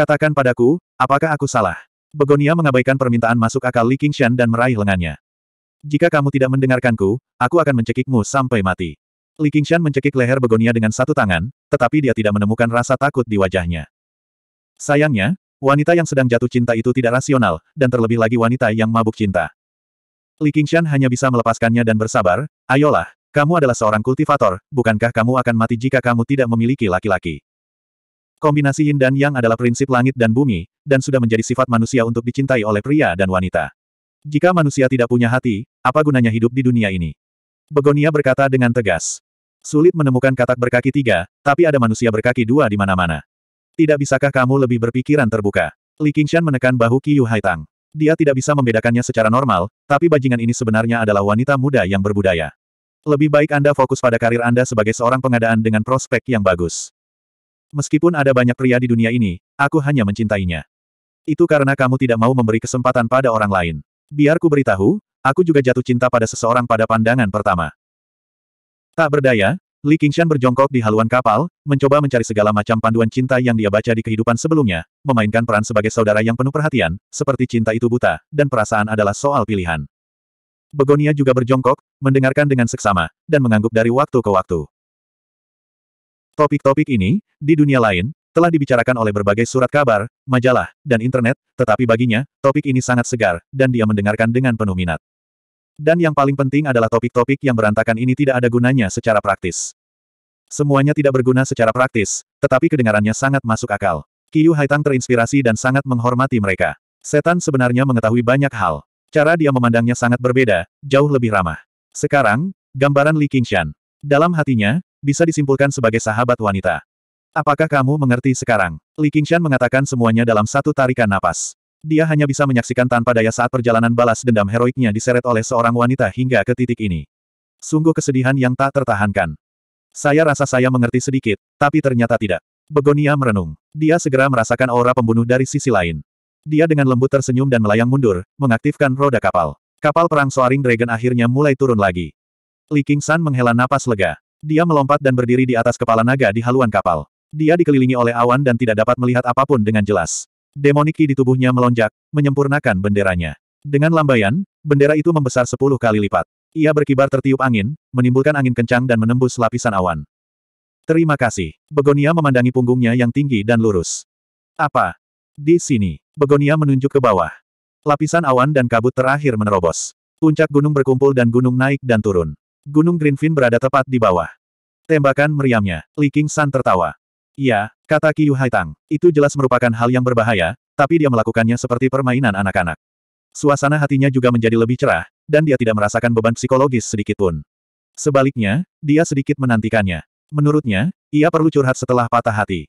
Katakan padaku, apakah aku salah? Begonia mengabaikan permintaan masuk akal Li Qingshan dan meraih lengannya. Jika kamu tidak mendengarkanku, aku akan mencekikmu sampai mati. Li Qingshan mencekik leher Begonia dengan satu tangan, tetapi dia tidak menemukan rasa takut di wajahnya. Sayangnya, wanita yang sedang jatuh cinta itu tidak rasional, dan terlebih lagi wanita yang mabuk cinta. Li Qingshan hanya bisa melepaskannya dan bersabar, ayolah, kamu adalah seorang kultivator, bukankah kamu akan mati jika kamu tidak memiliki laki-laki? Kombinasi yin dan yang adalah prinsip langit dan bumi, dan sudah menjadi sifat manusia untuk dicintai oleh pria dan wanita. Jika manusia tidak punya hati, apa gunanya hidup di dunia ini? Begonia berkata dengan tegas. Sulit menemukan katak berkaki tiga, tapi ada manusia berkaki dua di mana-mana. Tidak bisakah kamu lebih berpikiran terbuka? Li Qingshan menekan bahu Qiyu Haitang. Dia tidak bisa membedakannya secara normal, tapi bajingan ini sebenarnya adalah wanita muda yang berbudaya. Lebih baik Anda fokus pada karir Anda sebagai seorang pengadaan dengan prospek yang bagus. Meskipun ada banyak pria di dunia ini, aku hanya mencintainya. Itu karena kamu tidak mau memberi kesempatan pada orang lain. Biar ku beritahu, aku juga jatuh cinta pada seseorang pada pandangan pertama. Tak berdaya, Li Qingshan berjongkok di haluan kapal, mencoba mencari segala macam panduan cinta yang dia baca di kehidupan sebelumnya, memainkan peran sebagai saudara yang penuh perhatian, seperti cinta itu buta, dan perasaan adalah soal pilihan. Begonia juga berjongkok, mendengarkan dengan seksama, dan mengangguk dari waktu ke waktu. Topik-topik ini, di dunia lain, telah dibicarakan oleh berbagai surat kabar, majalah, dan internet, tetapi baginya, topik ini sangat segar, dan dia mendengarkan dengan penuh minat. Dan yang paling penting adalah topik-topik yang berantakan ini tidak ada gunanya secara praktis. Semuanya tidak berguna secara praktis, tetapi kedengarannya sangat masuk akal. Kiyu Haitang terinspirasi dan sangat menghormati mereka. Setan sebenarnya mengetahui banyak hal. Cara dia memandangnya sangat berbeda, jauh lebih ramah. Sekarang, gambaran Li Qingshan. Dalam hatinya, bisa disimpulkan sebagai sahabat wanita. Apakah kamu mengerti sekarang? Li Qingshan mengatakan semuanya dalam satu tarikan napas. Dia hanya bisa menyaksikan tanpa daya saat perjalanan balas dendam heroiknya diseret oleh seorang wanita hingga ke titik ini. Sungguh kesedihan yang tak tertahankan. Saya rasa saya mengerti sedikit, tapi ternyata tidak. Begonia merenung. Dia segera merasakan aura pembunuh dari sisi lain. Dia dengan lembut tersenyum dan melayang mundur, mengaktifkan roda kapal. Kapal perang Soaring Dragon akhirnya mulai turun lagi. Li Qingshan menghela napas lega. Dia melompat dan berdiri di atas kepala naga di haluan kapal. Dia dikelilingi oleh awan dan tidak dapat melihat apapun dengan jelas. Demoniki di tubuhnya melonjak, menyempurnakan benderanya. Dengan lambaian, bendera itu membesar sepuluh kali lipat. Ia berkibar tertiup angin, menimbulkan angin kencang dan menembus lapisan awan. Terima kasih. Begonia memandangi punggungnya yang tinggi dan lurus. Apa? Di sini. Begonia menunjuk ke bawah. Lapisan awan dan kabut terakhir menerobos. Puncak gunung berkumpul dan gunung naik dan turun. Gunung Greenfin berada tepat di bawah. Tembakan meriamnya, Li King San tertawa. "Ya," kata Qiu Haitang, itu jelas merupakan hal yang berbahaya, tapi dia melakukannya seperti permainan anak-anak. Suasana hatinya juga menjadi lebih cerah, dan dia tidak merasakan beban psikologis sedikit pun. Sebaliknya, dia sedikit menantikannya. Menurutnya, ia perlu curhat setelah patah hati.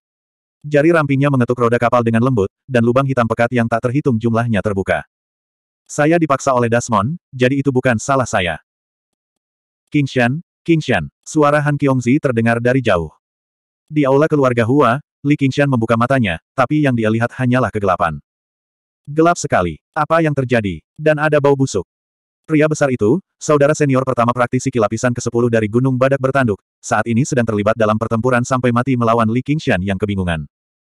Jari rampingnya mengetuk roda kapal dengan lembut, dan lubang hitam pekat yang tak terhitung jumlahnya terbuka. Saya dipaksa oleh Dasmon, jadi itu bukan salah saya. Kingshan, Shan, suara Han Qiongzi terdengar dari jauh. Di aula keluarga Hua, Li Qingshan membuka matanya, tapi yang dia lihat hanyalah kegelapan. Gelap sekali. Apa yang terjadi? Dan ada bau busuk. Pria besar itu, saudara senior pertama praktisi kilapisan ke-10 dari Gunung Badak bertanduk, saat ini sedang terlibat dalam pertempuran sampai mati melawan Li Qingshan yang kebingungan.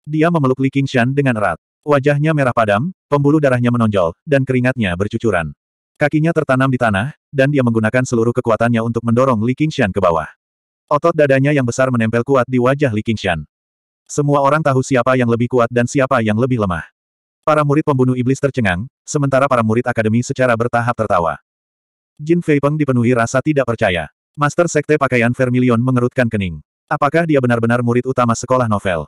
Dia memeluk Li Qingshan dengan erat. Wajahnya merah padam, pembuluh darahnya menonjol, dan keringatnya bercucuran. Kakinya tertanam di tanah, dan dia menggunakan seluruh kekuatannya untuk mendorong Li Qingshan ke bawah. Otot dadanya yang besar menempel kuat di wajah Li Qingshan. Semua orang tahu siapa yang lebih kuat dan siapa yang lebih lemah. Para murid pembunuh iblis tercengang, sementara para murid akademi secara bertahap tertawa. Jin Fei Peng dipenuhi rasa tidak percaya. Master Sekte Pakaian Vermilion mengerutkan kening. Apakah dia benar-benar murid utama sekolah novel?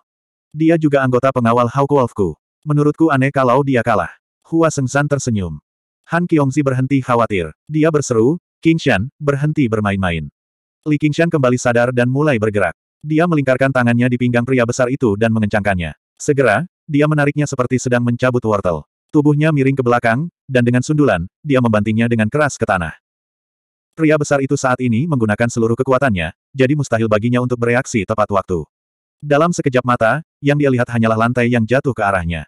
Dia juga anggota pengawal Hawk Wolfku. Menurutku aneh kalau dia kalah. Hua Sengsan tersenyum. Han Kiongzi berhenti khawatir. Dia berseru, "King Shan, berhenti bermain-main. Li King Shan kembali sadar dan mulai bergerak. Dia melingkarkan tangannya di pinggang pria besar itu dan mengencangkannya. Segera, dia menariknya seperti sedang mencabut wortel. Tubuhnya miring ke belakang, dan dengan sundulan, dia membantingnya dengan keras ke tanah. Pria besar itu saat ini menggunakan seluruh kekuatannya, jadi mustahil baginya untuk bereaksi tepat waktu. Dalam sekejap mata, yang dia lihat hanyalah lantai yang jatuh ke arahnya.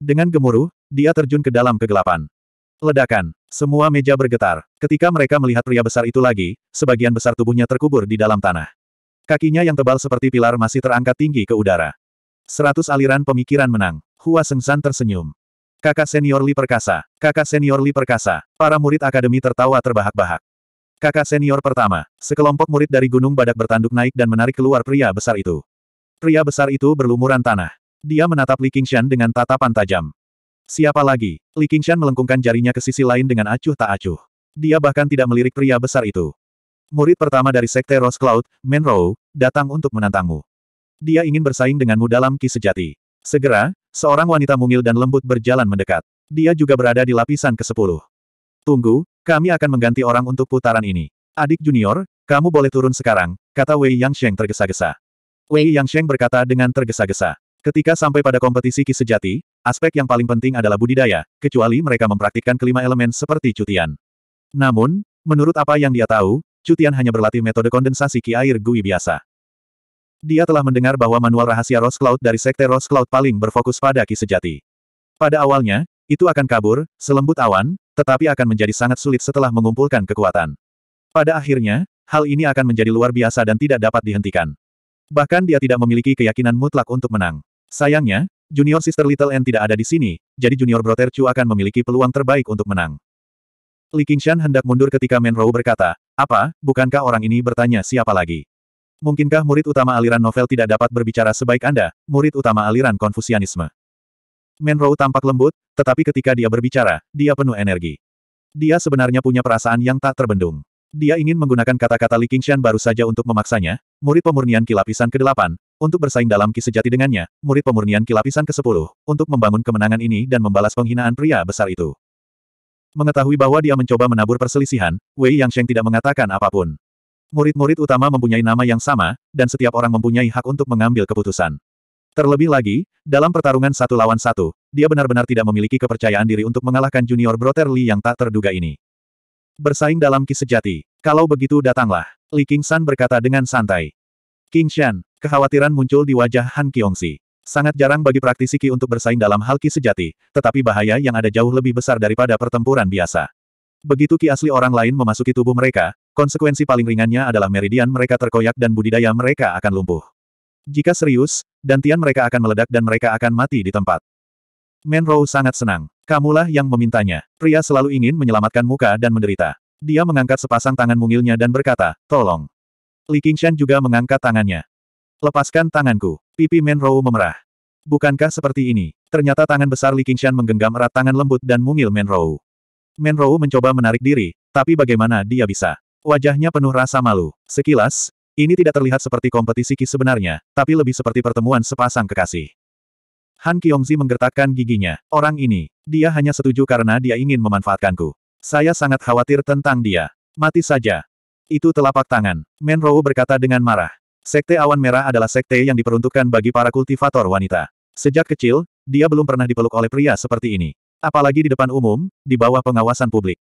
Dengan gemuruh, dia terjun ke dalam kegelapan. Ledakan. Semua meja bergetar. Ketika mereka melihat pria besar itu lagi, sebagian besar tubuhnya terkubur di dalam tanah. Kakinya yang tebal seperti pilar masih terangkat tinggi ke udara. Seratus aliran pemikiran menang. Hua Sengsan tersenyum. Kakak senior Li perkasa. Kakak senior Li perkasa. Para murid akademi tertawa terbahak-bahak. Kakak senior pertama. Sekelompok murid dari Gunung Badak bertanduk naik dan menarik keluar pria besar itu. Pria besar itu berlumuran tanah. Dia menatap Li Qingshan dengan tatapan tajam. Siapa lagi? Li Qingshan melengkungkan jarinya ke sisi lain dengan acuh tak acuh. Dia bahkan tidak melirik pria besar itu. Murid pertama dari Sekte Rose Cloud, Menrou, datang untuk menantangmu. Dia ingin bersaing denganmu dalam ki sejati. Segera, seorang wanita mungil dan lembut berjalan mendekat. Dia juga berada di lapisan ke-10. Tunggu, kami akan mengganti orang untuk putaran ini. Adik junior, kamu boleh turun sekarang, kata Wei Yangsheng tergesa-gesa. Wei Yangsheng berkata dengan tergesa-gesa. Ketika sampai pada kompetisi Ki sejati, aspek yang paling penting adalah budidaya, kecuali mereka mempraktikkan kelima elemen seperti cutian. Namun, menurut apa yang dia tahu, cutian hanya berlatih metode kondensasi Ki air Gui biasa. Dia telah mendengar bahwa manual rahasia Rose Cloud dari sekte Rose Cloud paling berfokus pada Ki sejati. Pada awalnya, itu akan kabur, selembut awan, tetapi akan menjadi sangat sulit setelah mengumpulkan kekuatan. Pada akhirnya, hal ini akan menjadi luar biasa dan tidak dapat dihentikan. Bahkan dia tidak memiliki keyakinan mutlak untuk menang. Sayangnya, Junior Sister Little N tidak ada di sini, jadi Junior Brother Chu akan memiliki peluang terbaik untuk menang. Li Qingshan hendak mundur ketika Rou berkata, apa, bukankah orang ini bertanya siapa lagi? Mungkinkah murid utama aliran novel tidak dapat berbicara sebaik Anda, murid utama aliran konfusianisme? Rou tampak lembut, tetapi ketika dia berbicara, dia penuh energi. Dia sebenarnya punya perasaan yang tak terbendung. Dia ingin menggunakan kata-kata Li Qingshan baru saja untuk memaksanya, murid pemurnian kilapisan ke-8, untuk bersaing dalam ki sejati dengannya, murid pemurnian kilapisan ke-10, untuk membangun kemenangan ini dan membalas penghinaan pria besar itu. Mengetahui bahwa dia mencoba menabur perselisihan, Wei Yangsheng tidak mengatakan apapun. Murid-murid utama mempunyai nama yang sama, dan setiap orang mempunyai hak untuk mengambil keputusan. Terlebih lagi, dalam pertarungan satu lawan satu, dia benar-benar tidak memiliki kepercayaan diri untuk mengalahkan junior brother Li yang tak terduga ini. Bersaing dalam ki sejati. Kalau begitu datanglah. Li Qingshan berkata dengan santai. King Qingshan, kekhawatiran muncul di wajah Han Kiongsi. Sangat jarang bagi praktisi ki untuk bersaing dalam hal ki sejati, tetapi bahaya yang ada jauh lebih besar daripada pertempuran biasa. Begitu ki asli orang lain memasuki tubuh mereka, konsekuensi paling ringannya adalah meridian mereka terkoyak dan budidaya mereka akan lumpuh. Jika serius, dantian mereka akan meledak dan mereka akan mati di tempat. Menrow sangat senang. Kamulah yang memintanya. Pria selalu ingin menyelamatkan muka dan menderita. Dia mengangkat sepasang tangan mungilnya dan berkata, tolong. Li Qingshan juga mengangkat tangannya. Lepaskan tanganku. Pipi Menrow memerah. Bukankah seperti ini? Ternyata tangan besar Li Qingshan menggenggam erat tangan lembut dan mungil Menrow. Menrow mencoba menarik diri, tapi bagaimana dia bisa? Wajahnya penuh rasa malu. Sekilas, ini tidak terlihat seperti kompetisi Ki sebenarnya, tapi lebih seperti pertemuan sepasang kekasih. Han Kyongzi menggertakkan giginya. Orang ini, dia hanya setuju karena dia ingin memanfaatkanku. Saya sangat khawatir tentang dia. Mati saja. Itu telapak tangan. Menrow berkata dengan marah. Sekte Awan Merah adalah sekte yang diperuntukkan bagi para kultivator wanita. Sejak kecil, dia belum pernah dipeluk oleh pria seperti ini. Apalagi di depan umum, di bawah pengawasan publik.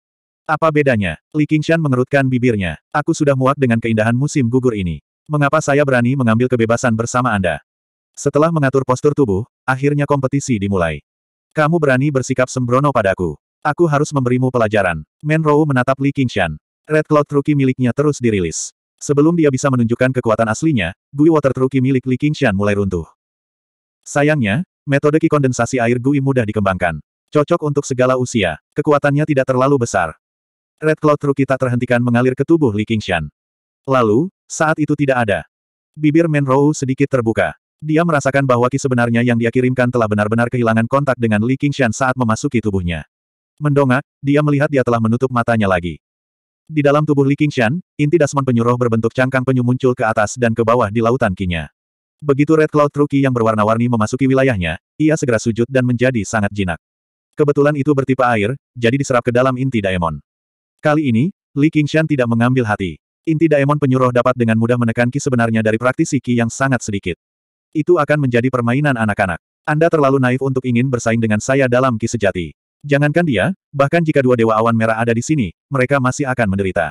Apa bedanya? Li Qingshan mengerutkan bibirnya. Aku sudah muak dengan keindahan musim gugur ini. Mengapa saya berani mengambil kebebasan bersama Anda? Setelah mengatur postur tubuh, akhirnya kompetisi dimulai. Kamu berani bersikap sembrono padaku. Aku harus memberimu pelajaran. Rou menatap Li Qingshan. Red Cloud Truki miliknya terus dirilis. Sebelum dia bisa menunjukkan kekuatan aslinya, Gui Water Truki milik Li Qingshan mulai runtuh. Sayangnya, metode kondensasi air Gui mudah dikembangkan. Cocok untuk segala usia, kekuatannya tidak terlalu besar. Red Cloud Truki tak terhentikan mengalir ke tubuh Li Qingshan. Lalu, saat itu tidak ada. Bibir Rou sedikit terbuka. Dia merasakan bahwa ki sebenarnya yang dia kirimkan telah benar-benar kehilangan kontak dengan Li Qingshan saat memasuki tubuhnya. Mendongak, dia melihat dia telah menutup matanya lagi. Di dalam tubuh Li Qingshan, inti dasmon penyuruh berbentuk cangkang penyu muncul ke atas dan ke bawah di lautan kinya. Begitu Red Cloud Truki yang berwarna-warni memasuki wilayahnya, ia segera sujud dan menjadi sangat jinak. Kebetulan itu bertipe air, jadi diserap ke dalam inti daemon. Kali ini, Li Qingshan tidak mengambil hati. Inti daemon penyuruh dapat dengan mudah menekan ki sebenarnya dari praktisi ki yang sangat sedikit. Itu akan menjadi permainan anak-anak. Anda terlalu naif untuk ingin bersaing dengan saya dalam ki sejati. Jangankan dia, bahkan jika dua dewa awan merah ada di sini, mereka masih akan menderita.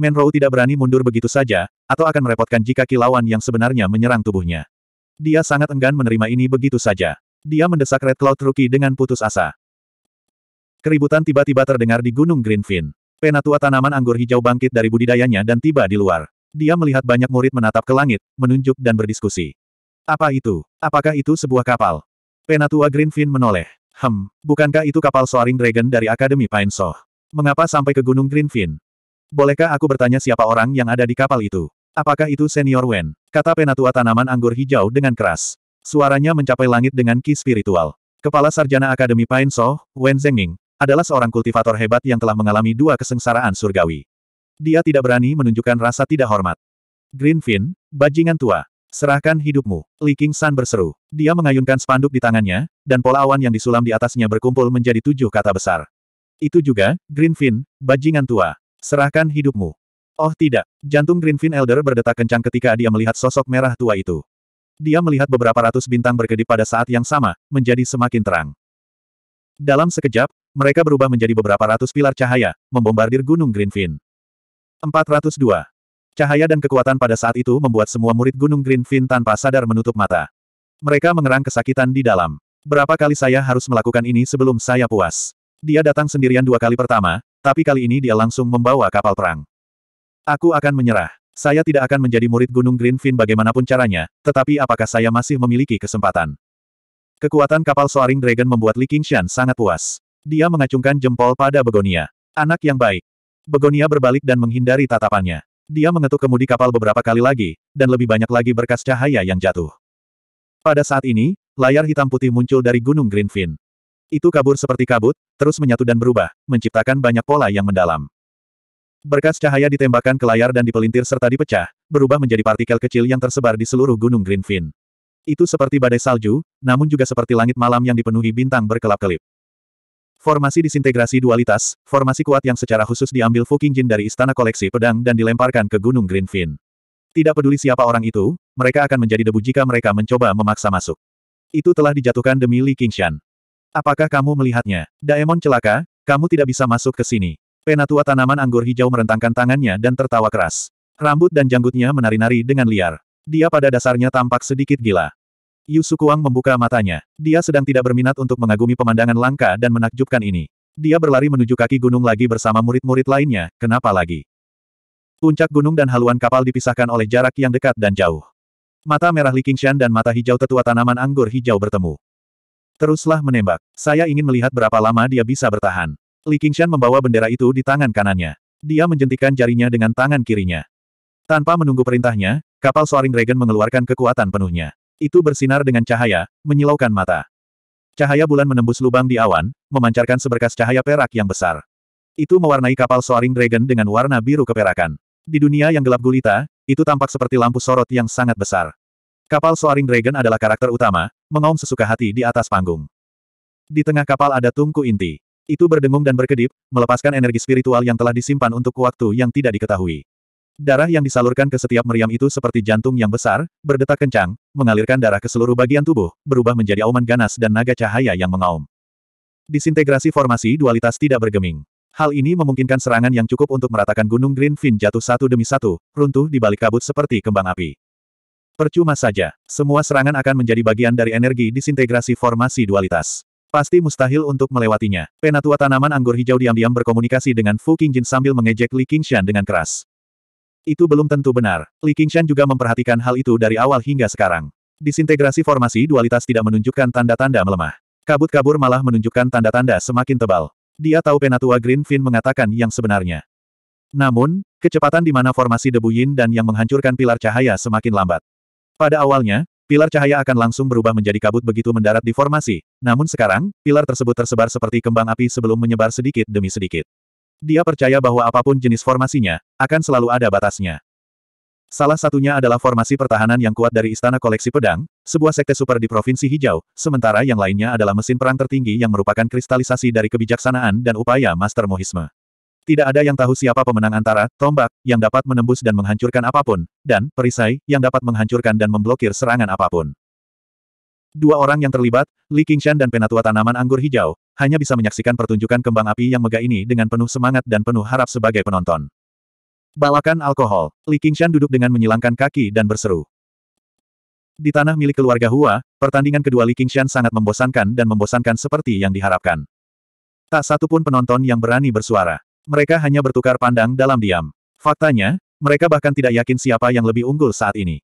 Menro tidak berani mundur begitu saja, atau akan merepotkan jika kilauan yang sebenarnya menyerang tubuhnya. Dia sangat enggan menerima ini begitu saja. Dia mendesak Red Cloud Rookie dengan putus asa. Keributan tiba-tiba terdengar di Gunung Greenfin. Penatua tanaman anggur hijau bangkit dari budidayanya dan tiba di luar. Dia melihat banyak murid menatap ke langit, menunjuk dan berdiskusi. Apa itu? Apakah itu sebuah kapal? Penatua Greenfin menoleh. Hem, bukankah itu kapal Soaring Dragon dari Akademi Painsoh? Mengapa sampai ke Gunung Greenfin? Bolehkah aku bertanya siapa orang yang ada di kapal itu? Apakah itu Senior Wen? Kata penatua tanaman anggur hijau dengan keras. Suaranya mencapai langit dengan ki spiritual. Kepala Sarjana Akademi Painsoh, Wen Zengming, adalah seorang kultivator hebat yang telah mengalami dua kesengsaraan surgawi. Dia tidak berani menunjukkan rasa tidak hormat. Greenfin, bajingan tua. Serahkan hidupmu. Li King San berseru. Dia mengayunkan spanduk di tangannya, dan pola awan yang disulam di atasnya berkumpul menjadi tujuh kata besar. Itu juga, Greenfin, bajingan tua. Serahkan hidupmu. Oh tidak, jantung Greenfin Elder berdetak kencang ketika dia melihat sosok merah tua itu. Dia melihat beberapa ratus bintang berkedip pada saat yang sama, menjadi semakin terang. Dalam sekejap, mereka berubah menjadi beberapa ratus pilar cahaya, membombardir gunung Greenfin. 402. Cahaya dan kekuatan pada saat itu membuat semua murid Gunung Greenfin tanpa sadar menutup mata. Mereka mengerang kesakitan di dalam. Berapa kali saya harus melakukan ini sebelum saya puas? Dia datang sendirian dua kali pertama, tapi kali ini dia langsung membawa kapal perang. Aku akan menyerah. Saya tidak akan menjadi murid Gunung Greenfin bagaimanapun caranya, tetapi apakah saya masih memiliki kesempatan? Kekuatan kapal Soaring Dragon membuat Li Qingshan sangat puas. Dia mengacungkan jempol pada Begonia. Anak yang baik. Begonia berbalik dan menghindari tatapannya. Dia mengetuk kemudi kapal beberapa kali lagi, dan lebih banyak lagi berkas cahaya yang jatuh. Pada saat ini, layar hitam putih muncul dari Gunung Greenfin. Itu kabur seperti kabut, terus menyatu dan berubah, menciptakan banyak pola yang mendalam. Berkas cahaya ditembakkan ke layar dan dipelintir serta dipecah, berubah menjadi partikel kecil yang tersebar di seluruh Gunung Greenfin. Itu seperti badai salju, namun juga seperti langit malam yang dipenuhi bintang berkelap-kelip. Formasi disintegrasi dualitas, formasi kuat yang secara khusus diambil Fuking Jin dari Istana Koleksi Pedang dan dilemparkan ke Gunung Greenfin. Tidak peduli siapa orang itu, mereka akan menjadi debu jika mereka mencoba memaksa masuk. Itu telah dijatuhkan demi Li Qingshan. Apakah kamu melihatnya? Daemon celaka, kamu tidak bisa masuk ke sini. Penatua tanaman anggur hijau merentangkan tangannya dan tertawa keras. Rambut dan janggutnya menari-nari dengan liar. Dia pada dasarnya tampak sedikit gila. Yu Sukuang membuka matanya. Dia sedang tidak berminat untuk mengagumi pemandangan langka dan menakjubkan ini. Dia berlari menuju kaki gunung lagi bersama murid-murid lainnya, kenapa lagi? Puncak gunung dan haluan kapal dipisahkan oleh jarak yang dekat dan jauh. Mata merah Li Qingshan dan mata hijau tetua tanaman anggur hijau bertemu. Teruslah menembak. Saya ingin melihat berapa lama dia bisa bertahan. Li Qingshan membawa bendera itu di tangan kanannya. Dia menjentikan jarinya dengan tangan kirinya. Tanpa menunggu perintahnya, kapal Soaring Dragon mengeluarkan kekuatan penuhnya. Itu bersinar dengan cahaya, menyilaukan mata. Cahaya bulan menembus lubang di awan, memancarkan seberkas cahaya perak yang besar. Itu mewarnai kapal Soaring Dragon dengan warna biru keperakan. Di dunia yang gelap gulita, itu tampak seperti lampu sorot yang sangat besar. Kapal Soaring Dragon adalah karakter utama, mengaum sesuka hati di atas panggung. Di tengah kapal ada tungku inti. Itu berdengung dan berkedip, melepaskan energi spiritual yang telah disimpan untuk waktu yang tidak diketahui. Darah yang disalurkan ke setiap meriam itu seperti jantung yang besar, berdetak kencang, mengalirkan darah ke seluruh bagian tubuh, berubah menjadi auman ganas dan naga cahaya yang mengaum. Disintegrasi formasi dualitas tidak bergeming. Hal ini memungkinkan serangan yang cukup untuk meratakan Gunung Greenfin jatuh satu demi satu, runtuh di balik kabut seperti kembang api. Percuma saja, semua serangan akan menjadi bagian dari energi disintegrasi formasi dualitas. Pasti mustahil untuk melewatinya. Penatua tanaman anggur hijau diam-diam berkomunikasi dengan Fu Qingjin sambil mengejek Li Qingshan dengan keras. Itu belum tentu benar. Li Qingshan juga memperhatikan hal itu dari awal hingga sekarang. Disintegrasi formasi dualitas tidak menunjukkan tanda-tanda melemah. Kabut kabur malah menunjukkan tanda-tanda semakin tebal. Dia tahu Penatua Green Greenfin mengatakan yang sebenarnya. Namun, kecepatan di mana formasi debu yin dan yang menghancurkan pilar cahaya semakin lambat. Pada awalnya, pilar cahaya akan langsung berubah menjadi kabut begitu mendarat di formasi, namun sekarang, pilar tersebut tersebar seperti kembang api sebelum menyebar sedikit demi sedikit. Dia percaya bahwa apapun jenis formasinya, akan selalu ada batasnya. Salah satunya adalah formasi pertahanan yang kuat dari Istana Koleksi Pedang, sebuah sekte super di Provinsi Hijau, sementara yang lainnya adalah mesin perang tertinggi yang merupakan kristalisasi dari kebijaksanaan dan upaya Master Mohisme. Tidak ada yang tahu siapa pemenang antara tombak yang dapat menembus dan menghancurkan apapun, dan perisai yang dapat menghancurkan dan memblokir serangan apapun. Dua orang yang terlibat, Li Qingshan dan penatua tanaman anggur hijau, hanya bisa menyaksikan pertunjukan kembang api yang megah ini dengan penuh semangat dan penuh harap sebagai penonton. Balakan alkohol, Li Qingshan duduk dengan menyilangkan kaki dan berseru. Di tanah milik keluarga Hua, pertandingan kedua Li Qingshan sangat membosankan dan membosankan seperti yang diharapkan. Tak satu pun penonton yang berani bersuara. Mereka hanya bertukar pandang dalam diam. Faktanya, mereka bahkan tidak yakin siapa yang lebih unggul saat ini.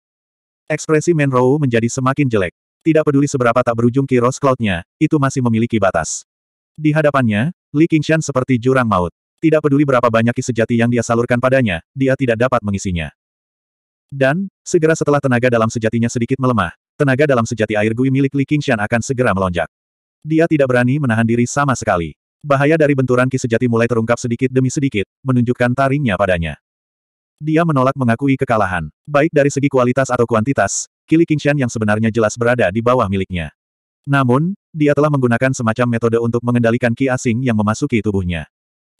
Ekspresi Menrou menjadi semakin jelek. Tidak peduli seberapa tak berujung kiros cloudnya, itu masih memiliki batas. Di hadapannya, Li Qingshan seperti jurang maut. Tidak peduli berapa banyak ki sejati yang dia salurkan padanya, dia tidak dapat mengisinya. Dan, segera setelah tenaga dalam sejatinya sedikit melemah, tenaga dalam sejati air gui milik Li Qingshan akan segera melonjak. Dia tidak berani menahan diri sama sekali. Bahaya dari benturan ki sejati mulai terungkap sedikit demi sedikit, menunjukkan taringnya padanya. Dia menolak mengakui kekalahan, baik dari segi kualitas atau kuantitas, Kili Kingshan yang sebenarnya jelas berada di bawah miliknya. Namun, dia telah menggunakan semacam metode untuk mengendalikan Ki asing yang memasuki tubuhnya.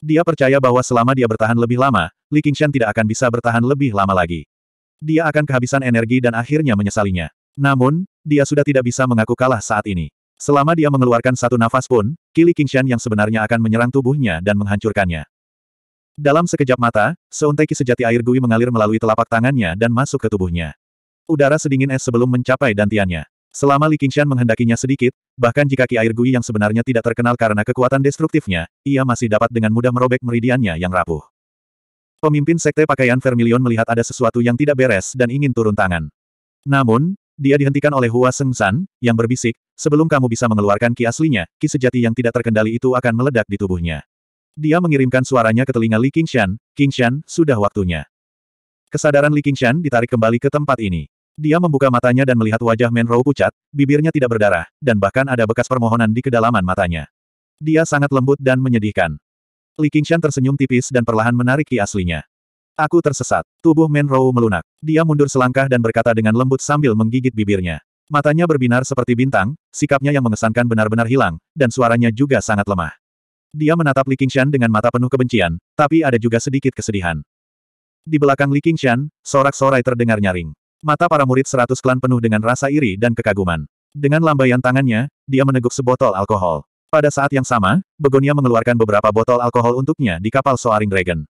Dia percaya bahwa selama dia bertahan lebih lama, Li Qingshan tidak akan bisa bertahan lebih lama lagi. Dia akan kehabisan energi dan akhirnya menyesalinya. Namun, dia sudah tidak bisa mengaku kalah saat ini. Selama dia mengeluarkan satu nafas pun, Kili Qingshan yang sebenarnya akan menyerang tubuhnya dan menghancurkannya. Dalam sekejap mata, seuntai ki sejati air gui mengalir melalui telapak tangannya dan masuk ke tubuhnya. Udara sedingin es sebelum mencapai dantiannya. Selama Li Qingshan menghendakinya sedikit, bahkan jika ki air gui yang sebenarnya tidak terkenal karena kekuatan destruktifnya, ia masih dapat dengan mudah merobek meridiannya yang rapuh. Pemimpin sekte pakaian Vermilion melihat ada sesuatu yang tidak beres dan ingin turun tangan. Namun, dia dihentikan oleh Hua Seng San, yang berbisik, sebelum kamu bisa mengeluarkan ki aslinya, ki sejati yang tidak terkendali itu akan meledak di tubuhnya. Dia mengirimkan suaranya ke telinga Li Qingshan, Qingshan, sudah waktunya. Kesadaran Li Qingshan ditarik kembali ke tempat ini. Dia membuka matanya dan melihat wajah Menro pucat, bibirnya tidak berdarah, dan bahkan ada bekas permohonan di kedalaman matanya. Dia sangat lembut dan menyedihkan. Li Qingshan tersenyum tipis dan perlahan menarik ki aslinya. Aku tersesat. Tubuh Menro melunak. Dia mundur selangkah dan berkata dengan lembut sambil menggigit bibirnya. Matanya berbinar seperti bintang, sikapnya yang mengesankan benar-benar hilang, dan suaranya juga sangat lemah. Dia menatap Li Qingshan dengan mata penuh kebencian, tapi ada juga sedikit kesedihan. Di belakang Li Qingshan, sorak-sorai terdengar nyaring. Mata para murid seratus klan penuh dengan rasa iri dan kekaguman. Dengan lambaian tangannya, dia meneguk sebotol alkohol. Pada saat yang sama, Begonia mengeluarkan beberapa botol alkohol untuknya di kapal Soaring Dragon.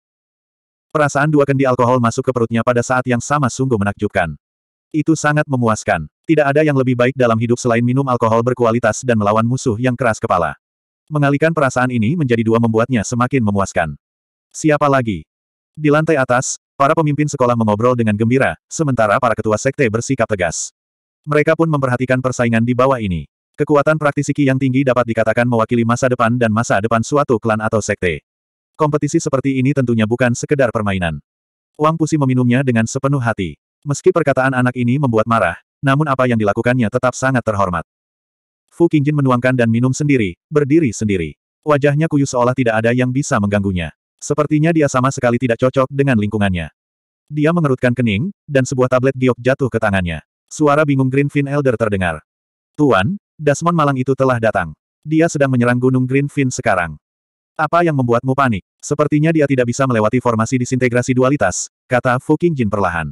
Perasaan dua kendi alkohol masuk ke perutnya pada saat yang sama sungguh menakjubkan. Itu sangat memuaskan. Tidak ada yang lebih baik dalam hidup selain minum alkohol berkualitas dan melawan musuh yang keras kepala. Mengalihkan perasaan ini menjadi dua membuatnya semakin memuaskan. Siapa lagi? Di lantai atas, Para pemimpin sekolah mengobrol dengan gembira, sementara para ketua sekte bersikap tegas. Mereka pun memperhatikan persaingan di bawah ini. Kekuatan praktisi yang tinggi dapat dikatakan mewakili masa depan dan masa depan suatu klan atau sekte. Kompetisi seperti ini tentunya bukan sekedar permainan. Wang Pusi meminumnya dengan sepenuh hati. Meski perkataan anak ini membuat marah, namun apa yang dilakukannya tetap sangat terhormat. Fu Qingjin menuangkan dan minum sendiri, berdiri sendiri. Wajahnya kuyu seolah tidak ada yang bisa mengganggunya. Sepertinya dia sama sekali tidak cocok dengan lingkungannya. Dia mengerutkan kening, dan sebuah tablet giok jatuh ke tangannya. Suara bingung Greenfin Elder terdengar. Tuan, Dasmon Malang itu telah datang. Dia sedang menyerang Gunung Greenfin sekarang. Apa yang membuatmu panik? Sepertinya dia tidak bisa melewati formasi disintegrasi dualitas, kata Fu Jin perlahan.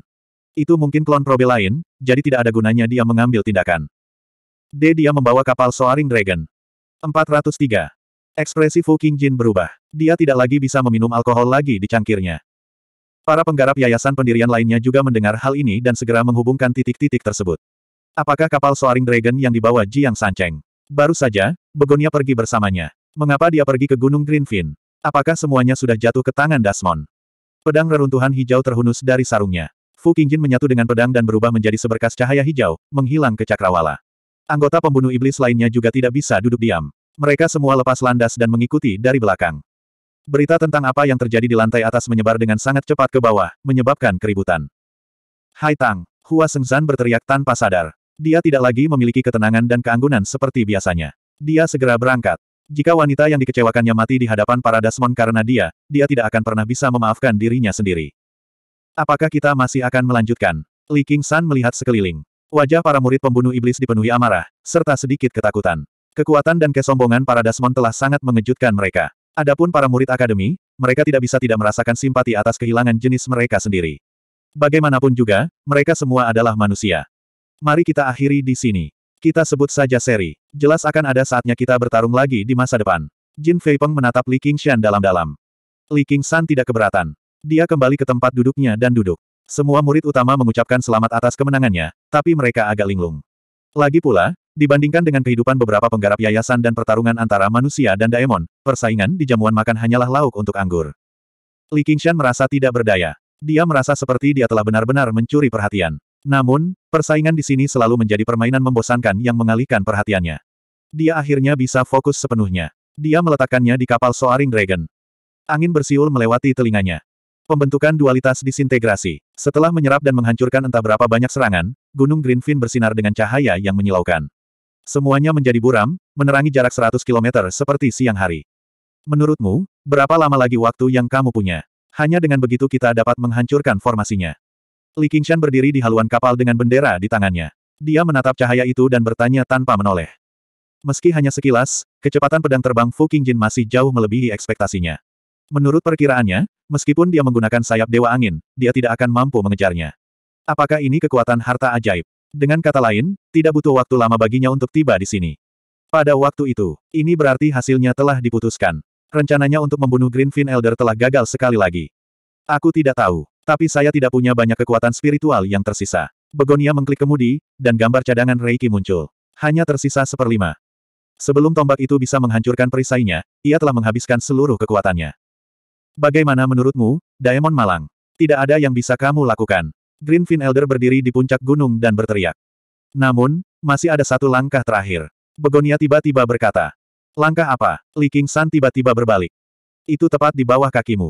Itu mungkin klon probe lain, jadi tidak ada gunanya dia mengambil tindakan. D. Dia membawa kapal Soaring Dragon. 403. Ekspresi Fu Qingjin berubah. Dia tidak lagi bisa meminum alkohol lagi di cangkirnya. Para penggarap yayasan pendirian lainnya juga mendengar hal ini dan segera menghubungkan titik-titik tersebut. Apakah kapal Soaring Dragon yang dibawa Jiang Sanceng? Baru saja, Begonia pergi bersamanya. Mengapa dia pergi ke Gunung Greenfin? Apakah semuanya sudah jatuh ke tangan Dasmon? Pedang reruntuhan hijau terhunus dari sarungnya. Fu Qingjin menyatu dengan pedang dan berubah menjadi seberkas cahaya hijau, menghilang ke cakrawala. Anggota pembunuh iblis lainnya juga tidak bisa duduk diam. Mereka semua lepas landas dan mengikuti dari belakang. Berita tentang apa yang terjadi di lantai atas menyebar dengan sangat cepat ke bawah, menyebabkan keributan. Hai Tang, Hua Sengzan berteriak tanpa sadar. Dia tidak lagi memiliki ketenangan dan keanggunan seperti biasanya. Dia segera berangkat. Jika wanita yang dikecewakannya mati di hadapan para Dasmon karena dia, dia tidak akan pernah bisa memaafkan dirinya sendiri. Apakah kita masih akan melanjutkan? Li King San melihat sekeliling. Wajah para murid pembunuh iblis dipenuhi amarah, serta sedikit ketakutan. Kekuatan dan kesombongan para Dasmon telah sangat mengejutkan mereka. Adapun para murid akademi, mereka tidak bisa tidak merasakan simpati atas kehilangan jenis mereka sendiri. Bagaimanapun juga, mereka semua adalah manusia. Mari kita akhiri di sini. Kita sebut saja seri. Jelas akan ada saatnya kita bertarung lagi di masa depan. Jin Fei Peng menatap Li Qingshan dalam-dalam. Li Qingshan tidak keberatan. Dia kembali ke tempat duduknya dan duduk. Semua murid utama mengucapkan selamat atas kemenangannya, tapi mereka agak linglung. Lagi pula, Dibandingkan dengan kehidupan beberapa penggarap yayasan dan pertarungan antara manusia dan daemon, persaingan di jamuan makan hanyalah lauk untuk anggur. Li Qingshan merasa tidak berdaya. Dia merasa seperti dia telah benar-benar mencuri perhatian. Namun, persaingan di sini selalu menjadi permainan membosankan yang mengalihkan perhatiannya. Dia akhirnya bisa fokus sepenuhnya. Dia meletakkannya di kapal Soaring Dragon. Angin bersiul melewati telinganya. Pembentukan dualitas disintegrasi. Setelah menyerap dan menghancurkan entah berapa banyak serangan, Gunung Greenfin bersinar dengan cahaya yang menyilaukan. Semuanya menjadi buram, menerangi jarak 100 km seperti siang hari. Menurutmu, berapa lama lagi waktu yang kamu punya? Hanya dengan begitu kita dapat menghancurkan formasinya. Li Qingshan berdiri di haluan kapal dengan bendera di tangannya. Dia menatap cahaya itu dan bertanya tanpa menoleh. Meski hanya sekilas, kecepatan pedang terbang Fu Qingjin masih jauh melebihi ekspektasinya. Menurut perkiraannya, meskipun dia menggunakan sayap Dewa Angin, dia tidak akan mampu mengejarnya. Apakah ini kekuatan harta ajaib? Dengan kata lain, tidak butuh waktu lama baginya untuk tiba di sini. Pada waktu itu, ini berarti hasilnya telah diputuskan. Rencananya untuk membunuh Greenfin Elder telah gagal sekali lagi. Aku tidak tahu, tapi saya tidak punya banyak kekuatan spiritual yang tersisa. Begonia mengklik kemudi, dan gambar cadangan Reiki muncul. Hanya tersisa seperlima. Sebelum tombak itu bisa menghancurkan perisainya, ia telah menghabiskan seluruh kekuatannya. Bagaimana menurutmu, Diamond Malang? Tidak ada yang bisa kamu lakukan. Greenfin Elder berdiri di puncak gunung dan berteriak. Namun, masih ada satu langkah terakhir. Begonia tiba-tiba berkata. Langkah apa? Li Qingshan tiba-tiba berbalik. Itu tepat di bawah kakimu.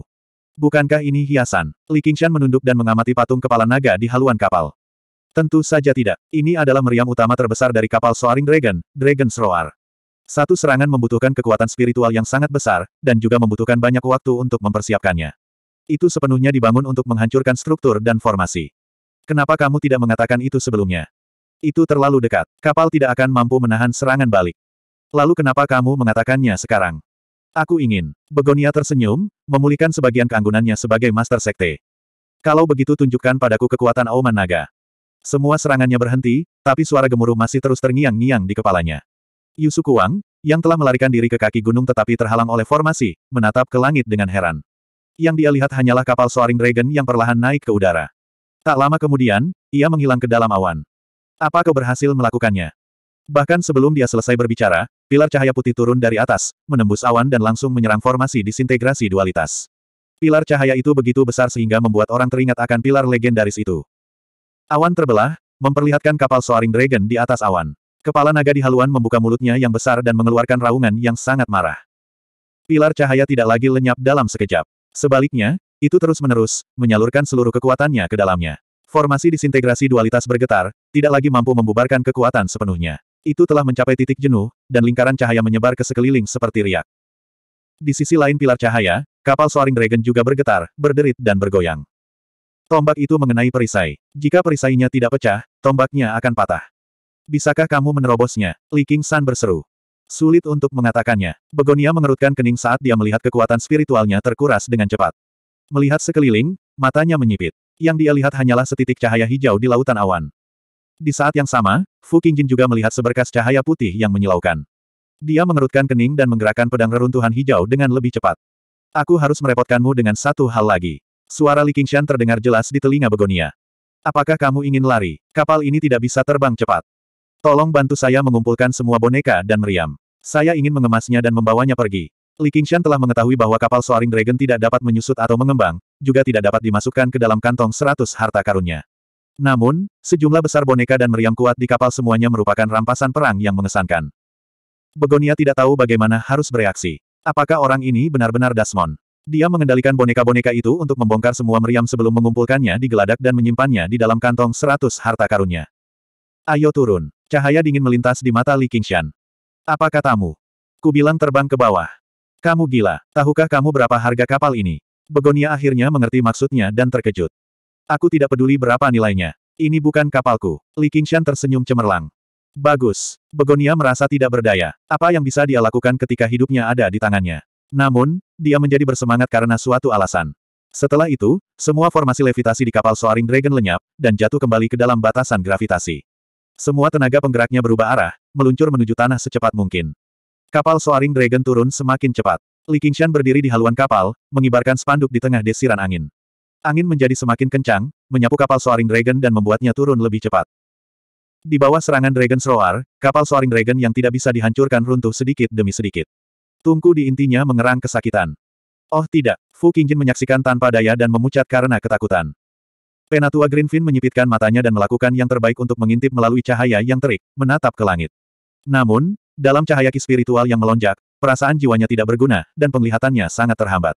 Bukankah ini hiasan? Li Qingshan menunduk dan mengamati patung kepala naga di haluan kapal. Tentu saja tidak. Ini adalah meriam utama terbesar dari kapal Soaring Dragon, Dragon's Roar. Satu serangan membutuhkan kekuatan spiritual yang sangat besar, dan juga membutuhkan banyak waktu untuk mempersiapkannya. Itu sepenuhnya dibangun untuk menghancurkan struktur dan formasi. Kenapa kamu tidak mengatakan itu sebelumnya? Itu terlalu dekat. Kapal tidak akan mampu menahan serangan balik. Lalu kenapa kamu mengatakannya sekarang? Aku ingin. Begonia tersenyum, memulihkan sebagian keanggunannya sebagai Master Sekte. Kalau begitu tunjukkan padaku kekuatan Auman Naga. Semua serangannya berhenti, tapi suara gemuruh masih terus terngiang-ngiang di kepalanya. Yusuku Wang, yang telah melarikan diri ke kaki gunung tetapi terhalang oleh formasi, menatap ke langit dengan heran yang dia lihat hanyalah kapal Soaring Dragon yang perlahan naik ke udara. Tak lama kemudian, ia menghilang ke dalam awan. Apa kau berhasil melakukannya? Bahkan sebelum dia selesai berbicara, pilar cahaya putih turun dari atas, menembus awan dan langsung menyerang formasi disintegrasi dualitas. Pilar cahaya itu begitu besar sehingga membuat orang teringat akan pilar legendaris itu. Awan terbelah, memperlihatkan kapal Soaring Dragon di atas awan. Kepala naga di haluan membuka mulutnya yang besar dan mengeluarkan raungan yang sangat marah. Pilar cahaya tidak lagi lenyap dalam sekejap. Sebaliknya, itu terus-menerus, menyalurkan seluruh kekuatannya ke dalamnya. Formasi disintegrasi dualitas bergetar, tidak lagi mampu membubarkan kekuatan sepenuhnya. Itu telah mencapai titik jenuh, dan lingkaran cahaya menyebar ke sekeliling seperti riak. Di sisi lain pilar cahaya, kapal Soaring Dragon juga bergetar, berderit dan bergoyang. Tombak itu mengenai perisai. Jika perisainya tidak pecah, tombaknya akan patah. Bisakah kamu menerobosnya? Li King San berseru. Sulit untuk mengatakannya. Begonia mengerutkan kening saat dia melihat kekuatan spiritualnya terkuras dengan cepat. Melihat sekeliling, matanya menyipit. Yang dia lihat hanyalah setitik cahaya hijau di lautan awan. Di saat yang sama, Fu Qingjin juga melihat seberkas cahaya putih yang menyilaukan. Dia mengerutkan kening dan menggerakkan pedang reruntuhan hijau dengan lebih cepat. Aku harus merepotkanmu dengan satu hal lagi. Suara Li Qingshan terdengar jelas di telinga Begonia. Apakah kamu ingin lari? Kapal ini tidak bisa terbang cepat. Tolong bantu saya mengumpulkan semua boneka dan meriam. Saya ingin mengemasnya dan membawanya pergi. Li Qingshan telah mengetahui bahwa kapal Soaring Dragon tidak dapat menyusut atau mengembang, juga tidak dapat dimasukkan ke dalam kantong seratus harta karunnya. Namun, sejumlah besar boneka dan meriam kuat di kapal semuanya merupakan rampasan perang yang mengesankan. Begonia tidak tahu bagaimana harus bereaksi. Apakah orang ini benar-benar Dasmon? Dia mengendalikan boneka-boneka itu untuk membongkar semua meriam sebelum mengumpulkannya di geladak dan menyimpannya di dalam kantong seratus harta karunnya. Ayo turun. Cahaya dingin melintas di mata Li Qingshan. Apa katamu? Kubilang terbang ke bawah. Kamu gila, tahukah kamu berapa harga kapal ini? Begonia akhirnya mengerti maksudnya dan terkejut. Aku tidak peduli berapa nilainya. Ini bukan kapalku. Li Qingshan tersenyum cemerlang. Bagus. Begonia merasa tidak berdaya. Apa yang bisa dia lakukan ketika hidupnya ada di tangannya? Namun, dia menjadi bersemangat karena suatu alasan. Setelah itu, semua formasi levitasi di kapal Soaring Dragon lenyap, dan jatuh kembali ke dalam batasan gravitasi. Semua tenaga penggeraknya berubah arah, meluncur menuju tanah secepat mungkin. Kapal Soaring Dragon turun semakin cepat. Li Qingshan berdiri di haluan kapal, mengibarkan spanduk di tengah desiran angin. Angin menjadi semakin kencang, menyapu kapal Soaring Dragon dan membuatnya turun lebih cepat. Di bawah serangan Dragon Roar, kapal Soaring Dragon yang tidak bisa dihancurkan runtuh sedikit demi sedikit. Tungku di intinya mengerang kesakitan. Oh tidak, Fu Qingjin menyaksikan tanpa daya dan memucat karena ketakutan. Penatua Greenfin menyipitkan matanya dan melakukan yang terbaik untuk mengintip melalui cahaya yang terik, menatap ke langit. Namun, dalam cahaya ki spiritual yang melonjak, perasaan jiwanya tidak berguna, dan penglihatannya sangat terhambat.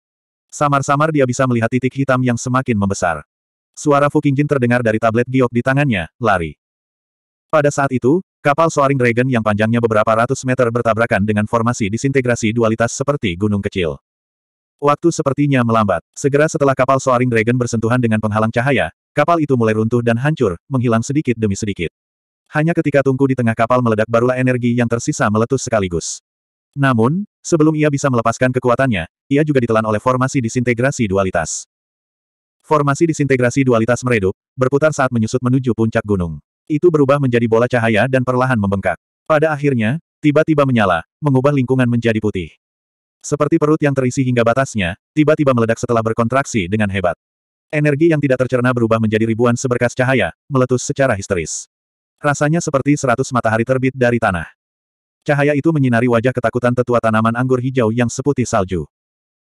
Samar-samar dia bisa melihat titik hitam yang semakin membesar. Suara Fukingjin terdengar dari tablet giok di tangannya, lari. Pada saat itu, kapal Soaring Dragon yang panjangnya beberapa ratus meter bertabrakan dengan formasi disintegrasi dualitas seperti gunung kecil. Waktu sepertinya melambat. Segera setelah kapal Soaring Dragon bersentuhan dengan penghalang cahaya, Kapal itu mulai runtuh dan hancur, menghilang sedikit demi sedikit. Hanya ketika tungku di tengah kapal meledak barulah energi yang tersisa meletus sekaligus. Namun, sebelum ia bisa melepaskan kekuatannya, ia juga ditelan oleh formasi disintegrasi dualitas. Formasi disintegrasi dualitas meredup, berputar saat menyusut menuju puncak gunung. Itu berubah menjadi bola cahaya dan perlahan membengkak. Pada akhirnya, tiba-tiba menyala, mengubah lingkungan menjadi putih. Seperti perut yang terisi hingga batasnya, tiba-tiba meledak setelah berkontraksi dengan hebat. Energi yang tidak tercerna berubah menjadi ribuan seberkas cahaya, meletus secara histeris. Rasanya seperti seratus matahari terbit dari tanah. Cahaya itu menyinari wajah ketakutan tetua tanaman anggur hijau yang seputih salju.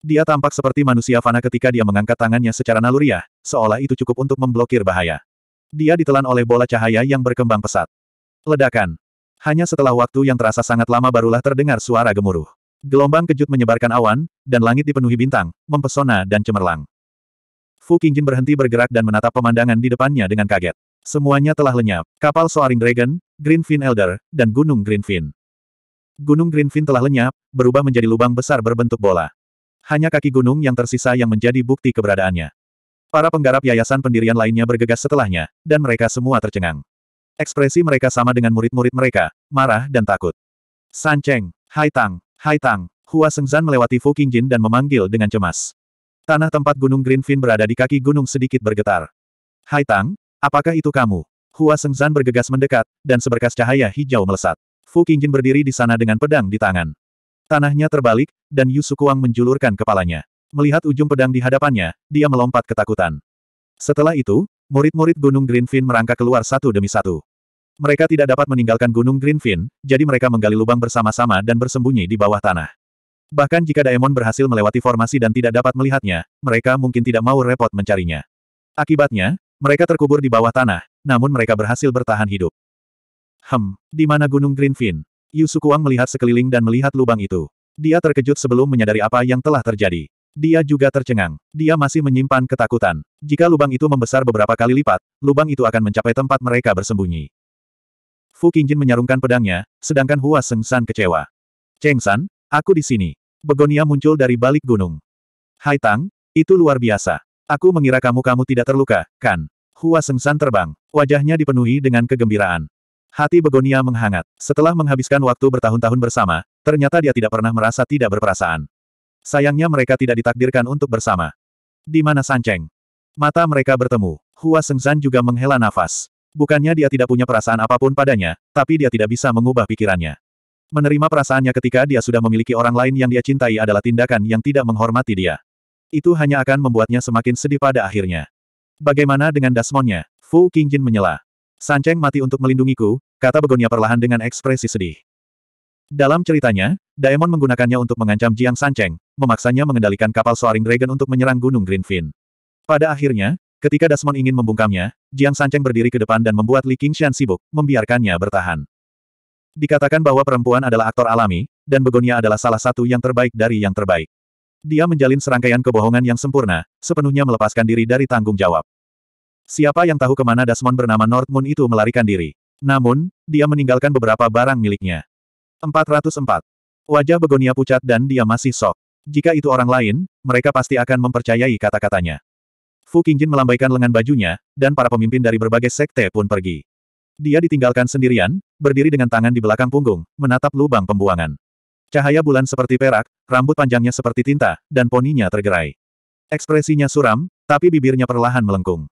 Dia tampak seperti manusia fana ketika dia mengangkat tangannya secara naluriah, seolah itu cukup untuk memblokir bahaya. Dia ditelan oleh bola cahaya yang berkembang pesat. Ledakan. Hanya setelah waktu yang terasa sangat lama barulah terdengar suara gemuruh. Gelombang kejut menyebarkan awan, dan langit dipenuhi bintang, mempesona dan cemerlang. Fu Qingjin berhenti bergerak dan menatap pemandangan di depannya dengan kaget. Semuanya telah lenyap. Kapal Soaring Dragon, Greenfin Elder, dan Gunung Greenfin. Gunung Greenfin telah lenyap, berubah menjadi lubang besar berbentuk bola. Hanya kaki gunung yang tersisa yang menjadi bukti keberadaannya. Para penggarap yayasan pendirian lainnya bergegas setelahnya, dan mereka semua tercengang. Ekspresi mereka sama dengan murid-murid mereka, marah dan takut. San Cheng, Hai Tang, Hai Tang, Hua Sengzan melewati Fu Qingjin dan memanggil dengan cemas. Tanah tempat Gunung Greenfin berada di kaki gunung sedikit bergetar. Hai Tang, apakah itu kamu? Hua Sengzan bergegas mendekat, dan seberkas cahaya hijau melesat. Fu Qingjin berdiri di sana dengan pedang di tangan. Tanahnya terbalik, dan Yu Sukuang menjulurkan kepalanya. Melihat ujung pedang di hadapannya, dia melompat ketakutan. Setelah itu, murid-murid Gunung Greenfin merangkak keluar satu demi satu. Mereka tidak dapat meninggalkan Gunung Greenfin, jadi mereka menggali lubang bersama-sama dan bersembunyi di bawah tanah. Bahkan jika Daemon berhasil melewati formasi dan tidak dapat melihatnya, mereka mungkin tidak mau repot mencarinya. Akibatnya, mereka terkubur di bawah tanah, namun mereka berhasil bertahan hidup. Hem, di mana Gunung Greenfin? Yusukuang melihat sekeliling dan melihat lubang itu. Dia terkejut sebelum menyadari apa yang telah terjadi. Dia juga tercengang. Dia masih menyimpan ketakutan. Jika lubang itu membesar beberapa kali lipat, lubang itu akan mencapai tempat mereka bersembunyi. Fu Qingjin menyarungkan pedangnya, sedangkan Hua Seng San kecewa. Cheng San, Aku di sini. Begonia muncul dari balik gunung. Hai Tang, itu luar biasa. Aku mengira kamu-kamu tidak terluka, kan? Hua Sengsan terbang. Wajahnya dipenuhi dengan kegembiraan. Hati Begonia menghangat. Setelah menghabiskan waktu bertahun-tahun bersama, ternyata dia tidak pernah merasa tidak berperasaan. Sayangnya mereka tidak ditakdirkan untuk bersama. Di mana Sanceng? Mata mereka bertemu. Hua Sengsan juga menghela nafas. Bukannya dia tidak punya perasaan apapun padanya, tapi dia tidak bisa mengubah pikirannya. Menerima perasaannya ketika dia sudah memiliki orang lain yang dia cintai adalah tindakan yang tidak menghormati dia. Itu hanya akan membuatnya semakin sedih pada akhirnya. Bagaimana dengan Dasmonnya? Fu Qingjin menyela. Sanceng mati untuk melindungiku, kata Begonia perlahan dengan ekspresi sedih. Dalam ceritanya, Daemon menggunakannya untuk mengancam Jiang Sanceng, memaksanya mengendalikan kapal Soaring Dragon untuk menyerang Gunung Greenfin. Pada akhirnya, ketika Dasmon ingin membungkamnya, Jiang Sanceng berdiri ke depan dan membuat Li Qingxian sibuk, membiarkannya bertahan. Dikatakan bahwa perempuan adalah aktor alami, dan Begonia adalah salah satu yang terbaik dari yang terbaik. Dia menjalin serangkaian kebohongan yang sempurna, sepenuhnya melepaskan diri dari tanggung jawab. Siapa yang tahu kemana Dasmon bernama North Moon itu melarikan diri. Namun, dia meninggalkan beberapa barang miliknya. 404. Wajah Begonia pucat dan dia masih sok. Jika itu orang lain, mereka pasti akan mempercayai kata-katanya. Fu Qingjin melambaikan lengan bajunya, dan para pemimpin dari berbagai sekte pun pergi. Dia ditinggalkan sendirian, berdiri dengan tangan di belakang punggung, menatap lubang pembuangan. Cahaya bulan seperti perak, rambut panjangnya seperti tinta, dan poninya tergerai. Ekspresinya suram, tapi bibirnya perlahan melengkung.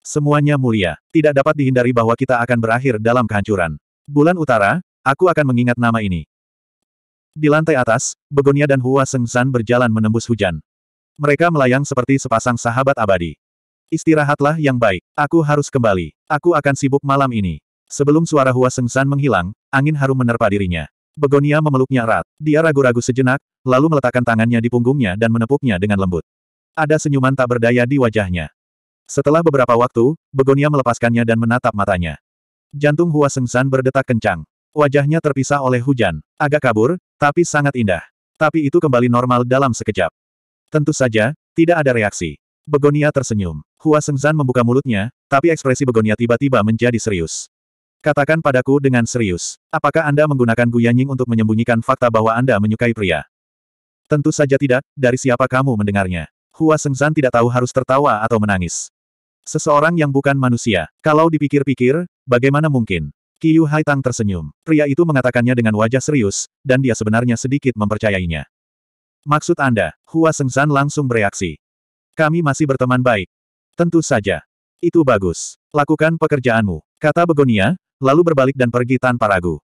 Semuanya mulia, tidak dapat dihindari bahwa kita akan berakhir dalam kehancuran. Bulan utara, aku akan mengingat nama ini. Di lantai atas, Begonia dan Hua Sengsan berjalan menembus hujan. Mereka melayang seperti sepasang sahabat abadi. Istirahatlah yang baik, aku harus kembali. Aku akan sibuk malam ini. Sebelum suara Hua Sengsan menghilang, angin harum menerpa dirinya. Begonia memeluknya erat. Dia ragu-ragu sejenak, lalu meletakkan tangannya di punggungnya dan menepuknya dengan lembut. Ada senyuman tak berdaya di wajahnya. Setelah beberapa waktu, Begonia melepaskannya dan menatap matanya. Jantung Hua Sengsan berdetak kencang. Wajahnya terpisah oleh hujan. Agak kabur, tapi sangat indah. Tapi itu kembali normal dalam sekejap. Tentu saja, tidak ada reaksi. Begonia tersenyum. Hua Sengzan membuka mulutnya, tapi ekspresi Begonia tiba-tiba menjadi serius. Katakan padaku dengan serius, apakah Anda menggunakan Guyanying untuk menyembunyikan fakta bahwa Anda menyukai pria? Tentu saja tidak, dari siapa kamu mendengarnya. Hua Sengzan tidak tahu harus tertawa atau menangis. Seseorang yang bukan manusia, kalau dipikir-pikir, bagaimana mungkin? Yu Haitang tersenyum. Pria itu mengatakannya dengan wajah serius, dan dia sebenarnya sedikit mempercayainya. Maksud Anda? Hua Sengzan langsung bereaksi. Kami masih berteman baik. Tentu saja. Itu bagus. Lakukan pekerjaanmu. Kata Begonia, lalu berbalik dan pergi tanpa ragu.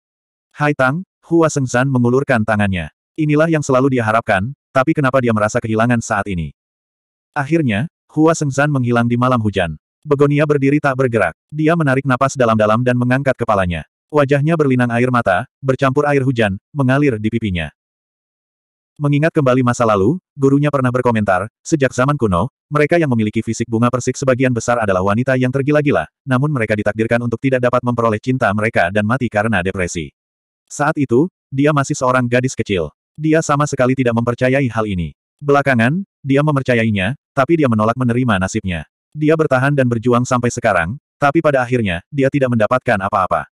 Hai Tang, Hua Sengzan mengulurkan tangannya. Inilah yang selalu dia harapkan, tapi kenapa dia merasa kehilangan saat ini? Akhirnya, Hua Sengzan menghilang di malam hujan. Begonia berdiri tak bergerak. Dia menarik napas dalam-dalam dan mengangkat kepalanya. Wajahnya berlinang air mata, bercampur air hujan, mengalir di pipinya. Mengingat kembali masa lalu, gurunya pernah berkomentar, sejak zaman kuno, mereka yang memiliki fisik bunga persik sebagian besar adalah wanita yang tergila-gila, namun mereka ditakdirkan untuk tidak dapat memperoleh cinta mereka dan mati karena depresi. Saat itu, dia masih seorang gadis kecil. Dia sama sekali tidak mempercayai hal ini. Belakangan, dia mempercayainya, tapi dia menolak menerima nasibnya. Dia bertahan dan berjuang sampai sekarang, tapi pada akhirnya, dia tidak mendapatkan apa-apa.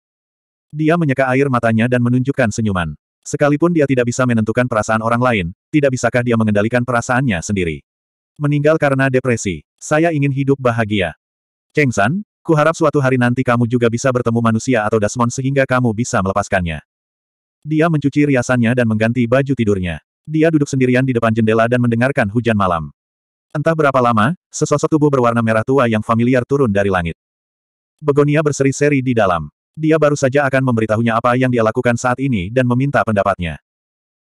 Dia menyeka air matanya dan menunjukkan senyuman. Sekalipun dia tidak bisa menentukan perasaan orang lain, tidak bisakah dia mengendalikan perasaannya sendiri? Meninggal karena depresi. Saya ingin hidup bahagia. Cheng San, kuharap suatu hari nanti kamu juga bisa bertemu manusia atau Dasmon sehingga kamu bisa melepaskannya. Dia mencuci riasannya dan mengganti baju tidurnya. Dia duduk sendirian di depan jendela dan mendengarkan hujan malam. Entah berapa lama, sesosok tubuh berwarna merah tua yang familiar turun dari langit. Begonia berseri-seri di dalam. Dia baru saja akan memberitahunya apa yang dia lakukan saat ini dan meminta pendapatnya.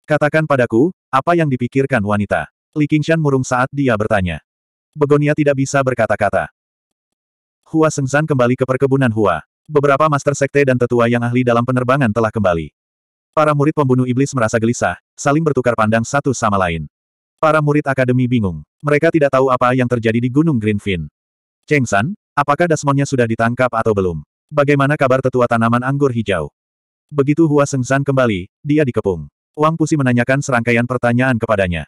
Katakan padaku, apa yang dipikirkan wanita? Li Qingshan murung saat dia bertanya. Begonia tidak bisa berkata-kata. Hua Sengzan kembali ke perkebunan Hua. Beberapa master sekte dan tetua yang ahli dalam penerbangan telah kembali. Para murid pembunuh iblis merasa gelisah, saling bertukar pandang satu sama lain. Para murid akademi bingung. Mereka tidak tahu apa yang terjadi di Gunung Greenfin. Cheng San, apakah dasmonnya sudah ditangkap atau belum? Bagaimana kabar tetua tanaman anggur hijau? Begitu Hua Sengzan kembali, dia dikepung. Wang Pusi menanyakan serangkaian pertanyaan kepadanya.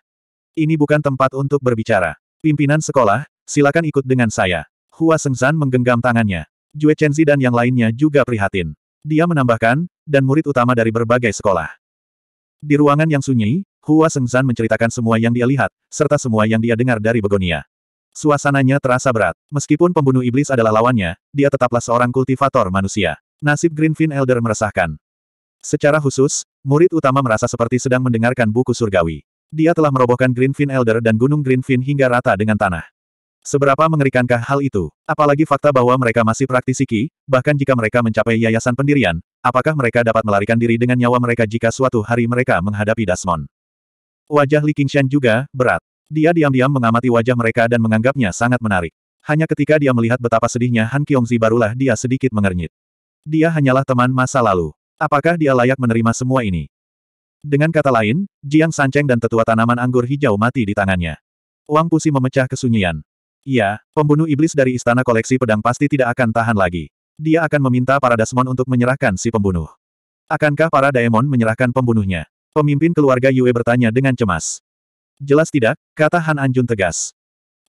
Ini bukan tempat untuk berbicara. Pimpinan sekolah, silakan ikut dengan saya. Hua Sengzan menggenggam tangannya. Jue Chenzi dan yang lainnya juga prihatin. Dia menambahkan, dan murid utama dari berbagai sekolah. Di ruangan yang sunyi, Hua Sengzan menceritakan semua yang dia lihat, serta semua yang dia dengar dari Begonia. Suasananya terasa berat. Meskipun pembunuh iblis adalah lawannya, dia tetaplah seorang kultivator manusia. Nasib Greenfin Elder meresahkan. Secara khusus, murid utama merasa seperti sedang mendengarkan buku surgawi. Dia telah merobohkan Greenfin Elder dan Gunung Greenfin hingga rata dengan tanah. Seberapa mengerikankah hal itu? Apalagi fakta bahwa mereka masih praktisi Ki, bahkan jika mereka mencapai yayasan pendirian, apakah mereka dapat melarikan diri dengan nyawa mereka jika suatu hari mereka menghadapi Dasmon? Wajah Li Qingshan juga, berat. Dia diam-diam mengamati wajah mereka dan menganggapnya sangat menarik. Hanya ketika dia melihat betapa sedihnya Han Kyongzi barulah dia sedikit mengernyit. Dia hanyalah teman masa lalu. Apakah dia layak menerima semua ini? Dengan kata lain, Jiang Sanceng dan tetua tanaman anggur hijau mati di tangannya. Wang Pusi memecah kesunyian. Ya, pembunuh iblis dari istana koleksi pedang pasti tidak akan tahan lagi. Dia akan meminta para Dasmon untuk menyerahkan si pembunuh. Akankah para Daemon menyerahkan pembunuhnya? Pemimpin keluarga Yue bertanya dengan cemas. Jelas tidak, kata Han Anjun tegas.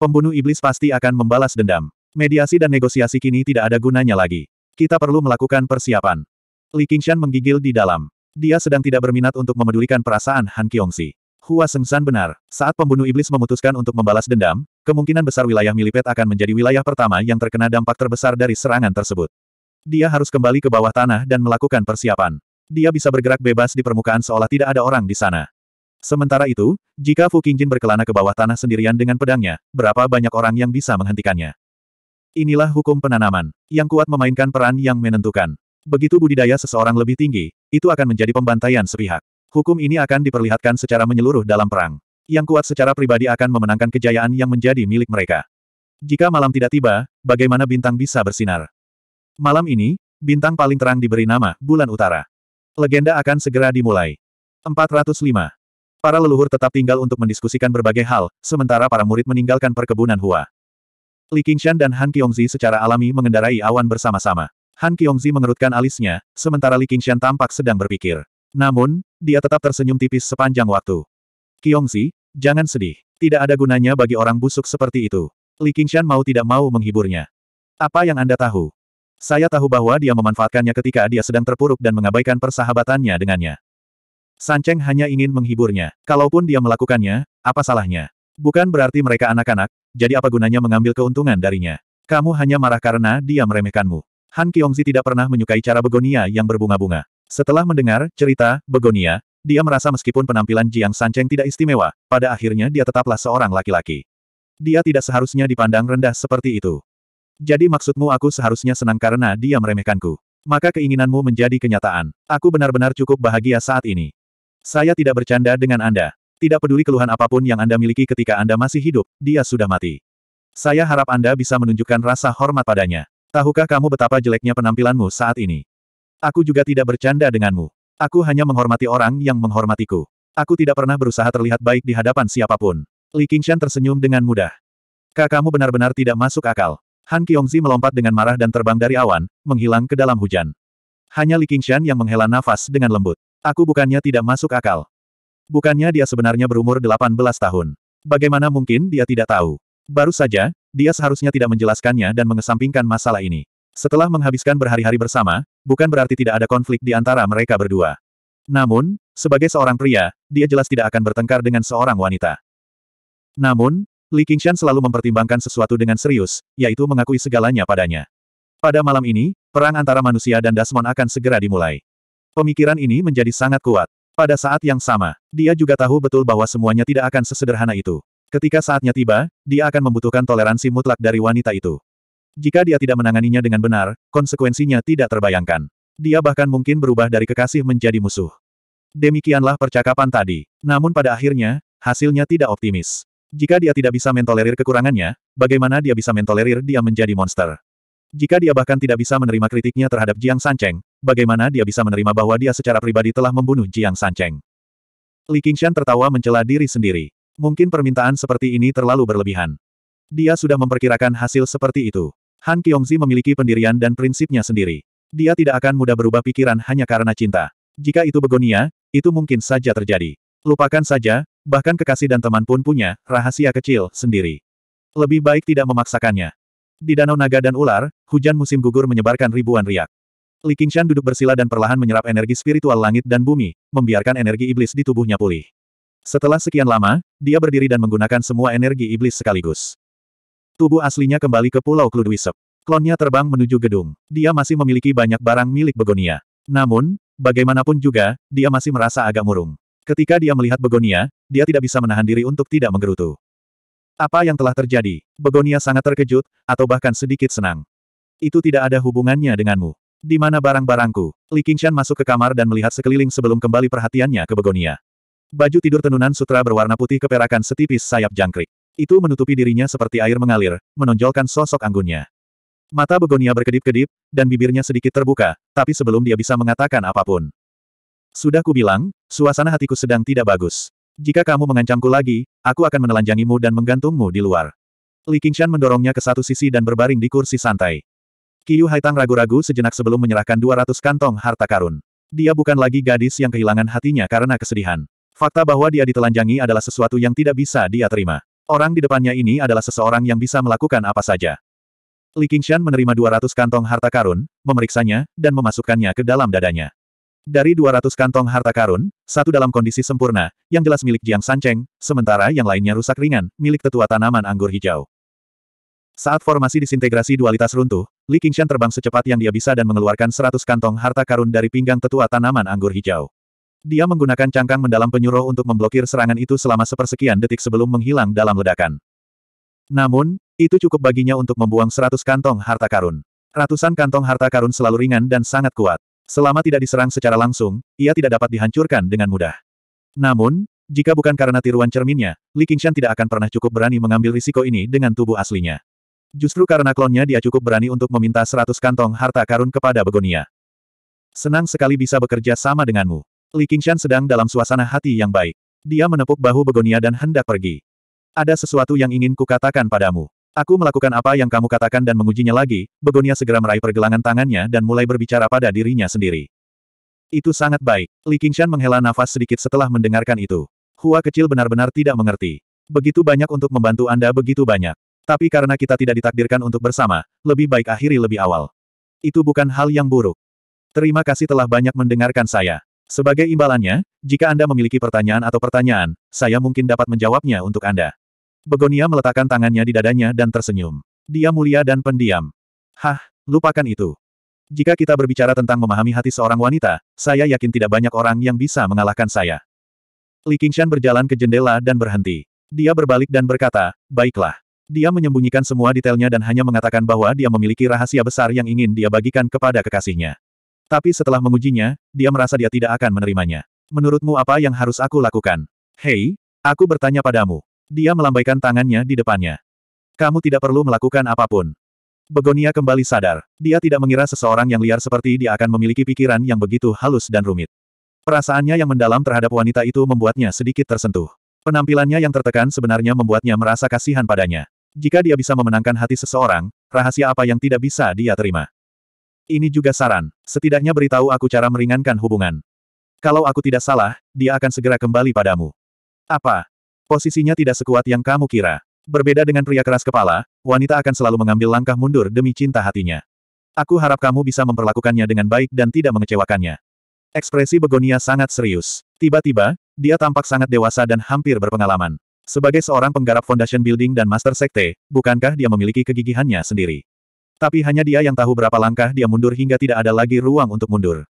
Pembunuh iblis pasti akan membalas dendam. Mediasi dan negosiasi kini tidak ada gunanya lagi. Kita perlu melakukan persiapan. Li Qingshan menggigil di dalam. Dia sedang tidak berminat untuk memedulikan perasaan Han Kiongsi. Hua Sengsan benar. Saat pembunuh iblis memutuskan untuk membalas dendam, kemungkinan besar wilayah Milipet akan menjadi wilayah pertama yang terkena dampak terbesar dari serangan tersebut. Dia harus kembali ke bawah tanah dan melakukan persiapan. Dia bisa bergerak bebas di permukaan seolah tidak ada orang di sana. Sementara itu, jika Fu Qingjin berkelana ke bawah tanah sendirian dengan pedangnya, berapa banyak orang yang bisa menghentikannya? Inilah hukum penanaman, yang kuat memainkan peran yang menentukan. Begitu budidaya seseorang lebih tinggi, itu akan menjadi pembantaian sepihak. Hukum ini akan diperlihatkan secara menyeluruh dalam perang. Yang kuat secara pribadi akan memenangkan kejayaan yang menjadi milik mereka. Jika malam tidak tiba, bagaimana bintang bisa bersinar? Malam ini, bintang paling terang diberi nama Bulan Utara. Legenda akan segera dimulai. 405. Para leluhur tetap tinggal untuk mendiskusikan berbagai hal, sementara para murid meninggalkan perkebunan Hua. Li Qingshan dan Han Qiongzi secara alami mengendarai awan bersama-sama. Han Qiongzi mengerutkan alisnya, sementara Li Qingshan tampak sedang berpikir. Namun, dia tetap tersenyum tipis sepanjang waktu. Qiongzi, jangan sedih. Tidak ada gunanya bagi orang busuk seperti itu. Li Qingshan mau tidak mau menghiburnya. Apa yang Anda tahu? Saya tahu bahwa dia memanfaatkannya ketika dia sedang terpuruk dan mengabaikan persahabatannya dengannya. Sanceng hanya ingin menghiburnya. Kalaupun dia melakukannya, apa salahnya? Bukan berarti mereka anak-anak, jadi apa gunanya mengambil keuntungan darinya? Kamu hanya marah karena dia meremehkanmu. Han Kiongzi tidak pernah menyukai cara begonia yang berbunga-bunga. Setelah mendengar cerita begonia, dia merasa meskipun penampilan Jiang Sanceng tidak istimewa, pada akhirnya dia tetaplah seorang laki-laki. Dia tidak seharusnya dipandang rendah seperti itu. Jadi maksudmu aku seharusnya senang karena dia meremehkanku. Maka keinginanmu menjadi kenyataan. Aku benar-benar cukup bahagia saat ini. Saya tidak bercanda dengan Anda. Tidak peduli keluhan apapun yang Anda miliki ketika Anda masih hidup, dia sudah mati. Saya harap Anda bisa menunjukkan rasa hormat padanya. Tahukah kamu betapa jeleknya penampilanmu saat ini? Aku juga tidak bercanda denganmu. Aku hanya menghormati orang yang menghormatiku. Aku tidak pernah berusaha terlihat baik di hadapan siapapun. Li Qingshan tersenyum dengan mudah. Kakakmu benar-benar tidak masuk akal. Han Kiongzi melompat dengan marah dan terbang dari awan, menghilang ke dalam hujan. Hanya Li Qingshan yang menghela nafas dengan lembut. Aku bukannya tidak masuk akal. Bukannya dia sebenarnya berumur 18 tahun. Bagaimana mungkin dia tidak tahu? Baru saja, dia seharusnya tidak menjelaskannya dan mengesampingkan masalah ini. Setelah menghabiskan berhari-hari bersama, bukan berarti tidak ada konflik di antara mereka berdua. Namun, sebagai seorang pria, dia jelas tidak akan bertengkar dengan seorang wanita. Namun, Li Qingshan selalu mempertimbangkan sesuatu dengan serius, yaitu mengakui segalanya padanya. Pada malam ini, perang antara manusia dan Dasmon akan segera dimulai. Pemikiran ini menjadi sangat kuat. Pada saat yang sama, dia juga tahu betul bahwa semuanya tidak akan sesederhana itu. Ketika saatnya tiba, dia akan membutuhkan toleransi mutlak dari wanita itu. Jika dia tidak menanganinya dengan benar, konsekuensinya tidak terbayangkan. Dia bahkan mungkin berubah dari kekasih menjadi musuh. Demikianlah percakapan tadi. Namun pada akhirnya, hasilnya tidak optimis. Jika dia tidak bisa mentolerir kekurangannya, bagaimana dia bisa mentolerir dia menjadi monster? Jika dia bahkan tidak bisa menerima kritiknya terhadap Jiang Sancheng, bagaimana dia bisa menerima bahwa dia secara pribadi telah membunuh Jiang Sancheng? Li Qingshan tertawa mencela diri sendiri. Mungkin permintaan seperti ini terlalu berlebihan. Dia sudah memperkirakan hasil seperti itu. Han Kiongzi memiliki pendirian dan prinsipnya sendiri. Dia tidak akan mudah berubah pikiran hanya karena cinta. Jika itu begonia, itu mungkin saja terjadi. Lupakan saja, bahkan kekasih dan teman pun punya rahasia kecil sendiri. Lebih baik tidak memaksakannya. Di Danau Naga dan Ular, hujan musim gugur menyebarkan ribuan riak. Li Qingshan duduk bersila dan perlahan menyerap energi spiritual langit dan bumi, membiarkan energi iblis di tubuhnya pulih. Setelah sekian lama, dia berdiri dan menggunakan semua energi iblis sekaligus. Tubuh aslinya kembali ke Pulau Kludwisep. Klonnya terbang menuju gedung. Dia masih memiliki banyak barang milik Begonia. Namun, bagaimanapun juga, dia masih merasa agak murung. Ketika dia melihat Begonia, dia tidak bisa menahan diri untuk tidak menggerutu. Apa yang telah terjadi? Begonia sangat terkejut, atau bahkan sedikit senang. Itu tidak ada hubungannya denganmu. Di mana barang-barangku? Li Qingshan masuk ke kamar dan melihat sekeliling sebelum kembali perhatiannya ke Begonia. Baju tidur tenunan sutra berwarna putih keperakan setipis sayap jangkrik. Itu menutupi dirinya seperti air mengalir, menonjolkan sosok anggunnya. Mata Begonia berkedip-kedip, dan bibirnya sedikit terbuka, tapi sebelum dia bisa mengatakan apapun. Sudah kubilang, suasana hatiku sedang tidak bagus. Jika kamu mengancamku lagi, aku akan menelanjangimu dan menggantungmu di luar. Li Qingshan mendorongnya ke satu sisi dan berbaring di kursi santai. Yu Haitang ragu-ragu sejenak sebelum menyerahkan 200 kantong harta karun. Dia bukan lagi gadis yang kehilangan hatinya karena kesedihan. Fakta bahwa dia ditelanjangi adalah sesuatu yang tidak bisa dia terima. Orang di depannya ini adalah seseorang yang bisa melakukan apa saja. Li Qingshan menerima 200 kantong harta karun, memeriksanya, dan memasukkannya ke dalam dadanya. Dari 200 kantong harta karun, satu dalam kondisi sempurna, yang jelas milik Jiang Sanceng, sementara yang lainnya rusak ringan, milik tetua tanaman anggur hijau. Saat formasi disintegrasi dualitas runtuh, Li Qingshan terbang secepat yang dia bisa dan mengeluarkan 100 kantong harta karun dari pinggang tetua tanaman anggur hijau. Dia menggunakan cangkang mendalam penyuruh untuk memblokir serangan itu selama sepersekian detik sebelum menghilang dalam ledakan. Namun, itu cukup baginya untuk membuang 100 kantong harta karun. Ratusan kantong harta karun selalu ringan dan sangat kuat. Selama tidak diserang secara langsung, ia tidak dapat dihancurkan dengan mudah. Namun, jika bukan karena tiruan cerminnya, Li Qingshan tidak akan pernah cukup berani mengambil risiko ini dengan tubuh aslinya. Justru karena klonnya dia cukup berani untuk meminta seratus kantong harta karun kepada Begonia. Senang sekali bisa bekerja sama denganmu. Li Qingshan sedang dalam suasana hati yang baik. Dia menepuk bahu Begonia dan hendak pergi. Ada sesuatu yang ingin kukatakan padamu. Aku melakukan apa yang kamu katakan dan mengujinya lagi, Begonia segera meraih pergelangan tangannya dan mulai berbicara pada dirinya sendiri. Itu sangat baik. Li Qingshan menghela nafas sedikit setelah mendengarkan itu. Hua kecil benar-benar tidak mengerti. Begitu banyak untuk membantu Anda begitu banyak. Tapi karena kita tidak ditakdirkan untuk bersama, lebih baik akhiri lebih awal. Itu bukan hal yang buruk. Terima kasih telah banyak mendengarkan saya. Sebagai imbalannya, jika Anda memiliki pertanyaan atau pertanyaan, saya mungkin dapat menjawabnya untuk Anda. Begonia meletakkan tangannya di dadanya dan tersenyum. Dia mulia dan pendiam. Hah, lupakan itu. Jika kita berbicara tentang memahami hati seorang wanita, saya yakin tidak banyak orang yang bisa mengalahkan saya. Li Qingshan berjalan ke jendela dan berhenti. Dia berbalik dan berkata, baiklah. Dia menyembunyikan semua detailnya dan hanya mengatakan bahwa dia memiliki rahasia besar yang ingin dia bagikan kepada kekasihnya. Tapi setelah mengujinya, dia merasa dia tidak akan menerimanya. Menurutmu apa yang harus aku lakukan? Hei, aku bertanya padamu. Dia melambaikan tangannya di depannya. Kamu tidak perlu melakukan apapun. Begonia kembali sadar. Dia tidak mengira seseorang yang liar seperti dia akan memiliki pikiran yang begitu halus dan rumit. Perasaannya yang mendalam terhadap wanita itu membuatnya sedikit tersentuh. Penampilannya yang tertekan sebenarnya membuatnya merasa kasihan padanya. Jika dia bisa memenangkan hati seseorang, rahasia apa yang tidak bisa dia terima? Ini juga saran. Setidaknya beritahu aku cara meringankan hubungan. Kalau aku tidak salah, dia akan segera kembali padamu. Apa? Posisinya tidak sekuat yang kamu kira. Berbeda dengan pria keras kepala, wanita akan selalu mengambil langkah mundur demi cinta hatinya. Aku harap kamu bisa memperlakukannya dengan baik dan tidak mengecewakannya. Ekspresi Begonia sangat serius. Tiba-tiba, dia tampak sangat dewasa dan hampir berpengalaman. Sebagai seorang penggarap Foundation Building dan Master Sekte, bukankah dia memiliki kegigihannya sendiri? Tapi hanya dia yang tahu berapa langkah dia mundur hingga tidak ada lagi ruang untuk mundur.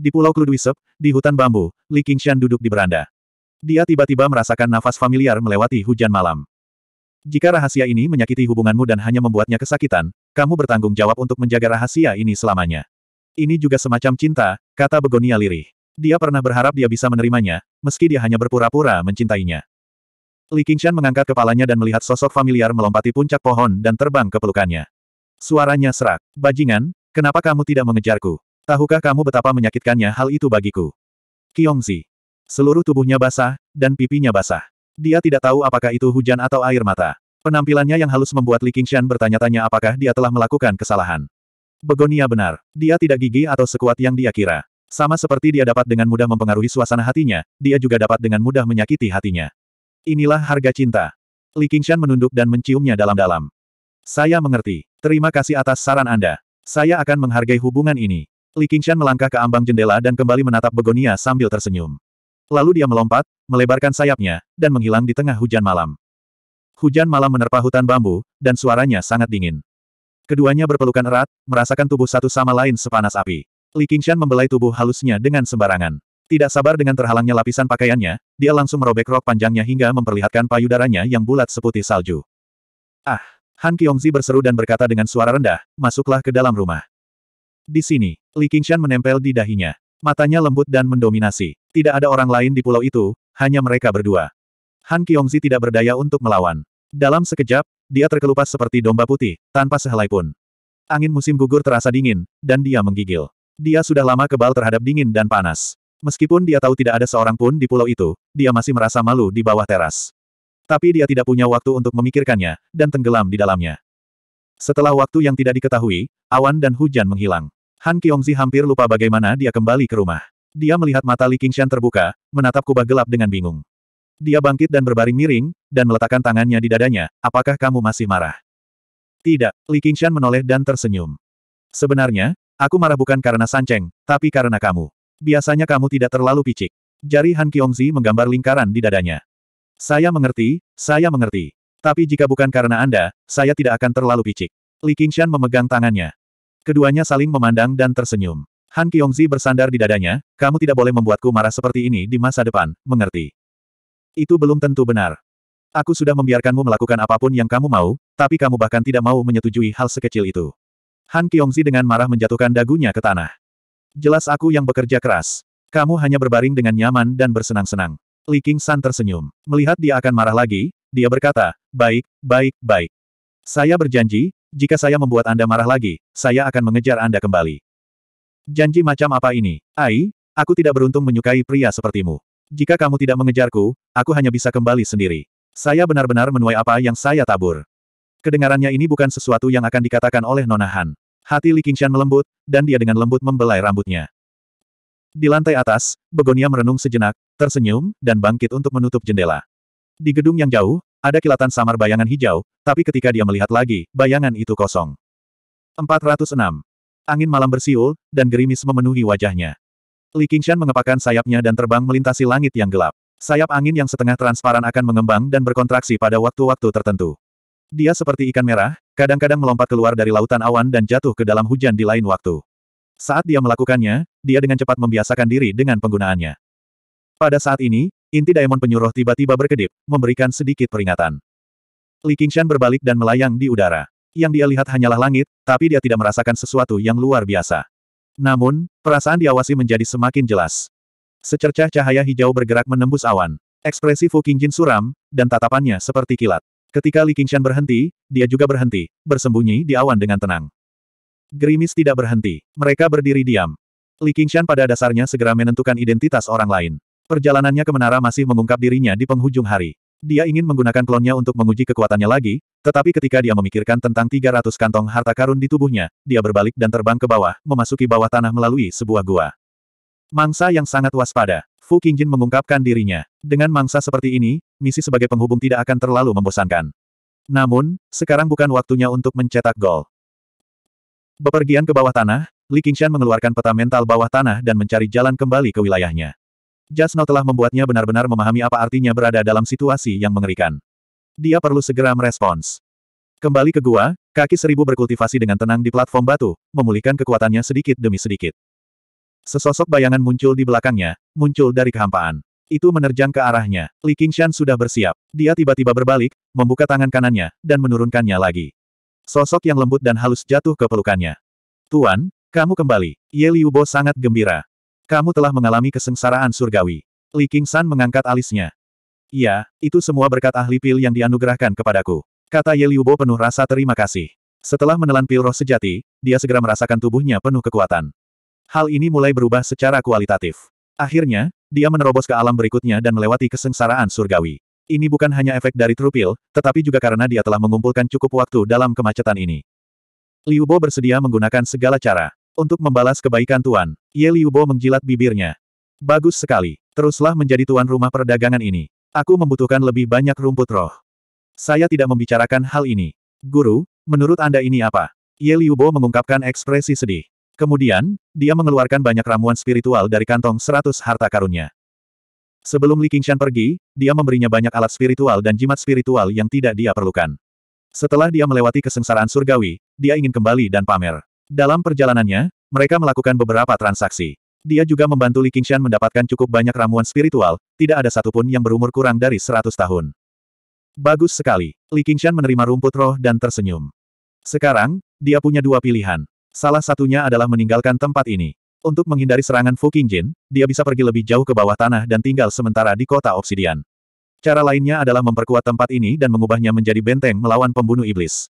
Di Pulau Kludwisep, di hutan bambu, Li Qingshan duduk di beranda. Dia tiba-tiba merasakan nafas familiar melewati hujan malam. Jika rahasia ini menyakiti hubunganmu dan hanya membuatnya kesakitan, kamu bertanggung jawab untuk menjaga rahasia ini selamanya. Ini juga semacam cinta, kata Begonia lirih. Dia pernah berharap dia bisa menerimanya, meski dia hanya berpura-pura mencintainya. Li Qingshan mengangkat kepalanya dan melihat sosok familiar melompati puncak pohon dan terbang ke pelukannya. Suaranya serak. Bajingan, kenapa kamu tidak mengejarku? Tahukah kamu betapa menyakitkannya hal itu bagiku? Kiongzi. Seluruh tubuhnya basah, dan pipinya basah. Dia tidak tahu apakah itu hujan atau air mata. Penampilannya yang halus membuat Li Qingshan bertanya-tanya apakah dia telah melakukan kesalahan. Begonia benar. Dia tidak gigi atau sekuat yang dia kira. Sama seperti dia dapat dengan mudah mempengaruhi suasana hatinya, dia juga dapat dengan mudah menyakiti hatinya. Inilah harga cinta. Li Qingshan menunduk dan menciumnya dalam-dalam. Saya mengerti. Terima kasih atas saran Anda. Saya akan menghargai hubungan ini. Li Qingshan melangkah ke ambang jendela dan kembali menatap Begonia sambil tersenyum. Lalu dia melompat, melebarkan sayapnya, dan menghilang di tengah hujan malam. Hujan malam menerpa hutan bambu, dan suaranya sangat dingin. Keduanya berpelukan erat, merasakan tubuh satu sama lain sepanas api. Li Qingshan membelai tubuh halusnya dengan sembarangan. Tidak sabar dengan terhalangnya lapisan pakaiannya, dia langsung merobek rok panjangnya hingga memperlihatkan payudaranya yang bulat seputih salju. Ah! Han Kiongzi berseru dan berkata dengan suara rendah, masuklah ke dalam rumah. Di sini, Li Qingshan menempel di dahinya. Matanya lembut dan mendominasi. Tidak ada orang lain di pulau itu, hanya mereka berdua. Han Kiongzi tidak berdaya untuk melawan. Dalam sekejap, dia terkelupas seperti domba putih, tanpa sehelai pun. Angin musim gugur terasa dingin, dan dia menggigil. Dia sudah lama kebal terhadap dingin dan panas. Meskipun dia tahu tidak ada seorang pun di pulau itu, dia masih merasa malu di bawah teras. Tapi dia tidak punya waktu untuk memikirkannya, dan tenggelam di dalamnya. Setelah waktu yang tidak diketahui, awan dan hujan menghilang. Han Kiongzi hampir lupa bagaimana dia kembali ke rumah. Dia melihat mata Li Qingshan terbuka, menatap kubah gelap dengan bingung. Dia bangkit dan berbaring miring, dan meletakkan tangannya di dadanya, apakah kamu masih marah? Tidak, Li Qingshan menoleh dan tersenyum. Sebenarnya, aku marah bukan karena Sanceng, tapi karena kamu. Biasanya kamu tidak terlalu picik. Jari Han Kiongzi menggambar lingkaran di dadanya. Saya mengerti, saya mengerti. Tapi jika bukan karena Anda, saya tidak akan terlalu picik. Li Qingshan memegang tangannya. Keduanya saling memandang dan tersenyum. Han Kyongzi bersandar di dadanya, kamu tidak boleh membuatku marah seperti ini di masa depan, mengerti? Itu belum tentu benar. Aku sudah membiarkanmu melakukan apapun yang kamu mau, tapi kamu bahkan tidak mau menyetujui hal sekecil itu. Han Kyongzi dengan marah menjatuhkan dagunya ke tanah. Jelas aku yang bekerja keras. Kamu hanya berbaring dengan nyaman dan bersenang-senang. Li King San tersenyum. Melihat dia akan marah lagi, dia berkata, baik, baik, baik. Saya berjanji, jika saya membuat Anda marah lagi, saya akan mengejar Anda kembali. Janji macam apa ini? Ai, aku tidak beruntung menyukai pria sepertimu. Jika kamu tidak mengejarku, aku hanya bisa kembali sendiri. Saya benar-benar menuai apa yang saya tabur. Kedengarannya ini bukan sesuatu yang akan dikatakan oleh Nonahan. Hati Li Qingshan melembut, dan dia dengan lembut membelai rambutnya. Di lantai atas, Begonia merenung sejenak, tersenyum, dan bangkit untuk menutup jendela. Di gedung yang jauh, ada kilatan samar bayangan hijau, tapi ketika dia melihat lagi, bayangan itu kosong. 406. Angin malam bersiul, dan gerimis memenuhi wajahnya. Li Qingshan mengepakkan sayapnya dan terbang melintasi langit yang gelap. Sayap angin yang setengah transparan akan mengembang dan berkontraksi pada waktu-waktu tertentu. Dia seperti ikan merah, kadang-kadang melompat keluar dari lautan awan dan jatuh ke dalam hujan di lain waktu. Saat dia melakukannya, dia dengan cepat membiasakan diri dengan penggunaannya. Pada saat ini, Inti Diamond penyuruh tiba-tiba berkedip, memberikan sedikit peringatan. Li Qingshan berbalik dan melayang di udara. Yang dia lihat hanyalah langit, tapi dia tidak merasakan sesuatu yang luar biasa. Namun, perasaan diawasi menjadi semakin jelas. Secercah cahaya hijau bergerak menembus awan. Ekspresi Fu Qingjin suram, dan tatapannya seperti kilat. Ketika Li Qingshan berhenti, dia juga berhenti, bersembunyi di awan dengan tenang. Gerimis tidak berhenti. Mereka berdiri diam. Li Qingshan pada dasarnya segera menentukan identitas orang lain. Perjalanannya ke menara masih mengungkap dirinya di penghujung hari. Dia ingin menggunakan klonnya untuk menguji kekuatannya lagi, tetapi ketika dia memikirkan tentang 300 kantong harta karun di tubuhnya, dia berbalik dan terbang ke bawah, memasuki bawah tanah melalui sebuah gua. Mangsa yang sangat waspada. Fu Qingjin mengungkapkan dirinya. Dengan mangsa seperti ini, misi sebagai penghubung tidak akan terlalu membosankan. Namun, sekarang bukan waktunya untuk mencetak gol. Bepergian ke bawah tanah, Li Qingshan mengeluarkan peta mental bawah tanah dan mencari jalan kembali ke wilayahnya. Jasno telah membuatnya benar-benar memahami apa artinya berada dalam situasi yang mengerikan. Dia perlu segera merespons. Kembali ke gua, kaki seribu berkultivasi dengan tenang di platform batu, memulihkan kekuatannya sedikit demi sedikit. Sesosok bayangan muncul di belakangnya, muncul dari kehampaan. Itu menerjang ke arahnya. Li Qingshan sudah bersiap. Dia tiba-tiba berbalik, membuka tangan kanannya, dan menurunkannya lagi. Sosok yang lembut dan halus jatuh ke pelukannya. Tuan, kamu kembali. Ye Liubo sangat gembira. Kamu telah mengalami kesengsaraan surgawi. Li King San mengangkat alisnya. Ya, itu semua berkat ahli pil yang dianugerahkan kepadaku. Kata Ye Liubo penuh rasa terima kasih. Setelah menelan pil roh sejati, dia segera merasakan tubuhnya penuh kekuatan. Hal ini mulai berubah secara kualitatif. Akhirnya, dia menerobos ke alam berikutnya dan melewati kesengsaraan surgawi. Ini bukan hanya efek dari trupil, tetapi juga karena dia telah mengumpulkan cukup waktu dalam kemacetan ini. Liubo bersedia menggunakan segala cara. Untuk membalas kebaikan Tuan, Ye Liubo menjilat bibirnya. Bagus sekali. Teruslah menjadi tuan rumah perdagangan ini. Aku membutuhkan lebih banyak rumput roh. Saya tidak membicarakan hal ini. Guru, menurut Anda ini apa? Ye Liubo mengungkapkan ekspresi sedih. Kemudian, dia mengeluarkan banyak ramuan spiritual dari kantong seratus harta karunnya. Sebelum Li Qingshan pergi, dia memberinya banyak alat spiritual dan jimat spiritual yang tidak dia perlukan. Setelah dia melewati kesengsaraan surgawi, dia ingin kembali dan pamer. Dalam perjalanannya, mereka melakukan beberapa transaksi. Dia juga membantu Li Qingshan mendapatkan cukup banyak ramuan spiritual, tidak ada satupun yang berumur kurang dari 100 tahun. Bagus sekali. Li Qingshan menerima rumput roh dan tersenyum. Sekarang, dia punya dua pilihan. Salah satunya adalah meninggalkan tempat ini. Untuk menghindari serangan Fu Qingjin, dia bisa pergi lebih jauh ke bawah tanah dan tinggal sementara di kota obsidian. Cara lainnya adalah memperkuat tempat ini dan mengubahnya menjadi benteng melawan pembunuh iblis.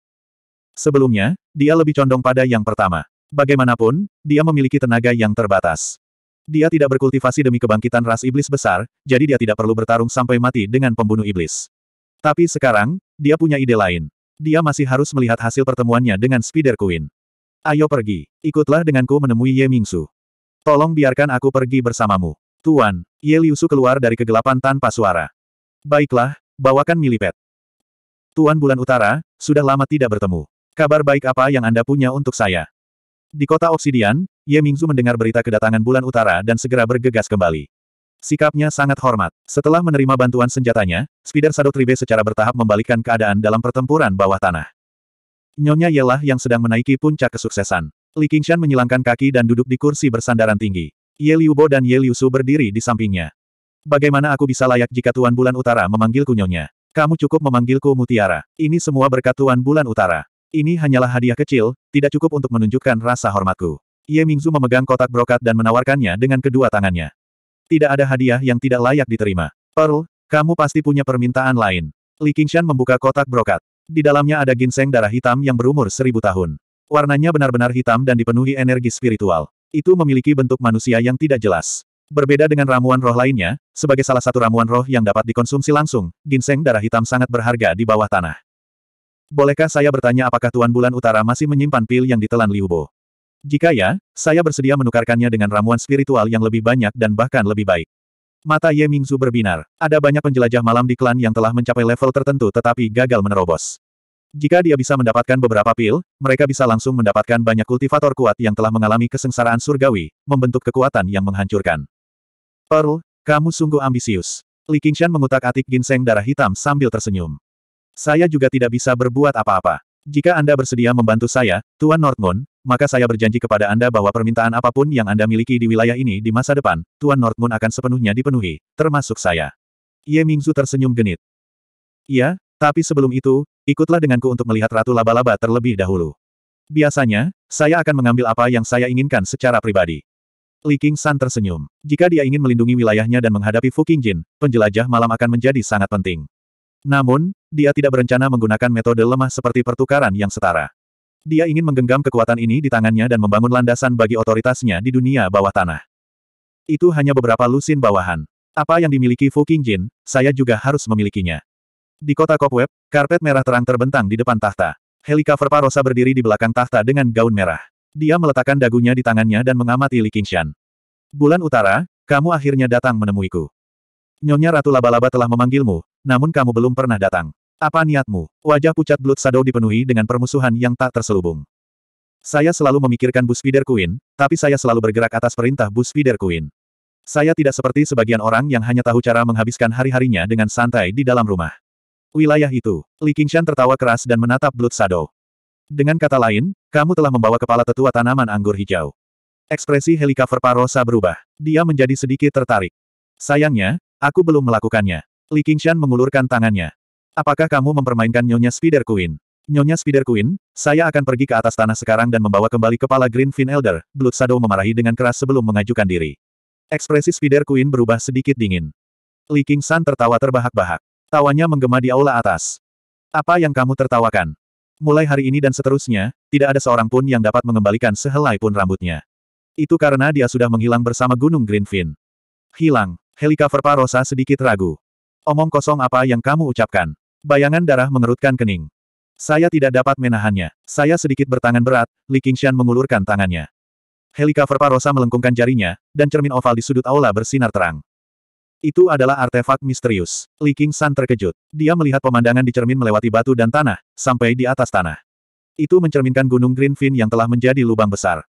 Sebelumnya, dia lebih condong pada yang pertama. Bagaimanapun, dia memiliki tenaga yang terbatas. Dia tidak berkultivasi demi kebangkitan ras iblis besar, jadi dia tidak perlu bertarung sampai mati dengan pembunuh iblis. Tapi sekarang, dia punya ide lain. Dia masih harus melihat hasil pertemuannya dengan Spider Queen. Ayo pergi, ikutlah denganku menemui Ye Mingsu. Tolong biarkan aku pergi bersamamu. Tuan, Ye Liusu keluar dari kegelapan tanpa suara. Baiklah, bawakan milipet. Tuan Bulan Utara, sudah lama tidak bertemu. Kabar baik apa yang Anda punya untuk saya? Di kota Obsidian, Ye Mingzu mendengar berita kedatangan bulan utara dan segera bergegas kembali. Sikapnya sangat hormat. Setelah menerima bantuan senjatanya, Spider Shadow Tribe secara bertahap membalikkan keadaan dalam pertempuran bawah tanah. Nyonya Yelah yang sedang menaiki puncak kesuksesan. Li Qingshan menyilangkan kaki dan duduk di kursi bersandaran tinggi. Ye Liubo dan Ye Liusu berdiri di sampingnya. Bagaimana aku bisa layak jika Tuan Bulan Utara memanggilku Nyonya? Kamu cukup memanggilku Mutiara. Ini semua berkat Tuan Bulan Utara. Ini hanyalah hadiah kecil, tidak cukup untuk menunjukkan rasa hormatku. Ye Mingzu memegang kotak brokat dan menawarkannya dengan kedua tangannya. Tidak ada hadiah yang tidak layak diterima. Pearl, kamu pasti punya permintaan lain. Li Qingshan membuka kotak brokat. Di dalamnya ada ginseng darah hitam yang berumur seribu tahun. Warnanya benar-benar hitam dan dipenuhi energi spiritual. Itu memiliki bentuk manusia yang tidak jelas. Berbeda dengan ramuan roh lainnya, sebagai salah satu ramuan roh yang dapat dikonsumsi langsung, ginseng darah hitam sangat berharga di bawah tanah. Bolehkah saya bertanya apakah Tuan Bulan Utara masih menyimpan pil yang ditelan Liu Bo? Jika ya, saya bersedia menukarkannya dengan ramuan spiritual yang lebih banyak dan bahkan lebih baik. Mata Ye Mingzu berbinar. Ada banyak penjelajah malam di klan yang telah mencapai level tertentu tetapi gagal menerobos. Jika dia bisa mendapatkan beberapa pil, mereka bisa langsung mendapatkan banyak kultivator kuat yang telah mengalami kesengsaraan surgawi, membentuk kekuatan yang menghancurkan. Pearl, kamu sungguh ambisius. Li Qingshan mengutak-atik ginseng darah hitam sambil tersenyum. Saya juga tidak bisa berbuat apa-apa. Jika Anda bersedia membantu saya, Tuan Northmoon, maka saya berjanji kepada Anda bahwa permintaan apapun yang Anda miliki di wilayah ini di masa depan, Tuan Northmoon akan sepenuhnya dipenuhi, termasuk saya. Ye Mingzu tersenyum genit. Iya, tapi sebelum itu, ikutlah denganku untuk melihat Ratu Laba-Laba terlebih dahulu. Biasanya, saya akan mengambil apa yang saya inginkan secara pribadi. Li King San tersenyum. Jika dia ingin melindungi wilayahnya dan menghadapi Fu Qingjin, penjelajah malam akan menjadi sangat penting. Namun, dia tidak berencana menggunakan metode lemah seperti pertukaran yang setara. Dia ingin menggenggam kekuatan ini di tangannya dan membangun landasan bagi otoritasnya di dunia bawah tanah. Itu hanya beberapa lusin bawahan. Apa yang dimiliki Fu Qingjin, saya juga harus memilikinya. Di kota Kopweb, karpet merah terang terbentang di depan tahta. Helikover Parosa berdiri di belakang tahta dengan gaun merah. Dia meletakkan dagunya di tangannya dan mengamati Li Qingshan. Bulan utara, kamu akhirnya datang menemuiku. Nyonya Ratu Laba-Laba telah memanggilmu, namun kamu belum pernah datang. Apa niatmu? Wajah pucat Blood Shadow dipenuhi dengan permusuhan yang tak terselubung. Saya selalu memikirkan Bus Spider Queen, tapi saya selalu bergerak atas perintah Bus Spider Queen. Saya tidak seperti sebagian orang yang hanya tahu cara menghabiskan hari-harinya dengan santai di dalam rumah. Wilayah itu, Li Qingshan tertawa keras dan menatap Blood Shadow. Dengan kata lain, kamu telah membawa kepala tetua tanaman anggur hijau. Ekspresi helikopter Parosa berubah. Dia menjadi sedikit tertarik. Sayangnya, Aku belum melakukannya. Li Qingshan mengulurkan tangannya. Apakah kamu mempermainkan Nyonya Spider Queen? Nyonya Spider Queen, saya akan pergi ke atas tanah sekarang dan membawa kembali kepala Greenfin Elder, Blood Shadow memarahi dengan keras sebelum mengajukan diri. Ekspresi Spider Queen berubah sedikit dingin. Li Qingshan tertawa terbahak-bahak. Tawanya menggema di aula atas. Apa yang kamu tertawakan? Mulai hari ini dan seterusnya, tidak ada seorang pun yang dapat mengembalikan sehelai pun rambutnya. Itu karena dia sudah menghilang bersama Gunung Greenfin. Hilang. Helika Parosa sedikit ragu. Omong kosong apa yang kamu ucapkan? Bayangan darah mengerutkan kening. Saya tidak dapat menahannya. Saya sedikit bertangan berat, Li Qingshan mengulurkan tangannya. Helika Parosa melengkungkan jarinya, dan cermin oval di sudut aula bersinar terang. Itu adalah artefak misterius. Li Qingshan terkejut. Dia melihat pemandangan di cermin melewati batu dan tanah, sampai di atas tanah. Itu mencerminkan gunung Greenfin yang telah menjadi lubang besar.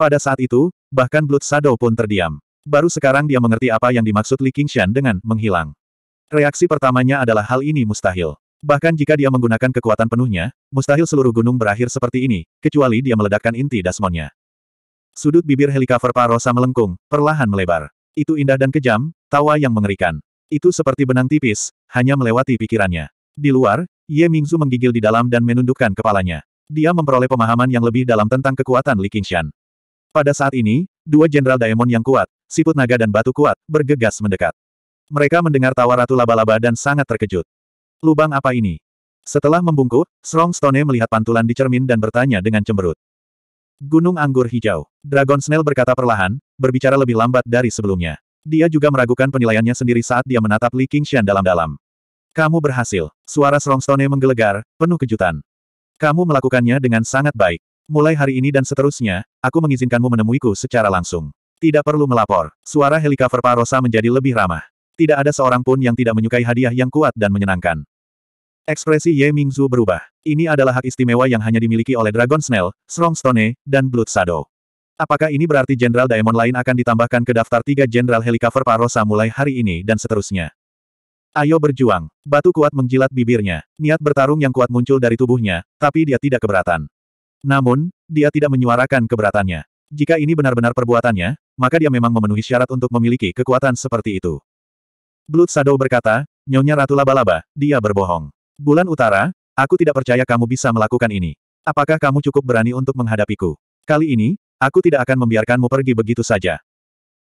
Pada saat itu, bahkan Blood Shadow pun terdiam. Baru sekarang dia mengerti apa yang dimaksud Li Qingshan dengan menghilang. Reaksi pertamanya adalah hal ini mustahil. Bahkan jika dia menggunakan kekuatan penuhnya, mustahil seluruh gunung berakhir seperti ini, kecuali dia meledakkan inti dasmonnya. Sudut bibir helikaver Parosa melengkung, perlahan melebar. Itu indah dan kejam, tawa yang mengerikan. Itu seperti benang tipis, hanya melewati pikirannya. Di luar, Ye Mingzu menggigil di dalam dan menundukkan kepalanya. Dia memperoleh pemahaman yang lebih dalam tentang kekuatan Li Qingshan. Pada saat ini, dua jenderal Daemon yang kuat, siput naga dan batu kuat, bergegas mendekat. Mereka mendengar tawa Ratu Laba-Laba dan sangat terkejut. Lubang apa ini? Setelah membungkuk, Strong Stone melihat pantulan di cermin dan bertanya dengan cemberut. Gunung Anggur Hijau. Dragon Snail berkata perlahan, berbicara lebih lambat dari sebelumnya. Dia juga meragukan penilaiannya sendiri saat dia menatap Li Qingshan dalam-dalam. Kamu berhasil. Suara Strong Stone menggelegar, penuh kejutan. Kamu melakukannya dengan sangat baik. Mulai hari ini dan seterusnya, aku mengizinkanmu menemuiku secara langsung. Tidak perlu melapor. Suara helikopter Parosa menjadi lebih ramah. Tidak ada seorang pun yang tidak menyukai hadiah yang kuat dan menyenangkan. Ekspresi Ye Mingzu berubah. Ini adalah hak istimewa yang hanya dimiliki oleh Dragon Snail, Strong Stone, dan Blood Shadow. Apakah ini berarti Jenderal Daemon lain akan ditambahkan ke daftar tiga Jenderal Helicover Parosa mulai hari ini dan seterusnya? Ayo berjuang. Batu kuat menjilat bibirnya. Niat bertarung yang kuat muncul dari tubuhnya, tapi dia tidak keberatan. Namun, dia tidak menyuarakan keberatannya. Jika ini benar-benar perbuatannya, maka dia memang memenuhi syarat untuk memiliki kekuatan seperti itu. Blood Shadow berkata, Nyonya Ratu Laba-Laba, dia berbohong. Bulan Utara, aku tidak percaya kamu bisa melakukan ini. Apakah kamu cukup berani untuk menghadapiku? Kali ini, aku tidak akan membiarkanmu pergi begitu saja.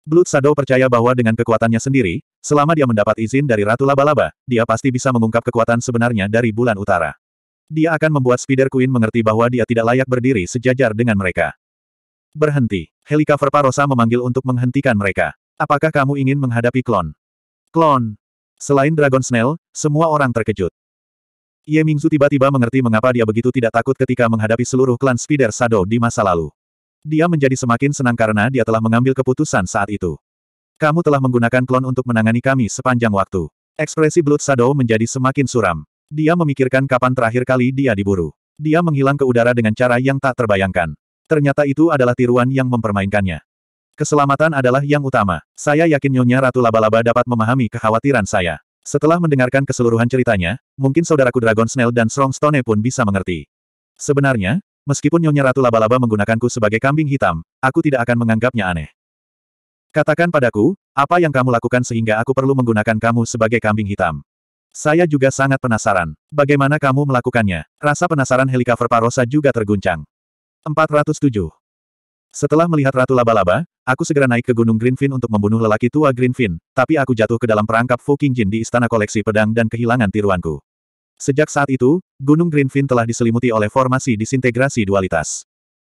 Blood Shadow percaya bahwa dengan kekuatannya sendiri, selama dia mendapat izin dari Ratu Laba-Laba, dia pasti bisa mengungkap kekuatan sebenarnya dari bulan utara. Dia akan membuat Spider Queen mengerti bahwa dia tidak layak berdiri sejajar dengan mereka. Berhenti. Helikaver Parosa memanggil untuk menghentikan mereka. Apakah kamu ingin menghadapi klon? Klon. Selain Dragon Snail, semua orang terkejut. Ye Mingzu tiba-tiba mengerti mengapa dia begitu tidak takut ketika menghadapi seluruh klan Spider Shadow di masa lalu. Dia menjadi semakin senang karena dia telah mengambil keputusan saat itu. Kamu telah menggunakan klon untuk menangani kami sepanjang waktu. Ekspresi Blood Shadow menjadi semakin suram. Dia memikirkan kapan terakhir kali dia diburu. Dia menghilang ke udara dengan cara yang tak terbayangkan. Ternyata itu adalah tiruan yang mempermainkannya. Keselamatan adalah yang utama. Saya yakin Nyonya Ratu Laba-Laba dapat memahami kekhawatiran saya. Setelah mendengarkan keseluruhan ceritanya, mungkin saudaraku Dragon Snail dan Strong Stone pun bisa mengerti. Sebenarnya, meskipun Nyonya Ratu Laba-Laba menggunakanku sebagai kambing hitam, aku tidak akan menganggapnya aneh. Katakan padaku, apa yang kamu lakukan sehingga aku perlu menggunakan kamu sebagai kambing hitam. Saya juga sangat penasaran. Bagaimana kamu melakukannya? Rasa penasaran Helikaver Parosa juga terguncang. 407. Setelah melihat Ratu Laba-Laba, aku segera naik ke Gunung Greenfin untuk membunuh lelaki tua Greenfin, tapi aku jatuh ke dalam perangkap Fu Jin di Istana Koleksi Pedang dan kehilangan tiruanku. Sejak saat itu, Gunung Greenfin telah diselimuti oleh formasi disintegrasi dualitas.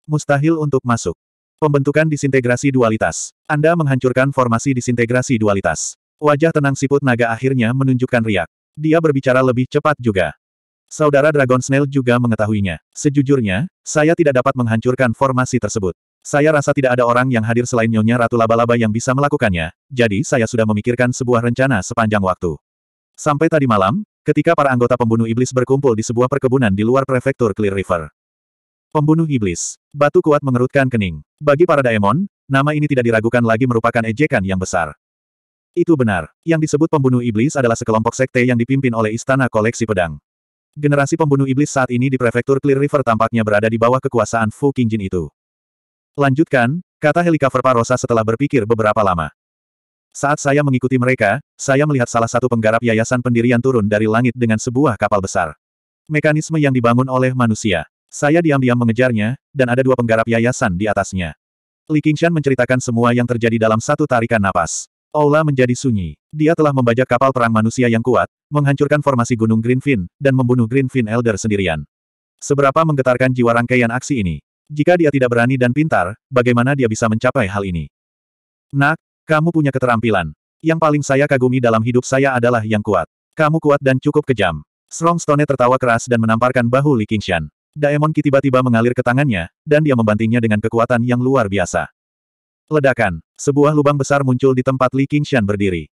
Mustahil untuk masuk. Pembentukan disintegrasi dualitas. Anda menghancurkan formasi disintegrasi dualitas. Wajah tenang siput naga akhirnya menunjukkan riak. Dia berbicara lebih cepat juga. Saudara Dragon Snail juga mengetahuinya. Sejujurnya, saya tidak dapat menghancurkan formasi tersebut. Saya rasa tidak ada orang yang hadir selain Nyonya Ratu Laba-Laba yang bisa melakukannya, jadi saya sudah memikirkan sebuah rencana sepanjang waktu. Sampai tadi malam, ketika para anggota pembunuh iblis berkumpul di sebuah perkebunan di luar prefektur Clear River. Pembunuh iblis. Batu kuat mengerutkan kening. Bagi para daemon, nama ini tidak diragukan lagi merupakan ejekan yang besar. Itu benar. Yang disebut pembunuh iblis adalah sekelompok sekte yang dipimpin oleh Istana Koleksi Pedang generasi pembunuh iblis saat ini di prefektur Clear River tampaknya berada di bawah kekuasaan Fu Qingjin itu. Lanjutkan, kata helikopter Parosa setelah berpikir beberapa lama. Saat saya mengikuti mereka, saya melihat salah satu penggarap yayasan pendirian turun dari langit dengan sebuah kapal besar. Mekanisme yang dibangun oleh manusia. Saya diam-diam mengejarnya, dan ada dua penggarap yayasan di atasnya. Li Qingshan menceritakan semua yang terjadi dalam satu tarikan napas. Aula menjadi sunyi. Dia telah membajak kapal perang manusia yang kuat, menghancurkan formasi Gunung Greenfin, dan membunuh Greenfin Elder sendirian. Seberapa menggetarkan jiwa rangkaian aksi ini? Jika dia tidak berani dan pintar, bagaimana dia bisa mencapai hal ini? Nak, kamu punya keterampilan. Yang paling saya kagumi dalam hidup saya adalah yang kuat. Kamu kuat dan cukup kejam. Strong Stone tertawa keras dan menamparkan bahu Li Qingshan. Daemon Ki tiba-tiba mengalir ke tangannya, dan dia membantingnya dengan kekuatan yang luar biasa. Ledakan. Sebuah lubang besar muncul di tempat Li Qingshan berdiri.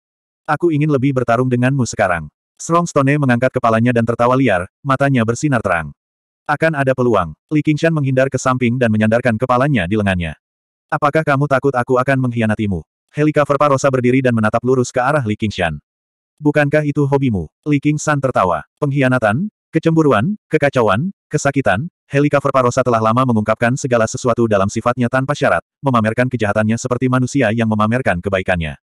Aku ingin lebih bertarung denganmu sekarang. Strong Stone mengangkat kepalanya dan tertawa liar, matanya bersinar terang. Akan ada peluang. Li Qingshan menghindar ke samping dan menyandarkan kepalanya di lengannya. Apakah kamu takut aku akan mengkhianatimu? Helika Parosa berdiri dan menatap lurus ke arah Li Qingshan. Bukankah itu hobimu? Li Qingshan tertawa. Pengkhianatan, kecemburuan, kekacauan, kesakitan, Helikover Parosa telah lama mengungkapkan segala sesuatu dalam sifatnya tanpa syarat, memamerkan kejahatannya seperti manusia yang memamerkan kebaikannya.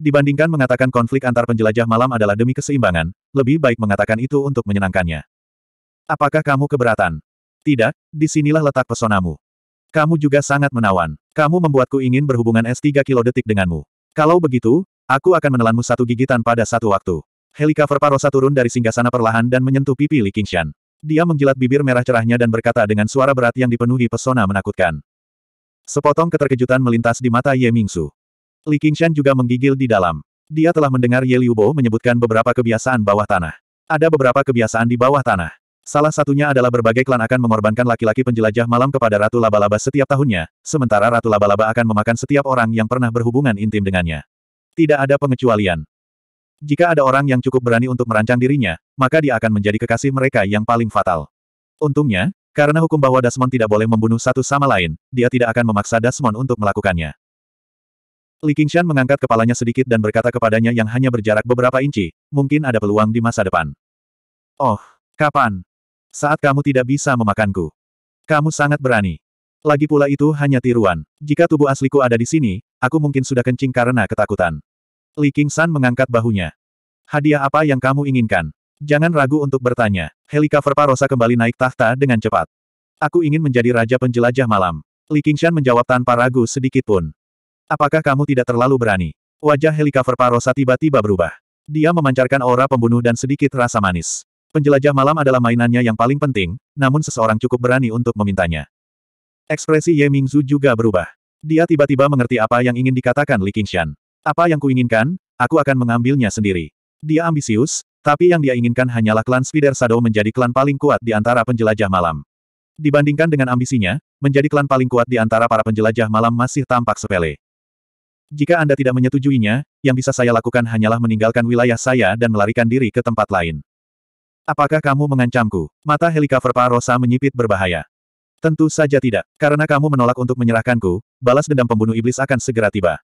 Dibandingkan mengatakan konflik antar penjelajah malam adalah demi keseimbangan, lebih baik mengatakan itu untuk menyenangkannya. Apakah kamu keberatan? Tidak, disinilah letak pesonamu. Kamu juga sangat menawan. Kamu membuatku ingin berhubungan S3 kilo detik denganmu. Kalau begitu, aku akan menelanmu satu gigitan pada satu waktu. Helikover Parosa turun dari singgasana perlahan dan menyentuh pipi Li Qingshan. Dia menjilat bibir merah cerahnya dan berkata dengan suara berat yang dipenuhi pesona menakutkan. Sepotong keterkejutan melintas di mata Ye Mingsu. Li Qingshan juga menggigil di dalam. Dia telah mendengar Ye Liubo menyebutkan beberapa kebiasaan bawah tanah. Ada beberapa kebiasaan di bawah tanah. Salah satunya adalah berbagai klan akan mengorbankan laki-laki penjelajah malam kepada Ratu Laba-Laba setiap tahunnya, sementara Ratu Laba-Laba akan memakan setiap orang yang pernah berhubungan intim dengannya. Tidak ada pengecualian. Jika ada orang yang cukup berani untuk merancang dirinya, maka dia akan menjadi kekasih mereka yang paling fatal. Untungnya, karena hukum bahwa Dasmon tidak boleh membunuh satu sama lain, dia tidak akan memaksa Dasmon untuk melakukannya. Li Qingshan mengangkat kepalanya sedikit dan berkata kepadanya yang hanya berjarak beberapa inci, mungkin ada peluang di masa depan. Oh, kapan? Saat kamu tidak bisa memakanku. Kamu sangat berani. Lagi pula itu hanya tiruan. Jika tubuh asliku ada di sini, aku mungkin sudah kencing karena ketakutan. Li San mengangkat bahunya. Hadiah apa yang kamu inginkan? Jangan ragu untuk bertanya. Helikover Parosa kembali naik tahta dengan cepat. Aku ingin menjadi raja penjelajah malam. Li Qingshan menjawab tanpa ragu sedikit pun. Apakah kamu tidak terlalu berani? Wajah Helikover Parosa tiba-tiba berubah. Dia memancarkan aura pembunuh dan sedikit rasa manis. Penjelajah malam adalah mainannya yang paling penting, namun seseorang cukup berani untuk memintanya. Ekspresi Ye Mingzu juga berubah. Dia tiba-tiba mengerti apa yang ingin dikatakan Li Qingshan. Apa yang kuinginkan, aku akan mengambilnya sendiri. Dia ambisius, tapi yang dia inginkan hanyalah klan Spider Shadow menjadi klan paling kuat di antara penjelajah malam. Dibandingkan dengan ambisinya, menjadi klan paling kuat di antara para penjelajah malam masih tampak sepele. Jika Anda tidak menyetujuinya, yang bisa saya lakukan hanyalah meninggalkan wilayah saya dan melarikan diri ke tempat lain. Apakah kamu mengancamku? Mata Helikaver Parosa menyipit berbahaya. Tentu saja tidak, karena kamu menolak untuk menyerahkanku, balas dendam pembunuh iblis akan segera tiba.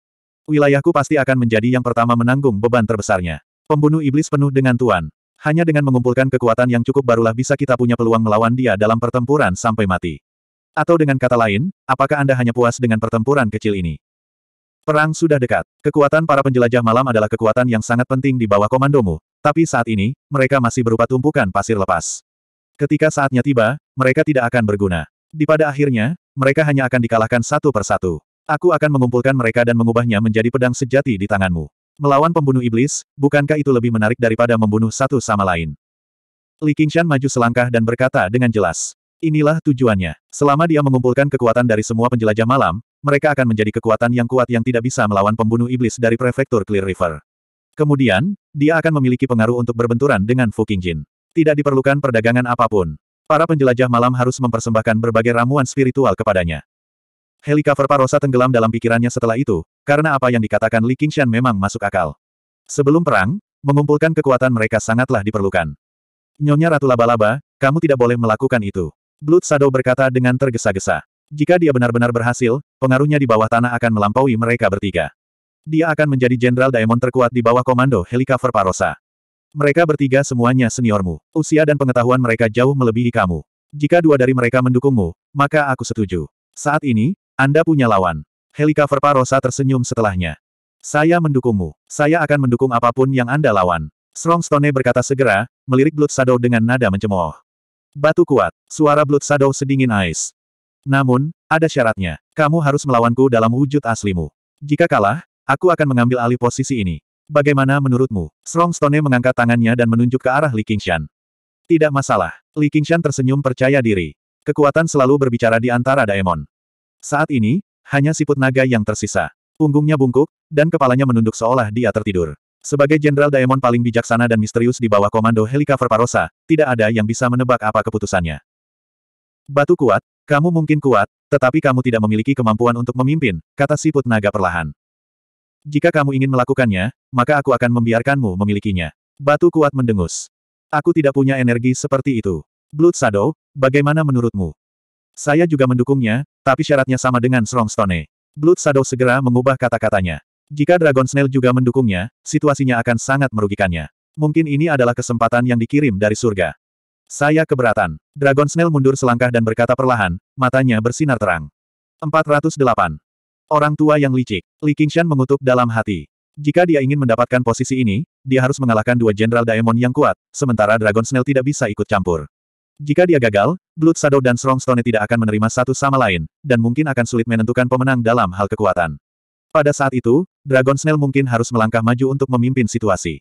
Wilayahku pasti akan menjadi yang pertama menanggung beban terbesarnya. Pembunuh iblis penuh dengan tuan. Hanya dengan mengumpulkan kekuatan yang cukup barulah bisa kita punya peluang melawan dia dalam pertempuran sampai mati. Atau dengan kata lain, apakah Anda hanya puas dengan pertempuran kecil ini? Perang sudah dekat. Kekuatan para penjelajah malam adalah kekuatan yang sangat penting di bawah komandomu, tapi saat ini, mereka masih berupa tumpukan pasir lepas. Ketika saatnya tiba, mereka tidak akan berguna. Di pada akhirnya, mereka hanya akan dikalahkan satu persatu. Aku akan mengumpulkan mereka dan mengubahnya menjadi pedang sejati di tanganmu. Melawan pembunuh iblis, bukankah itu lebih menarik daripada membunuh satu sama lain? Li Qingshan maju selangkah dan berkata dengan jelas. Inilah tujuannya. Selama dia mengumpulkan kekuatan dari semua penjelajah malam, mereka akan menjadi kekuatan yang kuat yang tidak bisa melawan pembunuh iblis dari prefektur Clear River. Kemudian, dia akan memiliki pengaruh untuk berbenturan dengan Fu Qingjin. Tidak diperlukan perdagangan apapun. Para penjelajah malam harus mempersembahkan berbagai ramuan spiritual kepadanya. Helikaver Parosa tenggelam dalam pikirannya setelah itu, karena apa yang dikatakan Li Qingshan memang masuk akal. Sebelum perang, mengumpulkan kekuatan mereka sangatlah diperlukan. Nyonya Ratu Laba-Laba, kamu tidak boleh melakukan itu. Blood Shadow berkata dengan tergesa-gesa. Jika dia benar-benar berhasil, pengaruhnya di bawah tanah akan melampaui mereka bertiga. Dia akan menjadi jenderal Daemon terkuat di bawah komando Helikaver Parosa. Mereka bertiga semuanya seniormu. Usia dan pengetahuan mereka jauh melebihi kamu. Jika dua dari mereka mendukungmu, maka aku setuju. Saat ini, anda punya lawan. Helikover Parosa tersenyum setelahnya. Saya mendukungmu. Saya akan mendukung apapun yang Anda lawan. Strongstone berkata segera, melirik Blood Shadow dengan nada mencemooh. Batu kuat. Suara Blood Shadow sedingin ais. Namun, ada syaratnya. Kamu harus melawanku dalam wujud aslimu. Jika kalah, aku akan mengambil alih posisi ini. Bagaimana menurutmu? Strongstone mengangkat tangannya dan menunjuk ke arah Li Qingshan. Tidak masalah. Li Qingshan tersenyum percaya diri. Kekuatan selalu berbicara di antara daemon. Saat ini, hanya siput naga yang tersisa. Punggungnya bungkuk, dan kepalanya menunduk seolah dia tertidur. Sebagai Jenderal Daemon paling bijaksana dan misterius di bawah komando helikover Parosa, tidak ada yang bisa menebak apa keputusannya. Batu kuat, kamu mungkin kuat, tetapi kamu tidak memiliki kemampuan untuk memimpin, kata siput naga perlahan. Jika kamu ingin melakukannya, maka aku akan membiarkanmu memilikinya. Batu kuat mendengus. Aku tidak punya energi seperti itu. Blood Shadow, bagaimana menurutmu? Saya juga mendukungnya, tapi syaratnya sama dengan Strong Strongstone. Blood Shadow segera mengubah kata-katanya. Jika Dragon Snail juga mendukungnya, situasinya akan sangat merugikannya. Mungkin ini adalah kesempatan yang dikirim dari surga. Saya keberatan. Dragon Snail mundur selangkah dan berkata perlahan, matanya bersinar terang. 408. Orang tua yang licik. Li Qingshan mengutuk dalam hati. Jika dia ingin mendapatkan posisi ini, dia harus mengalahkan dua jenderal Daemon yang kuat, sementara Dragon Snail tidak bisa ikut campur. Jika dia gagal, Blood Shadow dan Strongstone tidak akan menerima satu sama lain, dan mungkin akan sulit menentukan pemenang dalam hal kekuatan. Pada saat itu, Dragon Snail mungkin harus melangkah maju untuk memimpin situasi.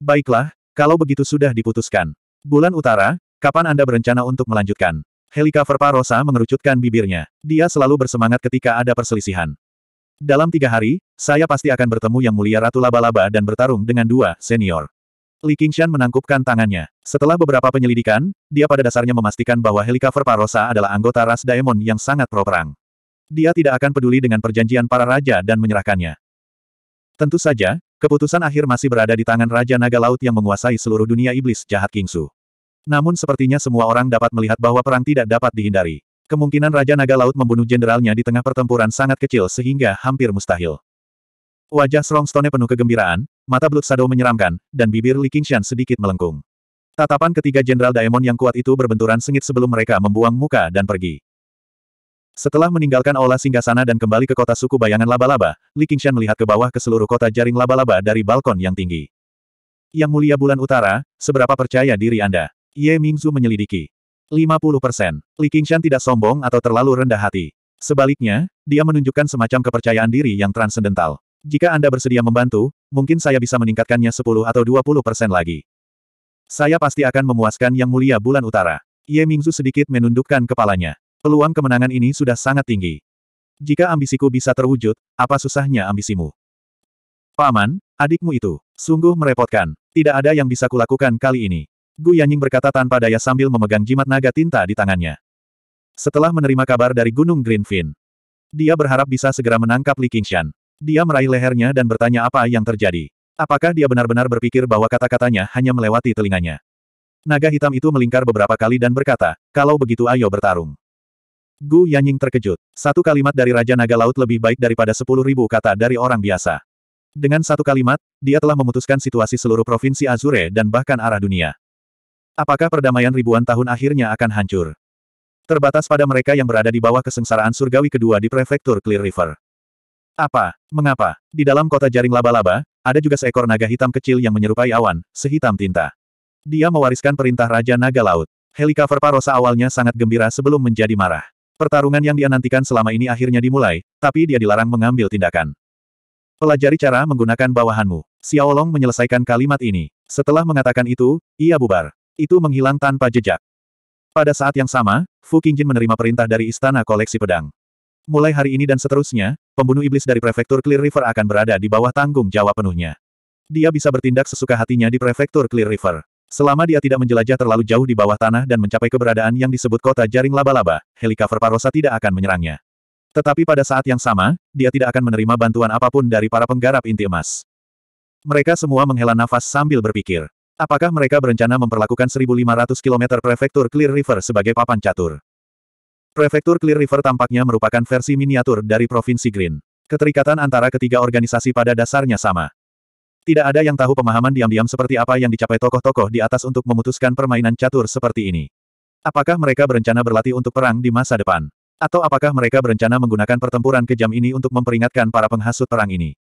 Baiklah, kalau begitu sudah diputuskan. Bulan Utara, kapan Anda berencana untuk melanjutkan? Helika Verparosa mengerucutkan bibirnya. Dia selalu bersemangat ketika ada perselisihan. Dalam tiga hari, saya pasti akan bertemu Yang Mulia Ratu Laba-Laba dan bertarung dengan dua senior. Li Qingshan menangkupkan tangannya. Setelah beberapa penyelidikan, dia pada dasarnya memastikan bahwa helikopter Parosa adalah anggota ras Daemon yang sangat pro-perang. Dia tidak akan peduli dengan perjanjian para raja dan menyerahkannya. Tentu saja, keputusan akhir masih berada di tangan Raja Naga Laut yang menguasai seluruh dunia iblis jahat Kingsu. Namun sepertinya semua orang dapat melihat bahwa perang tidak dapat dihindari. Kemungkinan Raja Naga Laut membunuh jenderalnya di tengah pertempuran sangat kecil sehingga hampir mustahil. Wajah Strongstone penuh kegembiraan, mata Blood Shadow menyeramkan, dan bibir Li Qingshan sedikit melengkung. Tatapan ketiga Jenderal Daemon yang kuat itu berbenturan sengit sebelum mereka membuang muka dan pergi. Setelah meninggalkan aula singgasana dan kembali ke kota suku bayangan laba-laba, Li Qingshan melihat ke bawah ke seluruh kota jaring laba-laba dari balkon yang tinggi. Yang mulia bulan utara, seberapa percaya diri Anda? Ye Mingzu menyelidiki. 50 persen. Li Qingshan tidak sombong atau terlalu rendah hati. Sebaliknya, dia menunjukkan semacam kepercayaan diri yang transendental. Jika Anda bersedia membantu, mungkin saya bisa meningkatkannya 10 atau 20 persen lagi. Saya pasti akan memuaskan Yang Mulia Bulan Utara. Ye Mingzu sedikit menundukkan kepalanya. Peluang kemenangan ini sudah sangat tinggi. Jika ambisiku bisa terwujud, apa susahnya ambisimu? Paman, adikmu itu, sungguh merepotkan. Tidak ada yang bisa kulakukan kali ini. Gu Yanying berkata tanpa daya sambil memegang jimat naga tinta di tangannya. Setelah menerima kabar dari Gunung Greenfin, dia berharap bisa segera menangkap Li Qingshan. Dia meraih lehernya dan bertanya apa yang terjadi. Apakah dia benar-benar berpikir bahwa kata-katanya hanya melewati telinganya? Naga hitam itu melingkar beberapa kali dan berkata, kalau begitu ayo bertarung. Gu Yanying terkejut. Satu kalimat dari Raja Naga Laut lebih baik daripada sepuluh ribu kata dari orang biasa. Dengan satu kalimat, dia telah memutuskan situasi seluruh provinsi Azure dan bahkan arah dunia. Apakah perdamaian ribuan tahun akhirnya akan hancur? Terbatas pada mereka yang berada di bawah kesengsaraan surgawi kedua di prefektur Clear River. Apa? Mengapa? Di dalam kota jaring laba-laba, ada juga seekor naga hitam kecil yang menyerupai awan, sehitam tinta. Dia mewariskan perintah Raja Naga Laut. Helikopter Parosa awalnya sangat gembira sebelum menjadi marah. Pertarungan yang dia nantikan selama ini akhirnya dimulai, tapi dia dilarang mengambil tindakan. Pelajari cara menggunakan bawahanmu. Xiaolong menyelesaikan kalimat ini. Setelah mengatakan itu, ia bubar. Itu menghilang tanpa jejak. Pada saat yang sama, Fu Qingjin menerima perintah dari Istana Koleksi Pedang. Mulai hari ini dan seterusnya, pembunuh iblis dari prefektur Clear River akan berada di bawah tanggung jawab penuhnya. Dia bisa bertindak sesuka hatinya di prefektur Clear River. Selama dia tidak menjelajah terlalu jauh di bawah tanah dan mencapai keberadaan yang disebut kota jaring laba-laba, Helikopter Parosa tidak akan menyerangnya. Tetapi pada saat yang sama, dia tidak akan menerima bantuan apapun dari para penggarap inti emas. Mereka semua menghela nafas sambil berpikir. Apakah mereka berencana memperlakukan 1.500 km prefektur Clear River sebagai papan catur? Prefektur Clear River tampaknya merupakan versi miniatur dari Provinsi Green. Keterikatan antara ketiga organisasi pada dasarnya sama. Tidak ada yang tahu pemahaman diam-diam seperti apa yang dicapai tokoh-tokoh di atas untuk memutuskan permainan catur seperti ini. Apakah mereka berencana berlatih untuk perang di masa depan? Atau apakah mereka berencana menggunakan pertempuran kejam ini untuk memperingatkan para penghasut perang ini?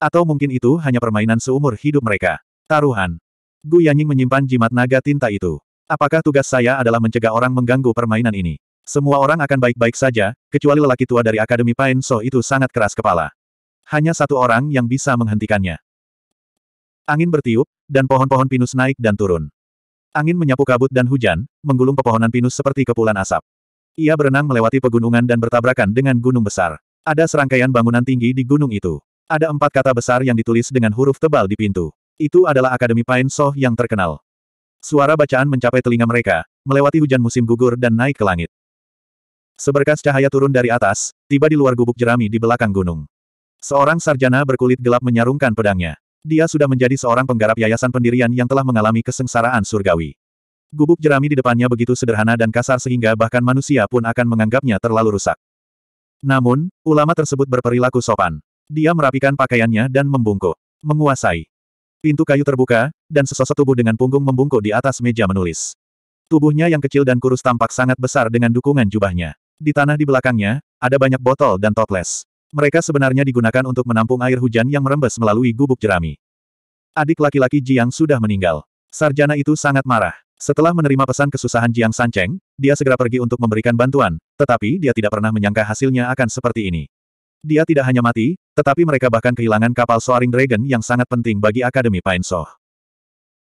Atau mungkin itu hanya permainan seumur hidup mereka? Taruhan. Gu Yanying menyimpan jimat naga tinta itu. Apakah tugas saya adalah mencegah orang mengganggu permainan ini? Semua orang akan baik-baik saja, kecuali lelaki tua dari Akademi Pain So itu sangat keras kepala. Hanya satu orang yang bisa menghentikannya. Angin bertiup, dan pohon-pohon pinus naik dan turun. Angin menyapu kabut dan hujan, menggulung pepohonan pinus seperti kepulan asap. Ia berenang melewati pegunungan dan bertabrakan dengan gunung besar. Ada serangkaian bangunan tinggi di gunung itu. Ada empat kata besar yang ditulis dengan huruf tebal di pintu. Itu adalah Akademi Pain So yang terkenal. Suara bacaan mencapai telinga mereka, melewati hujan musim gugur dan naik ke langit. Seberkas cahaya turun dari atas, tiba di luar gubuk jerami di belakang gunung. Seorang sarjana berkulit gelap menyarungkan pedangnya. Dia sudah menjadi seorang penggarap yayasan pendirian yang telah mengalami kesengsaraan surgawi. Gubuk jerami di depannya begitu sederhana dan kasar sehingga bahkan manusia pun akan menganggapnya terlalu rusak. Namun, ulama tersebut berperilaku sopan. Dia merapikan pakaiannya dan membungkuk. Menguasai. Pintu kayu terbuka, dan sesosok tubuh dengan punggung membungkuk di atas meja menulis. Tubuhnya yang kecil dan kurus tampak sangat besar dengan dukungan jubahnya. Di tanah di belakangnya, ada banyak botol dan toples. Mereka sebenarnya digunakan untuk menampung air hujan yang merembes melalui gubuk jerami. Adik laki-laki Jiang sudah meninggal. Sarjana itu sangat marah. Setelah menerima pesan kesusahan Jiang Sancheng, dia segera pergi untuk memberikan bantuan, tetapi dia tidak pernah menyangka hasilnya akan seperti ini. Dia tidak hanya mati, tetapi mereka bahkan kehilangan kapal Soaring Dragon yang sangat penting bagi Akademi Painsoh.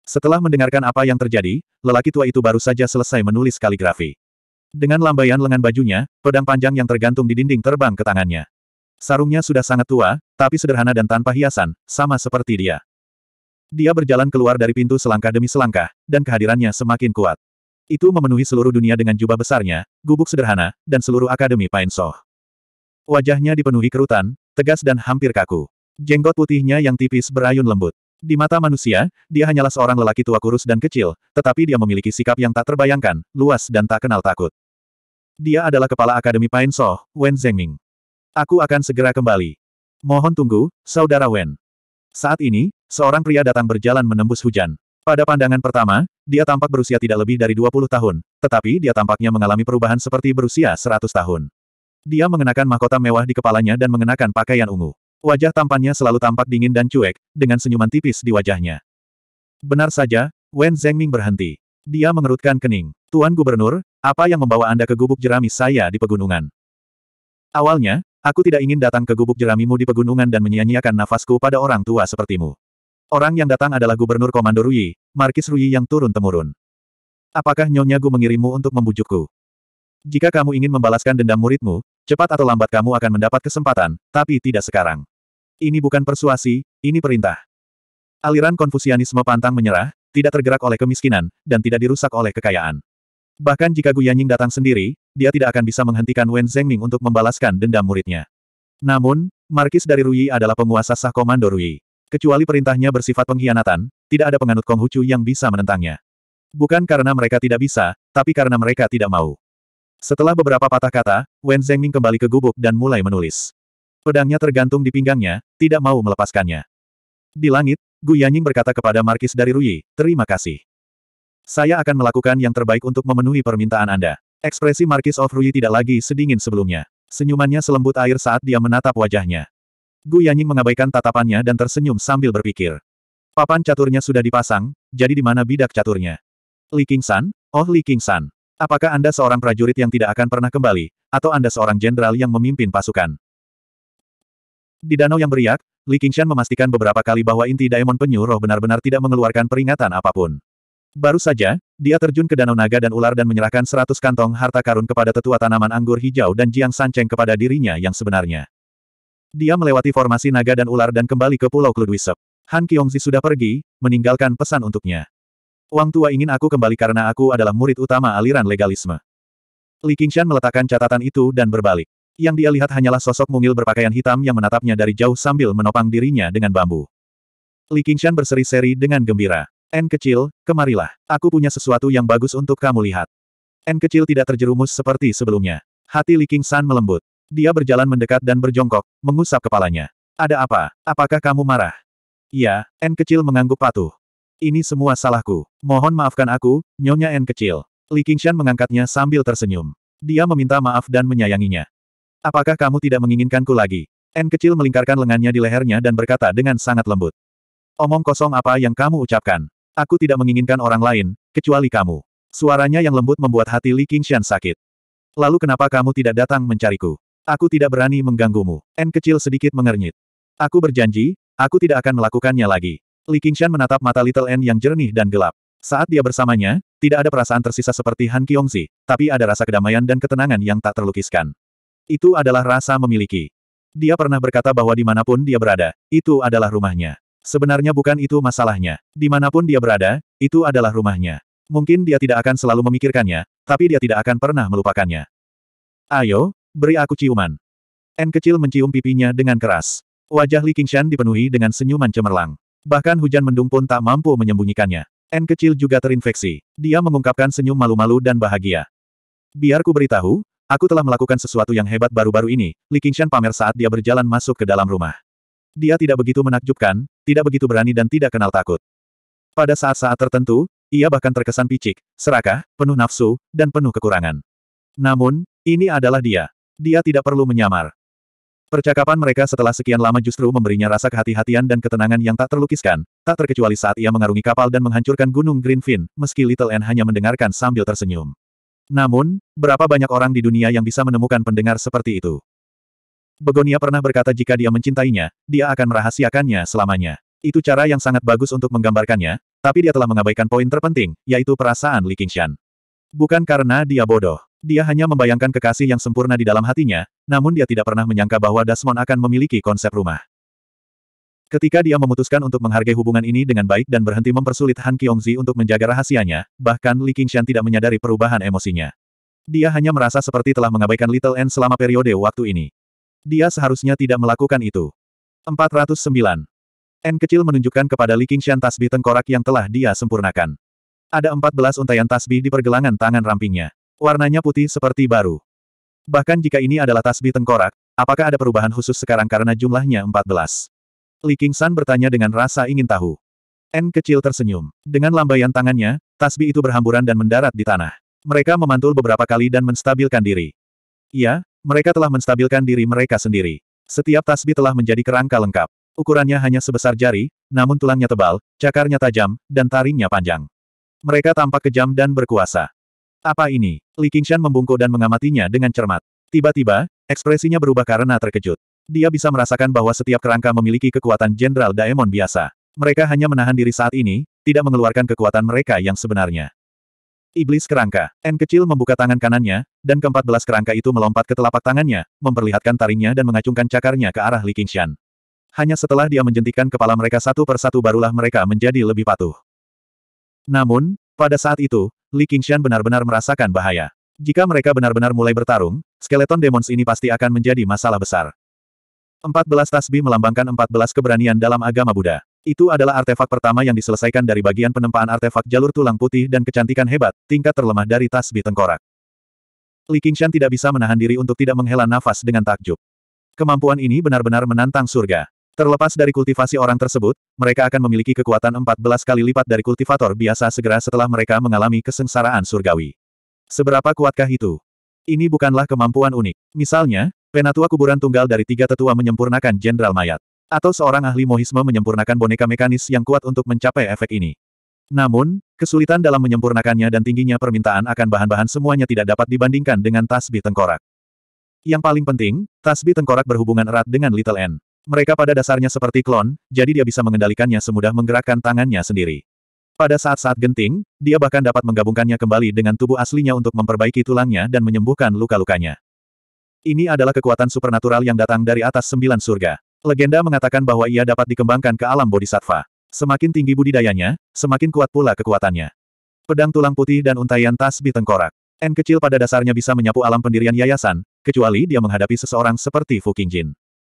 Setelah mendengarkan apa yang terjadi, lelaki tua itu baru saja selesai menulis kaligrafi. Dengan lambaian lengan bajunya, pedang panjang yang tergantung di dinding terbang ke tangannya. Sarungnya sudah sangat tua, tapi sederhana dan tanpa hiasan, sama seperti dia. Dia berjalan keluar dari pintu selangkah demi selangkah, dan kehadirannya semakin kuat. Itu memenuhi seluruh dunia dengan jubah besarnya, gubuk sederhana, dan seluruh akademi Painsoh. Wajahnya dipenuhi kerutan, tegas dan hampir kaku. Jenggot putihnya yang tipis berayun lembut. Di mata manusia, dia hanyalah seorang lelaki tua kurus dan kecil, tetapi dia memiliki sikap yang tak terbayangkan, luas dan tak kenal takut. Dia adalah kepala Akademi Pine Soh, Wen Zhengming. Aku akan segera kembali. Mohon tunggu, Saudara Wen. Saat ini, seorang pria datang berjalan menembus hujan. Pada pandangan pertama, dia tampak berusia tidak lebih dari 20 tahun, tetapi dia tampaknya mengalami perubahan seperti berusia 100 tahun. Dia mengenakan mahkota mewah di kepalanya dan mengenakan pakaian ungu. Wajah tampannya selalu tampak dingin dan cuek, dengan senyuman tipis di wajahnya. Benar saja, Wen Zhengming berhenti. Dia mengerutkan kening. Tuan Gubernur, apa yang membawa Anda ke gubuk jerami saya di pegunungan? Awalnya, aku tidak ingin datang ke gubuk jeramimu di pegunungan dan menyia-nyiakan nafasku pada orang tua sepertimu. Orang yang datang adalah Gubernur Komando Rui, Markis Rui yang turun-temurun. Apakah Nyonya Gu mengirimmu untuk membujukku? Jika kamu ingin membalaskan dendam muridmu, cepat atau lambat kamu akan mendapat kesempatan, tapi tidak sekarang. Ini bukan persuasi, ini perintah. Aliran Konfusianisme pantang menyerah, tidak tergerak oleh kemiskinan, dan tidak dirusak oleh kekayaan. Bahkan jika Gu Yanying datang sendiri, dia tidak akan bisa menghentikan Wen Zhengming untuk membalaskan dendam muridnya. Namun, Markis dari Rui adalah penguasa sah Komando Rui. Kecuali perintahnya bersifat pengkhianatan, tidak ada penganut Konghucu yang bisa menentangnya. Bukan karena mereka tidak bisa, tapi karena mereka tidak mau. Setelah beberapa patah kata, Wen Zhengming kembali ke gubuk dan mulai menulis. Pedangnya tergantung di pinggangnya, tidak mau melepaskannya. Di langit, Gu Yanying berkata kepada Markis dari Rui, terima kasih. Saya akan melakukan yang terbaik untuk memenuhi permintaan Anda. Ekspresi Markis of Rui tidak lagi sedingin sebelumnya. Senyumannya selembut air saat dia menatap wajahnya. Gu Yanying mengabaikan tatapannya dan tersenyum sambil berpikir. Papan caturnya sudah dipasang, jadi di mana bidak caturnya? Li San? Oh Li San. Apakah Anda seorang prajurit yang tidak akan pernah kembali, atau Anda seorang jenderal yang memimpin pasukan? Di danau yang beriak, Li Qingshan memastikan beberapa kali bahwa inti Daemon Penyu Roh benar-benar tidak mengeluarkan peringatan apapun. Baru saja, dia terjun ke Danau Naga dan Ular dan menyerahkan seratus kantong harta karun kepada tetua tanaman anggur hijau dan Jiang Sanceng kepada dirinya yang sebenarnya. Dia melewati formasi naga dan ular dan kembali ke Pulau Kludwisep. Han Kiongzi sudah pergi, meninggalkan pesan untuknya. Wang Tua ingin aku kembali karena aku adalah murid utama aliran legalisme. Li Qingshan meletakkan catatan itu dan berbalik. Yang dia lihat hanyalah sosok mungil berpakaian hitam yang menatapnya dari jauh sambil menopang dirinya dengan bambu. Li Qingshan berseri-seri dengan gembira. N kecil, kemarilah. Aku punya sesuatu yang bagus untuk kamu lihat. N kecil tidak terjerumus seperti sebelumnya. Hati Li King San melembut. Dia berjalan mendekat dan berjongkok, mengusap kepalanya. Ada apa? Apakah kamu marah? Ya, N kecil mengangguk patuh. Ini semua salahku. Mohon maafkan aku, Nyonya N kecil. Li Qingshan mengangkatnya sambil tersenyum. Dia meminta maaf dan menyayanginya. Apakah kamu tidak menginginkanku lagi? N kecil melingkarkan lengannya di lehernya dan berkata dengan sangat lembut. Omong kosong apa yang kamu ucapkan? Aku tidak menginginkan orang lain, kecuali kamu. Suaranya yang lembut membuat hati Li Qingshan sakit. Lalu kenapa kamu tidak datang mencariku? Aku tidak berani mengganggumu. N kecil sedikit mengernyit. Aku berjanji, aku tidak akan melakukannya lagi. Li Qingshan menatap mata Little N yang jernih dan gelap. Saat dia bersamanya, tidak ada perasaan tersisa seperti Han Kyongzi, tapi ada rasa kedamaian dan ketenangan yang tak terlukiskan. Itu adalah rasa memiliki. Dia pernah berkata bahwa dimanapun dia berada, itu adalah rumahnya. Sebenarnya bukan itu masalahnya. Dimanapun dia berada, itu adalah rumahnya. Mungkin dia tidak akan selalu memikirkannya, tapi dia tidak akan pernah melupakannya. Ayo, beri aku ciuman. N kecil mencium pipinya dengan keras. Wajah Li Qingshan dipenuhi dengan senyuman cemerlang. Bahkan hujan mendung pun tak mampu menyembunyikannya. N kecil juga terinfeksi. Dia mengungkapkan senyum malu-malu dan bahagia. Biar ku beritahu, aku telah melakukan sesuatu yang hebat baru-baru ini. Li Qingshan pamer saat dia berjalan masuk ke dalam rumah. Dia tidak begitu menakjubkan, tidak begitu berani dan tidak kenal takut. Pada saat-saat tertentu, ia bahkan terkesan picik, serakah, penuh nafsu, dan penuh kekurangan. Namun, ini adalah dia. Dia tidak perlu menyamar. Percakapan mereka setelah sekian lama justru memberinya rasa kehati-hatian dan ketenangan yang tak terlukiskan, tak terkecuali saat ia mengarungi kapal dan menghancurkan gunung Greenfin, meski Little N hanya mendengarkan sambil tersenyum. Namun, berapa banyak orang di dunia yang bisa menemukan pendengar seperti itu? Begonia pernah berkata jika dia mencintainya, dia akan merahasiakannya selamanya. Itu cara yang sangat bagus untuk menggambarkannya, tapi dia telah mengabaikan poin terpenting, yaitu perasaan Li Qingshan. Bukan karena dia bodoh. Dia hanya membayangkan kekasih yang sempurna di dalam hatinya, namun dia tidak pernah menyangka bahwa Dasmon akan memiliki konsep rumah. Ketika dia memutuskan untuk menghargai hubungan ini dengan baik dan berhenti mempersulit Han Kyongzi untuk menjaga rahasianya, bahkan Li Qingshan tidak menyadari perubahan emosinya. Dia hanya merasa seperti telah mengabaikan Little N selama periode waktu ini. Dia seharusnya tidak melakukan itu. 409. N kecil menunjukkan kepada Li Qingshan tasbih tengkorak yang telah dia sempurnakan. Ada 14 untayan tasbih di pergelangan tangan rampingnya. Warnanya putih seperti baru. Bahkan jika ini adalah tasbih tengkorak, apakah ada perubahan khusus sekarang karena jumlahnya 14? Li Qingshan bertanya dengan rasa ingin tahu. N kecil tersenyum. Dengan lambaian tangannya, tasbih itu berhamburan dan mendarat di tanah. Mereka memantul beberapa kali dan menstabilkan diri. Ya. Mereka telah menstabilkan diri mereka sendiri. Setiap tasbih telah menjadi kerangka lengkap. Ukurannya hanya sebesar jari, namun tulangnya tebal, cakarnya tajam, dan taringnya panjang. Mereka tampak kejam dan berkuasa. Apa ini? Li Qingshan membungkuk dan mengamatinya dengan cermat. Tiba-tiba, ekspresinya berubah karena terkejut. Dia bisa merasakan bahwa setiap kerangka memiliki kekuatan Jenderal Daemon biasa. Mereka hanya menahan diri saat ini, tidak mengeluarkan kekuatan mereka yang sebenarnya. Iblis kerangka. N kecil membuka tangan kanannya, dan keempat belas kerangka itu melompat ke telapak tangannya, memperlihatkan taringnya dan mengacungkan cakarnya ke arah Li Qingshan. Hanya setelah dia menjentikan kepala mereka satu persatu barulah mereka menjadi lebih patuh. Namun, pada saat itu, Li Qingshan benar-benar merasakan bahaya. Jika mereka benar-benar mulai bertarung, skeleton demons ini pasti akan menjadi masalah besar. 14 tasbih melambangkan 14 keberanian dalam agama Buddha. Itu adalah artefak pertama yang diselesaikan dari bagian penempaan artefak jalur tulang putih dan kecantikan hebat, tingkat terlemah dari tasbih tengkorak. Li Qingshan tidak bisa menahan diri untuk tidak menghela nafas dengan takjub. Kemampuan ini benar-benar menantang surga. Terlepas dari kultivasi orang tersebut, mereka akan memiliki kekuatan 14 kali lipat dari kultivator biasa segera setelah mereka mengalami kesengsaraan surgawi. Seberapa kuatkah itu? Ini bukanlah kemampuan unik. Misalnya, penatua kuburan tunggal dari tiga tetua menyempurnakan jenderal mayat. Atau seorang ahli mohisme menyempurnakan boneka mekanis yang kuat untuk mencapai efek ini. Namun, kesulitan dalam menyempurnakannya dan tingginya permintaan akan bahan-bahan semuanya tidak dapat dibandingkan dengan tasbih tengkorak. Yang paling penting, tasbih tengkorak berhubungan erat dengan Little N. Mereka pada dasarnya seperti klon, jadi dia bisa mengendalikannya semudah menggerakkan tangannya sendiri. Pada saat-saat genting, dia bahkan dapat menggabungkannya kembali dengan tubuh aslinya untuk memperbaiki tulangnya dan menyembuhkan luka-lukanya. Ini adalah kekuatan supernatural yang datang dari atas sembilan surga. Legenda mengatakan bahwa ia dapat dikembangkan ke alam bodhisattva. Semakin tinggi budidayanya, semakin kuat pula kekuatannya. Pedang tulang putih dan untaian tasbih tengkorak. N kecil pada dasarnya bisa menyapu alam pendirian yayasan, kecuali dia menghadapi seseorang seperti Fu King Jin.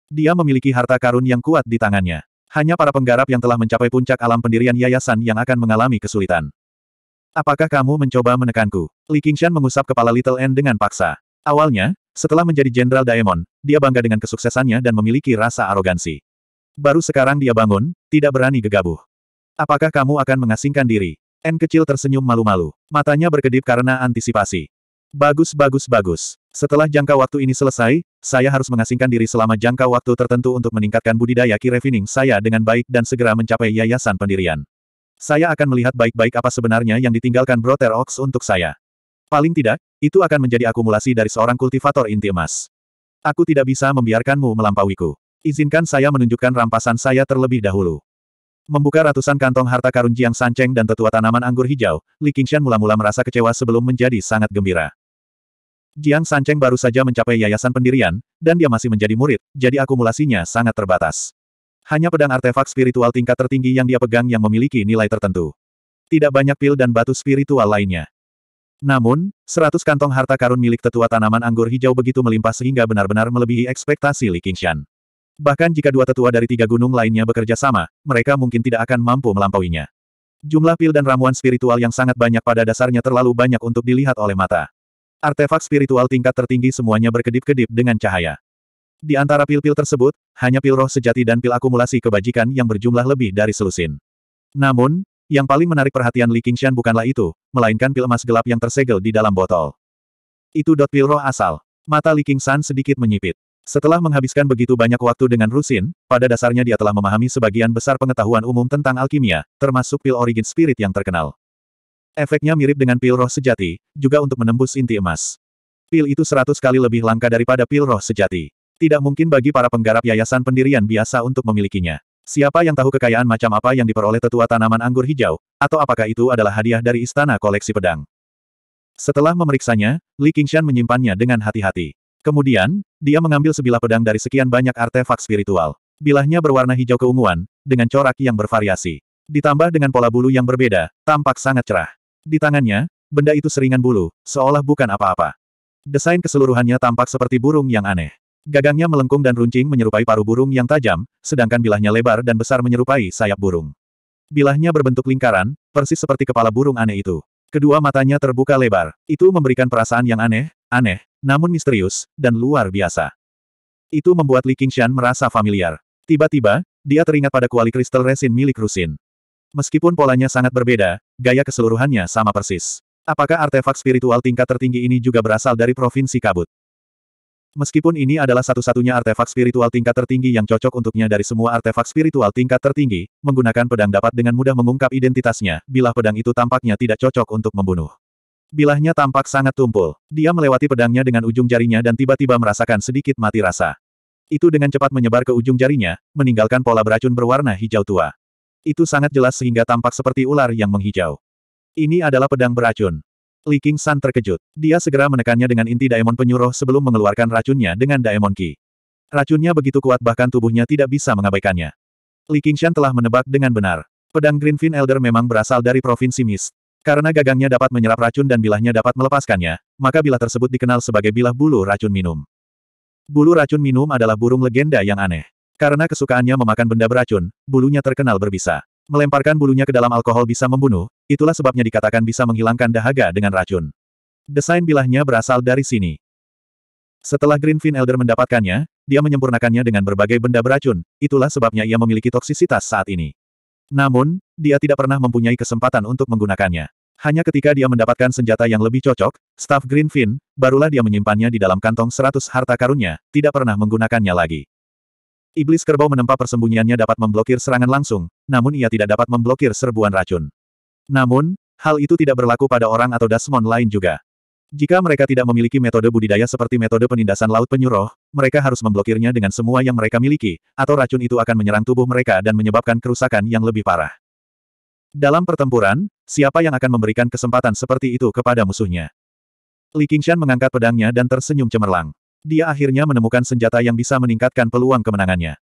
Dia memiliki harta karun yang kuat di tangannya. Hanya para penggarap yang telah mencapai puncak alam pendirian yayasan yang akan mengalami kesulitan. Apakah kamu mencoba menekanku? Li Qingshan mengusap kepala Little N dengan paksa. Awalnya, setelah menjadi Jenderal Daemon, dia bangga dengan kesuksesannya dan memiliki rasa arogansi. Baru sekarang dia bangun, tidak berani gegabah. Apakah kamu akan mengasingkan diri? N kecil tersenyum malu-malu. Matanya berkedip karena antisipasi. Bagus bagus bagus. Setelah jangka waktu ini selesai, saya harus mengasingkan diri selama jangka waktu tertentu untuk meningkatkan budidaya kirevening saya dengan baik dan segera mencapai yayasan pendirian. Saya akan melihat baik-baik apa sebenarnya yang ditinggalkan Brother Ox untuk saya. Paling tidak, itu akan menjadi akumulasi dari seorang kultivator inti emas. Aku tidak bisa membiarkanmu melampauiku. Izinkan saya menunjukkan rampasan saya terlebih dahulu. Membuka ratusan kantong harta karun Jiang Sanceng dan tetua tanaman anggur hijau, Li Qingshan mula-mula merasa kecewa sebelum menjadi sangat gembira. Jiang Sanceng baru saja mencapai yayasan pendirian, dan dia masih menjadi murid, jadi akumulasinya sangat terbatas. Hanya pedang artefak spiritual tingkat tertinggi yang dia pegang yang memiliki nilai tertentu. Tidak banyak pil dan batu spiritual lainnya. Namun, seratus kantong harta karun milik tetua tanaman anggur hijau begitu melimpah sehingga benar-benar melebihi ekspektasi Li Qingshan. Bahkan jika dua tetua dari tiga gunung lainnya bekerja sama, mereka mungkin tidak akan mampu melampauinya. Jumlah pil dan ramuan spiritual yang sangat banyak pada dasarnya terlalu banyak untuk dilihat oleh mata. Artefak spiritual tingkat tertinggi semuanya berkedip-kedip dengan cahaya. Di antara pil-pil tersebut, hanya pil roh sejati dan pil akumulasi kebajikan yang berjumlah lebih dari selusin. Namun, yang paling menarik perhatian Li Qingshan bukanlah itu, melainkan pil emas gelap yang tersegel di dalam botol. Itu dot pil roh asal. Mata Li Qingshan sedikit menyipit. Setelah menghabiskan begitu banyak waktu dengan Rusin, pada dasarnya dia telah memahami sebagian besar pengetahuan umum tentang alkimia, termasuk pil origin spirit yang terkenal. Efeknya mirip dengan pil roh sejati, juga untuk menembus inti emas. Pil itu seratus kali lebih langka daripada pil roh sejati. Tidak mungkin bagi para penggarap yayasan pendirian biasa untuk memilikinya. Siapa yang tahu kekayaan macam apa yang diperoleh tetua tanaman anggur hijau, atau apakah itu adalah hadiah dari istana koleksi pedang? Setelah memeriksanya, Li Qingshan menyimpannya dengan hati-hati. Kemudian, dia mengambil sebilah pedang dari sekian banyak artefak spiritual. Bilahnya berwarna hijau keunguan, dengan corak yang bervariasi. Ditambah dengan pola bulu yang berbeda, tampak sangat cerah. Di tangannya, benda itu seringan bulu, seolah bukan apa-apa. Desain keseluruhannya tampak seperti burung yang aneh. Gagangnya melengkung dan runcing menyerupai paru burung yang tajam, sedangkan bilahnya lebar dan besar menyerupai sayap burung. Bilahnya berbentuk lingkaran, persis seperti kepala burung aneh itu. Kedua matanya terbuka lebar. Itu memberikan perasaan yang aneh, aneh, namun misterius, dan luar biasa. Itu membuat Li Qingshan merasa familiar. Tiba-tiba, dia teringat pada kuali kristal resin milik Rusin. Meskipun polanya sangat berbeda, gaya keseluruhannya sama persis. Apakah artefak spiritual tingkat tertinggi ini juga berasal dari provinsi kabut? Meskipun ini adalah satu-satunya artefak spiritual tingkat tertinggi yang cocok untuknya dari semua artefak spiritual tingkat tertinggi, menggunakan pedang dapat dengan mudah mengungkap identitasnya, bilah pedang itu tampaknya tidak cocok untuk membunuh. Bilahnya tampak sangat tumpul. Dia melewati pedangnya dengan ujung jarinya dan tiba-tiba merasakan sedikit mati rasa. Itu dengan cepat menyebar ke ujung jarinya, meninggalkan pola beracun berwarna hijau tua. Itu sangat jelas sehingga tampak seperti ular yang menghijau. Ini adalah pedang beracun. Li King San terkejut. Dia segera menekannya dengan inti Daemon penyuruh sebelum mengeluarkan racunnya dengan Daemon Ki. Racunnya begitu kuat bahkan tubuhnya tidak bisa mengabaikannya. Li Shan telah menebak dengan benar. Pedang Greenfin Elder memang berasal dari Provinsi Mist. Karena gagangnya dapat menyerap racun dan bilahnya dapat melepaskannya, maka bilah tersebut dikenal sebagai bilah bulu racun minum. Bulu racun minum adalah burung legenda yang aneh. Karena kesukaannya memakan benda beracun, bulunya terkenal berbisa. Melemparkan bulunya ke dalam alkohol bisa membunuh, Itulah sebabnya dikatakan bisa menghilangkan dahaga dengan racun. Desain bilahnya berasal dari sini. Setelah Greenfin Elder mendapatkannya, dia menyempurnakannya dengan berbagai benda beracun, itulah sebabnya ia memiliki toksisitas saat ini. Namun, dia tidak pernah mempunyai kesempatan untuk menggunakannya. Hanya ketika dia mendapatkan senjata yang lebih cocok, staff Greenfin, barulah dia menyimpannya di dalam kantong seratus harta karunnya, tidak pernah menggunakannya lagi. Iblis kerbau menempa persembunyiannya dapat memblokir serangan langsung, namun ia tidak dapat memblokir serbuan racun. Namun, hal itu tidak berlaku pada orang atau Dasmon lain juga. Jika mereka tidak memiliki metode budidaya seperti metode penindasan laut penyuruh, mereka harus memblokirnya dengan semua yang mereka miliki, atau racun itu akan menyerang tubuh mereka dan menyebabkan kerusakan yang lebih parah. Dalam pertempuran, siapa yang akan memberikan kesempatan seperti itu kepada musuhnya? Li Qingshan mengangkat pedangnya dan tersenyum cemerlang. Dia akhirnya menemukan senjata yang bisa meningkatkan peluang kemenangannya.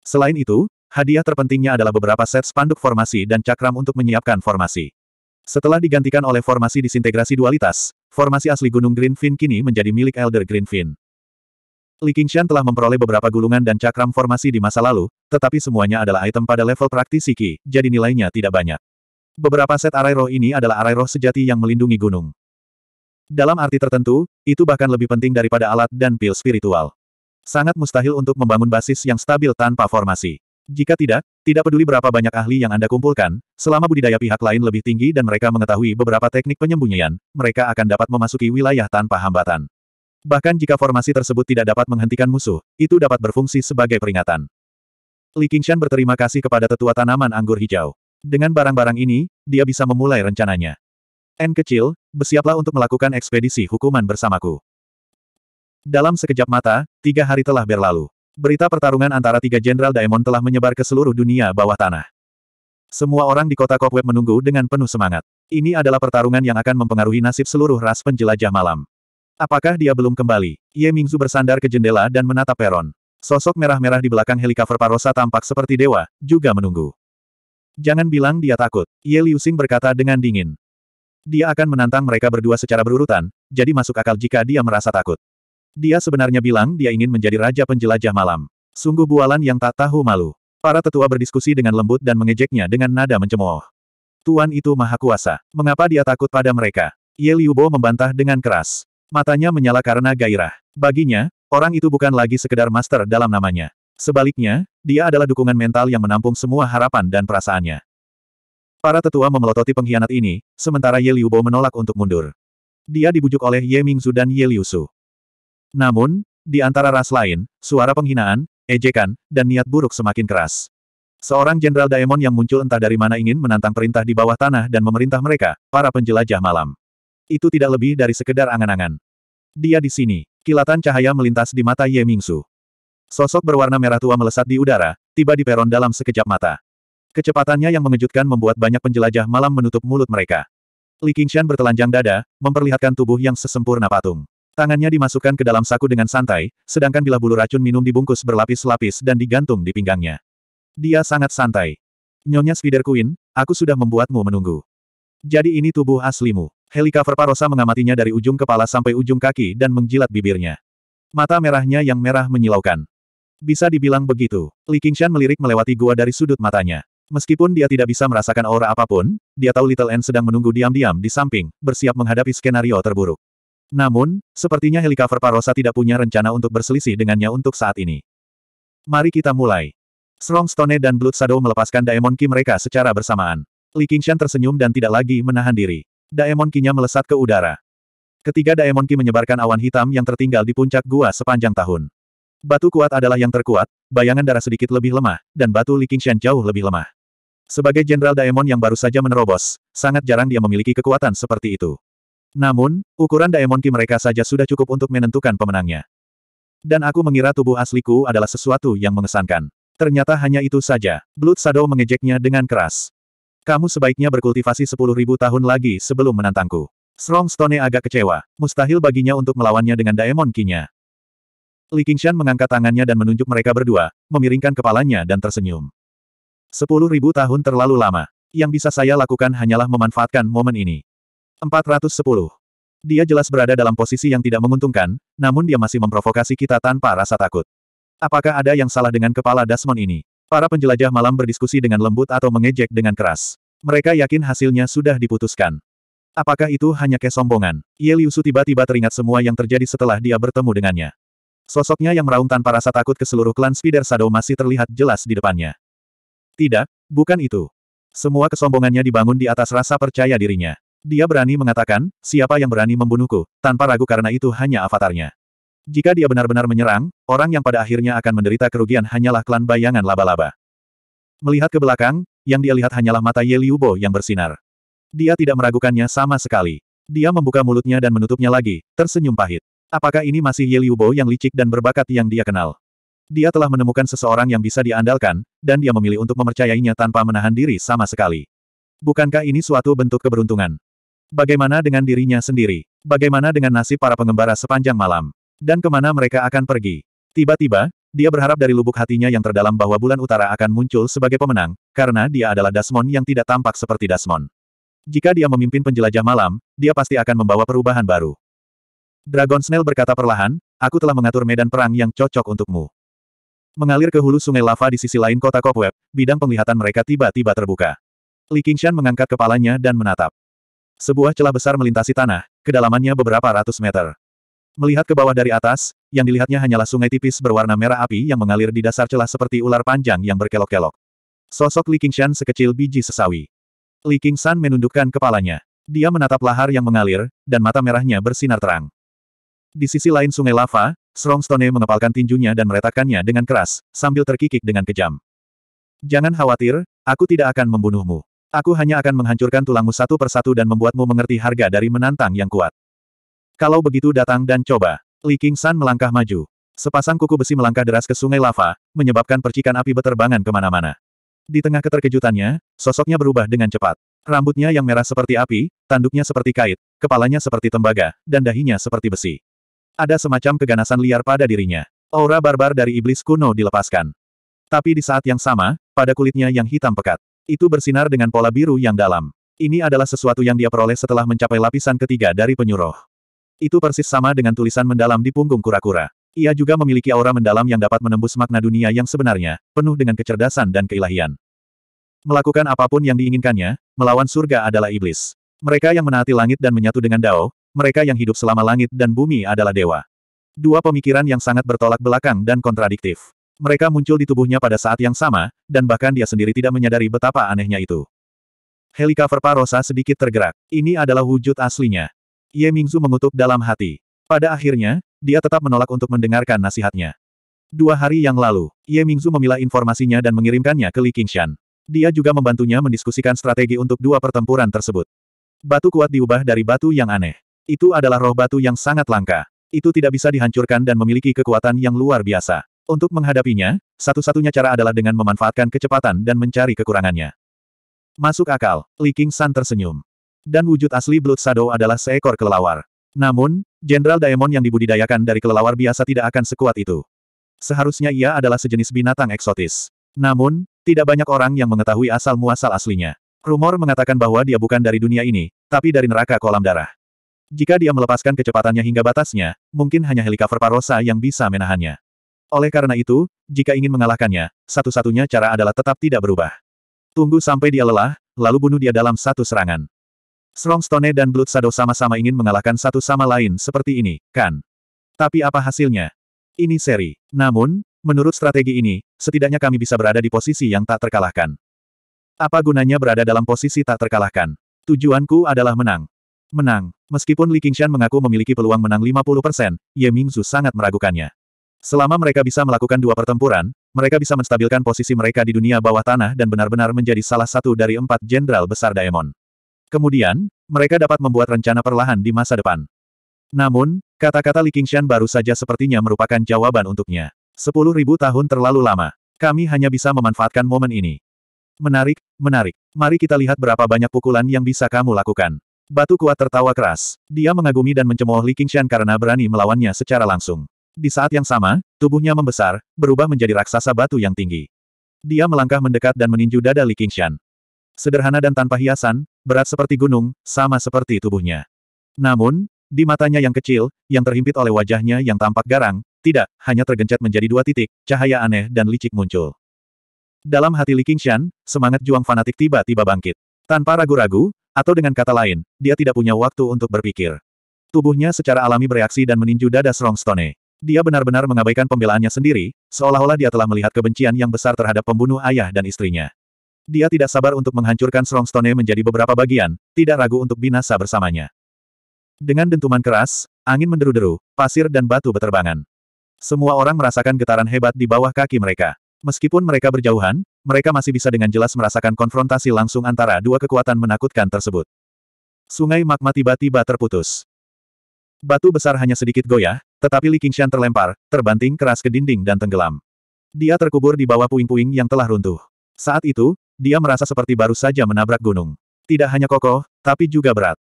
Selain itu, Hadiah terpentingnya adalah beberapa set spanduk formasi dan cakram untuk menyiapkan formasi. Setelah digantikan oleh formasi disintegrasi dualitas, formasi asli Gunung Greenfin kini menjadi milik Elder Greenfin. Li Qingshan telah memperoleh beberapa gulungan dan cakram formasi di masa lalu, tetapi semuanya adalah item pada level praktisi Qi, jadi nilainya tidak banyak. Beberapa set arai roh ini adalah arai roh sejati yang melindungi gunung. Dalam arti tertentu, itu bahkan lebih penting daripada alat dan pil spiritual. Sangat mustahil untuk membangun basis yang stabil tanpa formasi. Jika tidak, tidak peduli berapa banyak ahli yang Anda kumpulkan, selama budidaya pihak lain lebih tinggi dan mereka mengetahui beberapa teknik penyembunyian, mereka akan dapat memasuki wilayah tanpa hambatan. Bahkan jika formasi tersebut tidak dapat menghentikan musuh, itu dapat berfungsi sebagai peringatan. Li Qingshan berterima kasih kepada tetua tanaman anggur hijau. Dengan barang-barang ini, dia bisa memulai rencananya. N kecil, bersiaplah untuk melakukan ekspedisi hukuman bersamaku. Dalam sekejap mata, tiga hari telah berlalu berita pertarungan antara tiga Jenderal Daemon telah menyebar ke seluruh dunia bawah tanah. Semua orang di kota Kokweb menunggu dengan penuh semangat. Ini adalah pertarungan yang akan mempengaruhi nasib seluruh ras penjelajah malam. Apakah dia belum kembali? Ye Mingzu bersandar ke jendela dan menatap peron. Sosok merah-merah di belakang helikopter Parosa tampak seperti dewa, juga menunggu. Jangan bilang dia takut, Ye Liu Xing berkata dengan dingin. Dia akan menantang mereka berdua secara berurutan, jadi masuk akal jika dia merasa takut. Dia sebenarnya bilang dia ingin menjadi raja penjelajah malam. Sungguh bualan yang tak tahu malu. Para tetua berdiskusi dengan lembut dan mengejeknya dengan nada mencemooh. Tuan itu maha kuasa. Mengapa dia takut pada mereka? Ye Liubo membantah dengan keras. Matanya menyala karena gairah. Baginya, orang itu bukan lagi sekedar master dalam namanya. Sebaliknya, dia adalah dukungan mental yang menampung semua harapan dan perasaannya. Para tetua memelototi pengkhianat ini, sementara Ye Liubo menolak untuk mundur. Dia dibujuk oleh Ye Mingzu dan Ye Liusu. Namun, di antara ras lain, suara penghinaan, ejekan, dan niat buruk semakin keras. Seorang Jenderal Daemon yang muncul entah dari mana ingin menantang perintah di bawah tanah dan memerintah mereka, para penjelajah malam. Itu tidak lebih dari sekedar angan-angan. Dia di sini. Kilatan cahaya melintas di mata Ye Mingsu. Sosok berwarna merah tua melesat di udara, tiba di peron dalam sekejap mata. Kecepatannya yang mengejutkan membuat banyak penjelajah malam menutup mulut mereka. Li Qingshan bertelanjang dada, memperlihatkan tubuh yang sesempurna patung. Tangannya dimasukkan ke dalam saku dengan santai, sedangkan bila bulu racun minum dibungkus berlapis-lapis dan digantung di pinggangnya. Dia sangat santai. Nyonya Spider Queen, aku sudah membuatmu menunggu. Jadi ini tubuh aslimu. Helika Parosa mengamatinya dari ujung kepala sampai ujung kaki dan menjilat bibirnya. Mata merahnya yang merah menyilaukan. Bisa dibilang begitu. Li Qingshan melirik melewati gua dari sudut matanya. Meskipun dia tidak bisa merasakan aura apapun, dia tahu Little N sedang menunggu diam-diam di samping, bersiap menghadapi skenario terburuk. Namun, sepertinya helikover Parosa tidak punya rencana untuk berselisih dengannya untuk saat ini. Mari kita mulai. Strong Stone dan Blood Shadow melepaskan Daemon Ki mereka secara bersamaan. Li Qingshan tersenyum dan tidak lagi menahan diri. Daemon Ki-nya melesat ke udara. Ketiga Daemon Ki menyebarkan awan hitam yang tertinggal di puncak gua sepanjang tahun. Batu kuat adalah yang terkuat, bayangan darah sedikit lebih lemah, dan batu Li Qingshan jauh lebih lemah. Sebagai Jenderal Daemon yang baru saja menerobos, sangat jarang dia memiliki kekuatan seperti itu. Namun, ukuran Daemonki mereka saja sudah cukup untuk menentukan pemenangnya. Dan aku mengira tubuh asliku adalah sesuatu yang mengesankan. Ternyata hanya itu saja. Blood Shadow mengejeknya dengan keras. Kamu sebaiknya berkultivasi 10.000 tahun lagi sebelum menantangku. Strong Stone agak kecewa. Mustahil baginya untuk melawannya dengan Daemon Ki-nya. Li Qingshan mengangkat tangannya dan menunjuk mereka berdua, memiringkan kepalanya dan tersenyum. 10.000 tahun terlalu lama. Yang bisa saya lakukan hanyalah memanfaatkan momen ini. 410. Dia jelas berada dalam posisi yang tidak menguntungkan, namun dia masih memprovokasi kita tanpa rasa takut. Apakah ada yang salah dengan kepala Dasmon ini? Para penjelajah malam berdiskusi dengan lembut atau mengejek dengan keras. Mereka yakin hasilnya sudah diputuskan. Apakah itu hanya kesombongan? Ye Liusu tiba-tiba teringat semua yang terjadi setelah dia bertemu dengannya. Sosoknya yang meraung tanpa rasa takut ke seluruh klan Spider Shadow masih terlihat jelas di depannya. Tidak, bukan itu. Semua kesombongannya dibangun di atas rasa percaya dirinya. Dia berani mengatakan, siapa yang berani membunuhku, tanpa ragu karena itu hanya avatarnya. Jika dia benar-benar menyerang, orang yang pada akhirnya akan menderita kerugian hanyalah klan bayangan laba-laba. Melihat ke belakang, yang dia lihat hanyalah mata Ye Liubo yang bersinar. Dia tidak meragukannya sama sekali. Dia membuka mulutnya dan menutupnya lagi, tersenyum pahit. Apakah ini masih Ye Liubo yang licik dan berbakat yang dia kenal? Dia telah menemukan seseorang yang bisa diandalkan, dan dia memilih untuk mempercayainya tanpa menahan diri sama sekali. Bukankah ini suatu bentuk keberuntungan? Bagaimana dengan dirinya sendiri? Bagaimana dengan nasib para pengembara sepanjang malam? Dan kemana mereka akan pergi? Tiba-tiba, dia berharap dari lubuk hatinya yang terdalam bahwa bulan utara akan muncul sebagai pemenang, karena dia adalah Dasmon yang tidak tampak seperti Dasmon. Jika dia memimpin penjelajah malam, dia pasti akan membawa perubahan baru. Dragon Snail berkata perlahan, aku telah mengatur medan perang yang cocok untukmu. Mengalir ke hulu sungai lava di sisi lain kota Kopweb, bidang penglihatan mereka tiba-tiba terbuka. Li Qingshan mengangkat kepalanya dan menatap. Sebuah celah besar melintasi tanah, kedalamannya beberapa ratus meter. Melihat ke bawah dari atas, yang dilihatnya hanyalah sungai tipis berwarna merah api yang mengalir di dasar celah seperti ular panjang yang berkelok-kelok. Sosok Li Qingshan sekecil biji sesawi. Li Qingshan menundukkan kepalanya. Dia menatap lahar yang mengalir, dan mata merahnya bersinar terang. Di sisi lain sungai lava, Strongstone mengepalkan tinjunya dan meretakannya dengan keras, sambil terkikik dengan kejam. Jangan khawatir, aku tidak akan membunuhmu. Aku hanya akan menghancurkan tulangmu satu persatu dan membuatmu mengerti harga dari menantang yang kuat. Kalau begitu datang dan coba. Li King San melangkah maju. Sepasang kuku besi melangkah deras ke sungai lava, menyebabkan percikan api beterbangan kemana-mana. Di tengah keterkejutannya, sosoknya berubah dengan cepat. Rambutnya yang merah seperti api, tanduknya seperti kait, kepalanya seperti tembaga, dan dahinya seperti besi. Ada semacam keganasan liar pada dirinya. Aura barbar dari iblis kuno dilepaskan. Tapi di saat yang sama, pada kulitnya yang hitam pekat. Itu bersinar dengan pola biru yang dalam. Ini adalah sesuatu yang dia peroleh setelah mencapai lapisan ketiga dari penyuruh. Itu persis sama dengan tulisan mendalam di punggung kura-kura. Ia juga memiliki aura mendalam yang dapat menembus makna dunia yang sebenarnya, penuh dengan kecerdasan dan keilahian. Melakukan apapun yang diinginkannya, melawan surga adalah iblis. Mereka yang menaati langit dan menyatu dengan Dao, mereka yang hidup selama langit dan bumi adalah dewa. Dua pemikiran yang sangat bertolak belakang dan kontradiktif. Mereka muncul di tubuhnya pada saat yang sama, dan bahkan dia sendiri tidak menyadari betapa anehnya itu. Helika Parosa sedikit tergerak. Ini adalah wujud aslinya. Ye Mingzu mengutuk dalam hati. Pada akhirnya, dia tetap menolak untuk mendengarkan nasihatnya. Dua hari yang lalu, Ye Mingzu memilah informasinya dan mengirimkannya ke Li Qingshan. Dia juga membantunya mendiskusikan strategi untuk dua pertempuran tersebut. Batu kuat diubah dari batu yang aneh. Itu adalah roh batu yang sangat langka. Itu tidak bisa dihancurkan dan memiliki kekuatan yang luar biasa. Untuk menghadapinya, satu-satunya cara adalah dengan memanfaatkan kecepatan dan mencari kekurangannya. Masuk akal, Li King San tersenyum. Dan wujud asli Blood Shadow adalah seekor kelelawar. Namun, Jenderal Daemon yang dibudidayakan dari kelelawar biasa tidak akan sekuat itu. Seharusnya ia adalah sejenis binatang eksotis. Namun, tidak banyak orang yang mengetahui asal-muasal aslinya. Rumor mengatakan bahwa dia bukan dari dunia ini, tapi dari neraka kolam darah. Jika dia melepaskan kecepatannya hingga batasnya, mungkin hanya helikopter Parosa yang bisa menahannya. Oleh karena itu, jika ingin mengalahkannya, satu-satunya cara adalah tetap tidak berubah. Tunggu sampai dia lelah, lalu bunuh dia dalam satu serangan. Strongstone dan Blood Shadow sama-sama ingin mengalahkan satu sama lain seperti ini, kan? Tapi apa hasilnya? Ini seri. Namun, menurut strategi ini, setidaknya kami bisa berada di posisi yang tak terkalahkan. Apa gunanya berada dalam posisi tak terkalahkan? Tujuanku adalah menang. Menang. Meskipun Li Qingshan mengaku memiliki peluang menang 50%, Ye Mingzu sangat meragukannya. Selama mereka bisa melakukan dua pertempuran, mereka bisa menstabilkan posisi mereka di dunia bawah tanah dan benar-benar menjadi salah satu dari empat jenderal besar Daemon. Kemudian, mereka dapat membuat rencana perlahan di masa depan. Namun, kata-kata Li Qingshan baru saja sepertinya merupakan jawaban untuknya. Sepuluh ribu tahun terlalu lama. Kami hanya bisa memanfaatkan momen ini. Menarik, menarik. Mari kita lihat berapa banyak pukulan yang bisa kamu lakukan. Batu kuat tertawa keras. Dia mengagumi dan mencemooh Li Qingshan karena berani melawannya secara langsung. Di saat yang sama, tubuhnya membesar, berubah menjadi raksasa batu yang tinggi. Dia melangkah mendekat dan meninju dada Li Qingshan. Sederhana dan tanpa hiasan, berat seperti gunung, sama seperti tubuhnya. Namun, di matanya yang kecil, yang terhimpit oleh wajahnya yang tampak garang, tidak, hanya tergencet menjadi dua titik, cahaya aneh dan licik muncul. Dalam hati Li Qingshan, semangat juang fanatik tiba-tiba bangkit. Tanpa ragu-ragu, atau dengan kata lain, dia tidak punya waktu untuk berpikir. Tubuhnya secara alami bereaksi dan meninju dada Strong Stone. Dia benar-benar mengabaikan pembelaannya sendiri, seolah-olah dia telah melihat kebencian yang besar terhadap pembunuh ayah dan istrinya. Dia tidak sabar untuk menghancurkan Strongstone menjadi beberapa bagian, tidak ragu untuk binasa bersamanya. Dengan dentuman keras, angin menderu-deru, pasir dan batu berterbangan. Semua orang merasakan getaran hebat di bawah kaki mereka. Meskipun mereka berjauhan, mereka masih bisa dengan jelas merasakan konfrontasi langsung antara dua kekuatan menakutkan tersebut. Sungai magma tiba-tiba terputus. Batu besar hanya sedikit goyah, tetapi Li Qingshan terlempar, terbanting keras ke dinding dan tenggelam. Dia terkubur di bawah puing-puing yang telah runtuh. Saat itu, dia merasa seperti baru saja menabrak gunung. Tidak hanya kokoh, tapi juga berat.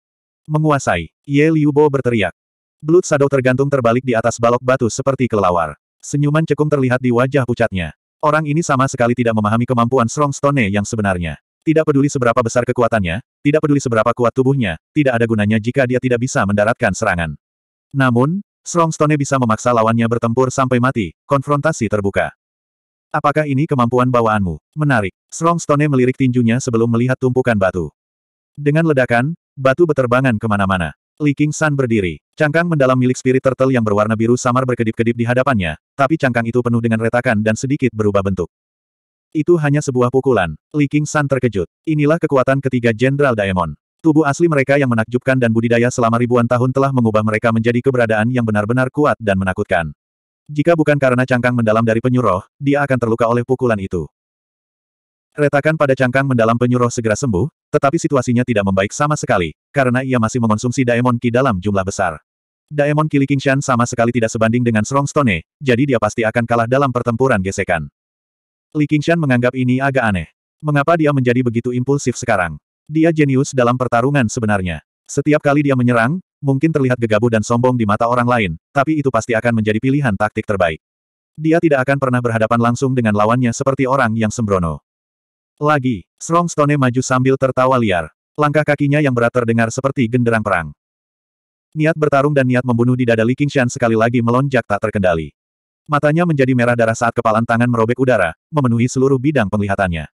Menguasai, Ye Bo berteriak. Blood Shadow tergantung terbalik di atas balok batu seperti kelelawar. Senyuman cekung terlihat di wajah pucatnya. Orang ini sama sekali tidak memahami kemampuan Strong Stone yang sebenarnya. Tidak peduli seberapa besar kekuatannya, tidak peduli seberapa kuat tubuhnya, tidak ada gunanya jika dia tidak bisa mendaratkan serangan. Namun, Strongstone bisa memaksa lawannya bertempur sampai mati, konfrontasi terbuka. Apakah ini kemampuan bawaanmu? Menarik. Strongstone melirik tinjunya sebelum melihat tumpukan batu. Dengan ledakan, batu beterbangan kemana-mana. Li King San berdiri. Cangkang mendalam milik spirit turtle yang berwarna biru samar berkedip-kedip di hadapannya, tapi cangkang itu penuh dengan retakan dan sedikit berubah bentuk. Itu hanya sebuah pukulan. Li King San terkejut. Inilah kekuatan ketiga Jenderal Diamond. Tubuh asli mereka yang menakjubkan dan budidaya selama ribuan tahun telah mengubah mereka menjadi keberadaan yang benar-benar kuat dan menakutkan. Jika bukan karena cangkang mendalam dari penyuruh, dia akan terluka oleh pukulan itu. Retakan pada cangkang mendalam penyuruh segera sembuh, tetapi situasinya tidak membaik sama sekali, karena ia masih mengonsumsi Daemon Ki dalam jumlah besar. Daemon Ki Liqingshan sama sekali tidak sebanding dengan Strong Stone, jadi dia pasti akan kalah dalam pertempuran gesekan. Li Qingshan menganggap ini agak aneh. Mengapa dia menjadi begitu impulsif sekarang? Dia jenius dalam pertarungan sebenarnya. Setiap kali dia menyerang, mungkin terlihat gegabah dan sombong di mata orang lain, tapi itu pasti akan menjadi pilihan taktik terbaik. Dia tidak akan pernah berhadapan langsung dengan lawannya seperti orang yang sembrono. Lagi, Strongstone maju sambil tertawa liar. Langkah kakinya yang berat terdengar seperti genderang perang. Niat bertarung dan niat membunuh di dada Li Qingshan sekali lagi melonjak tak terkendali. Matanya menjadi merah darah saat kepalan tangan merobek udara, memenuhi seluruh bidang penglihatannya.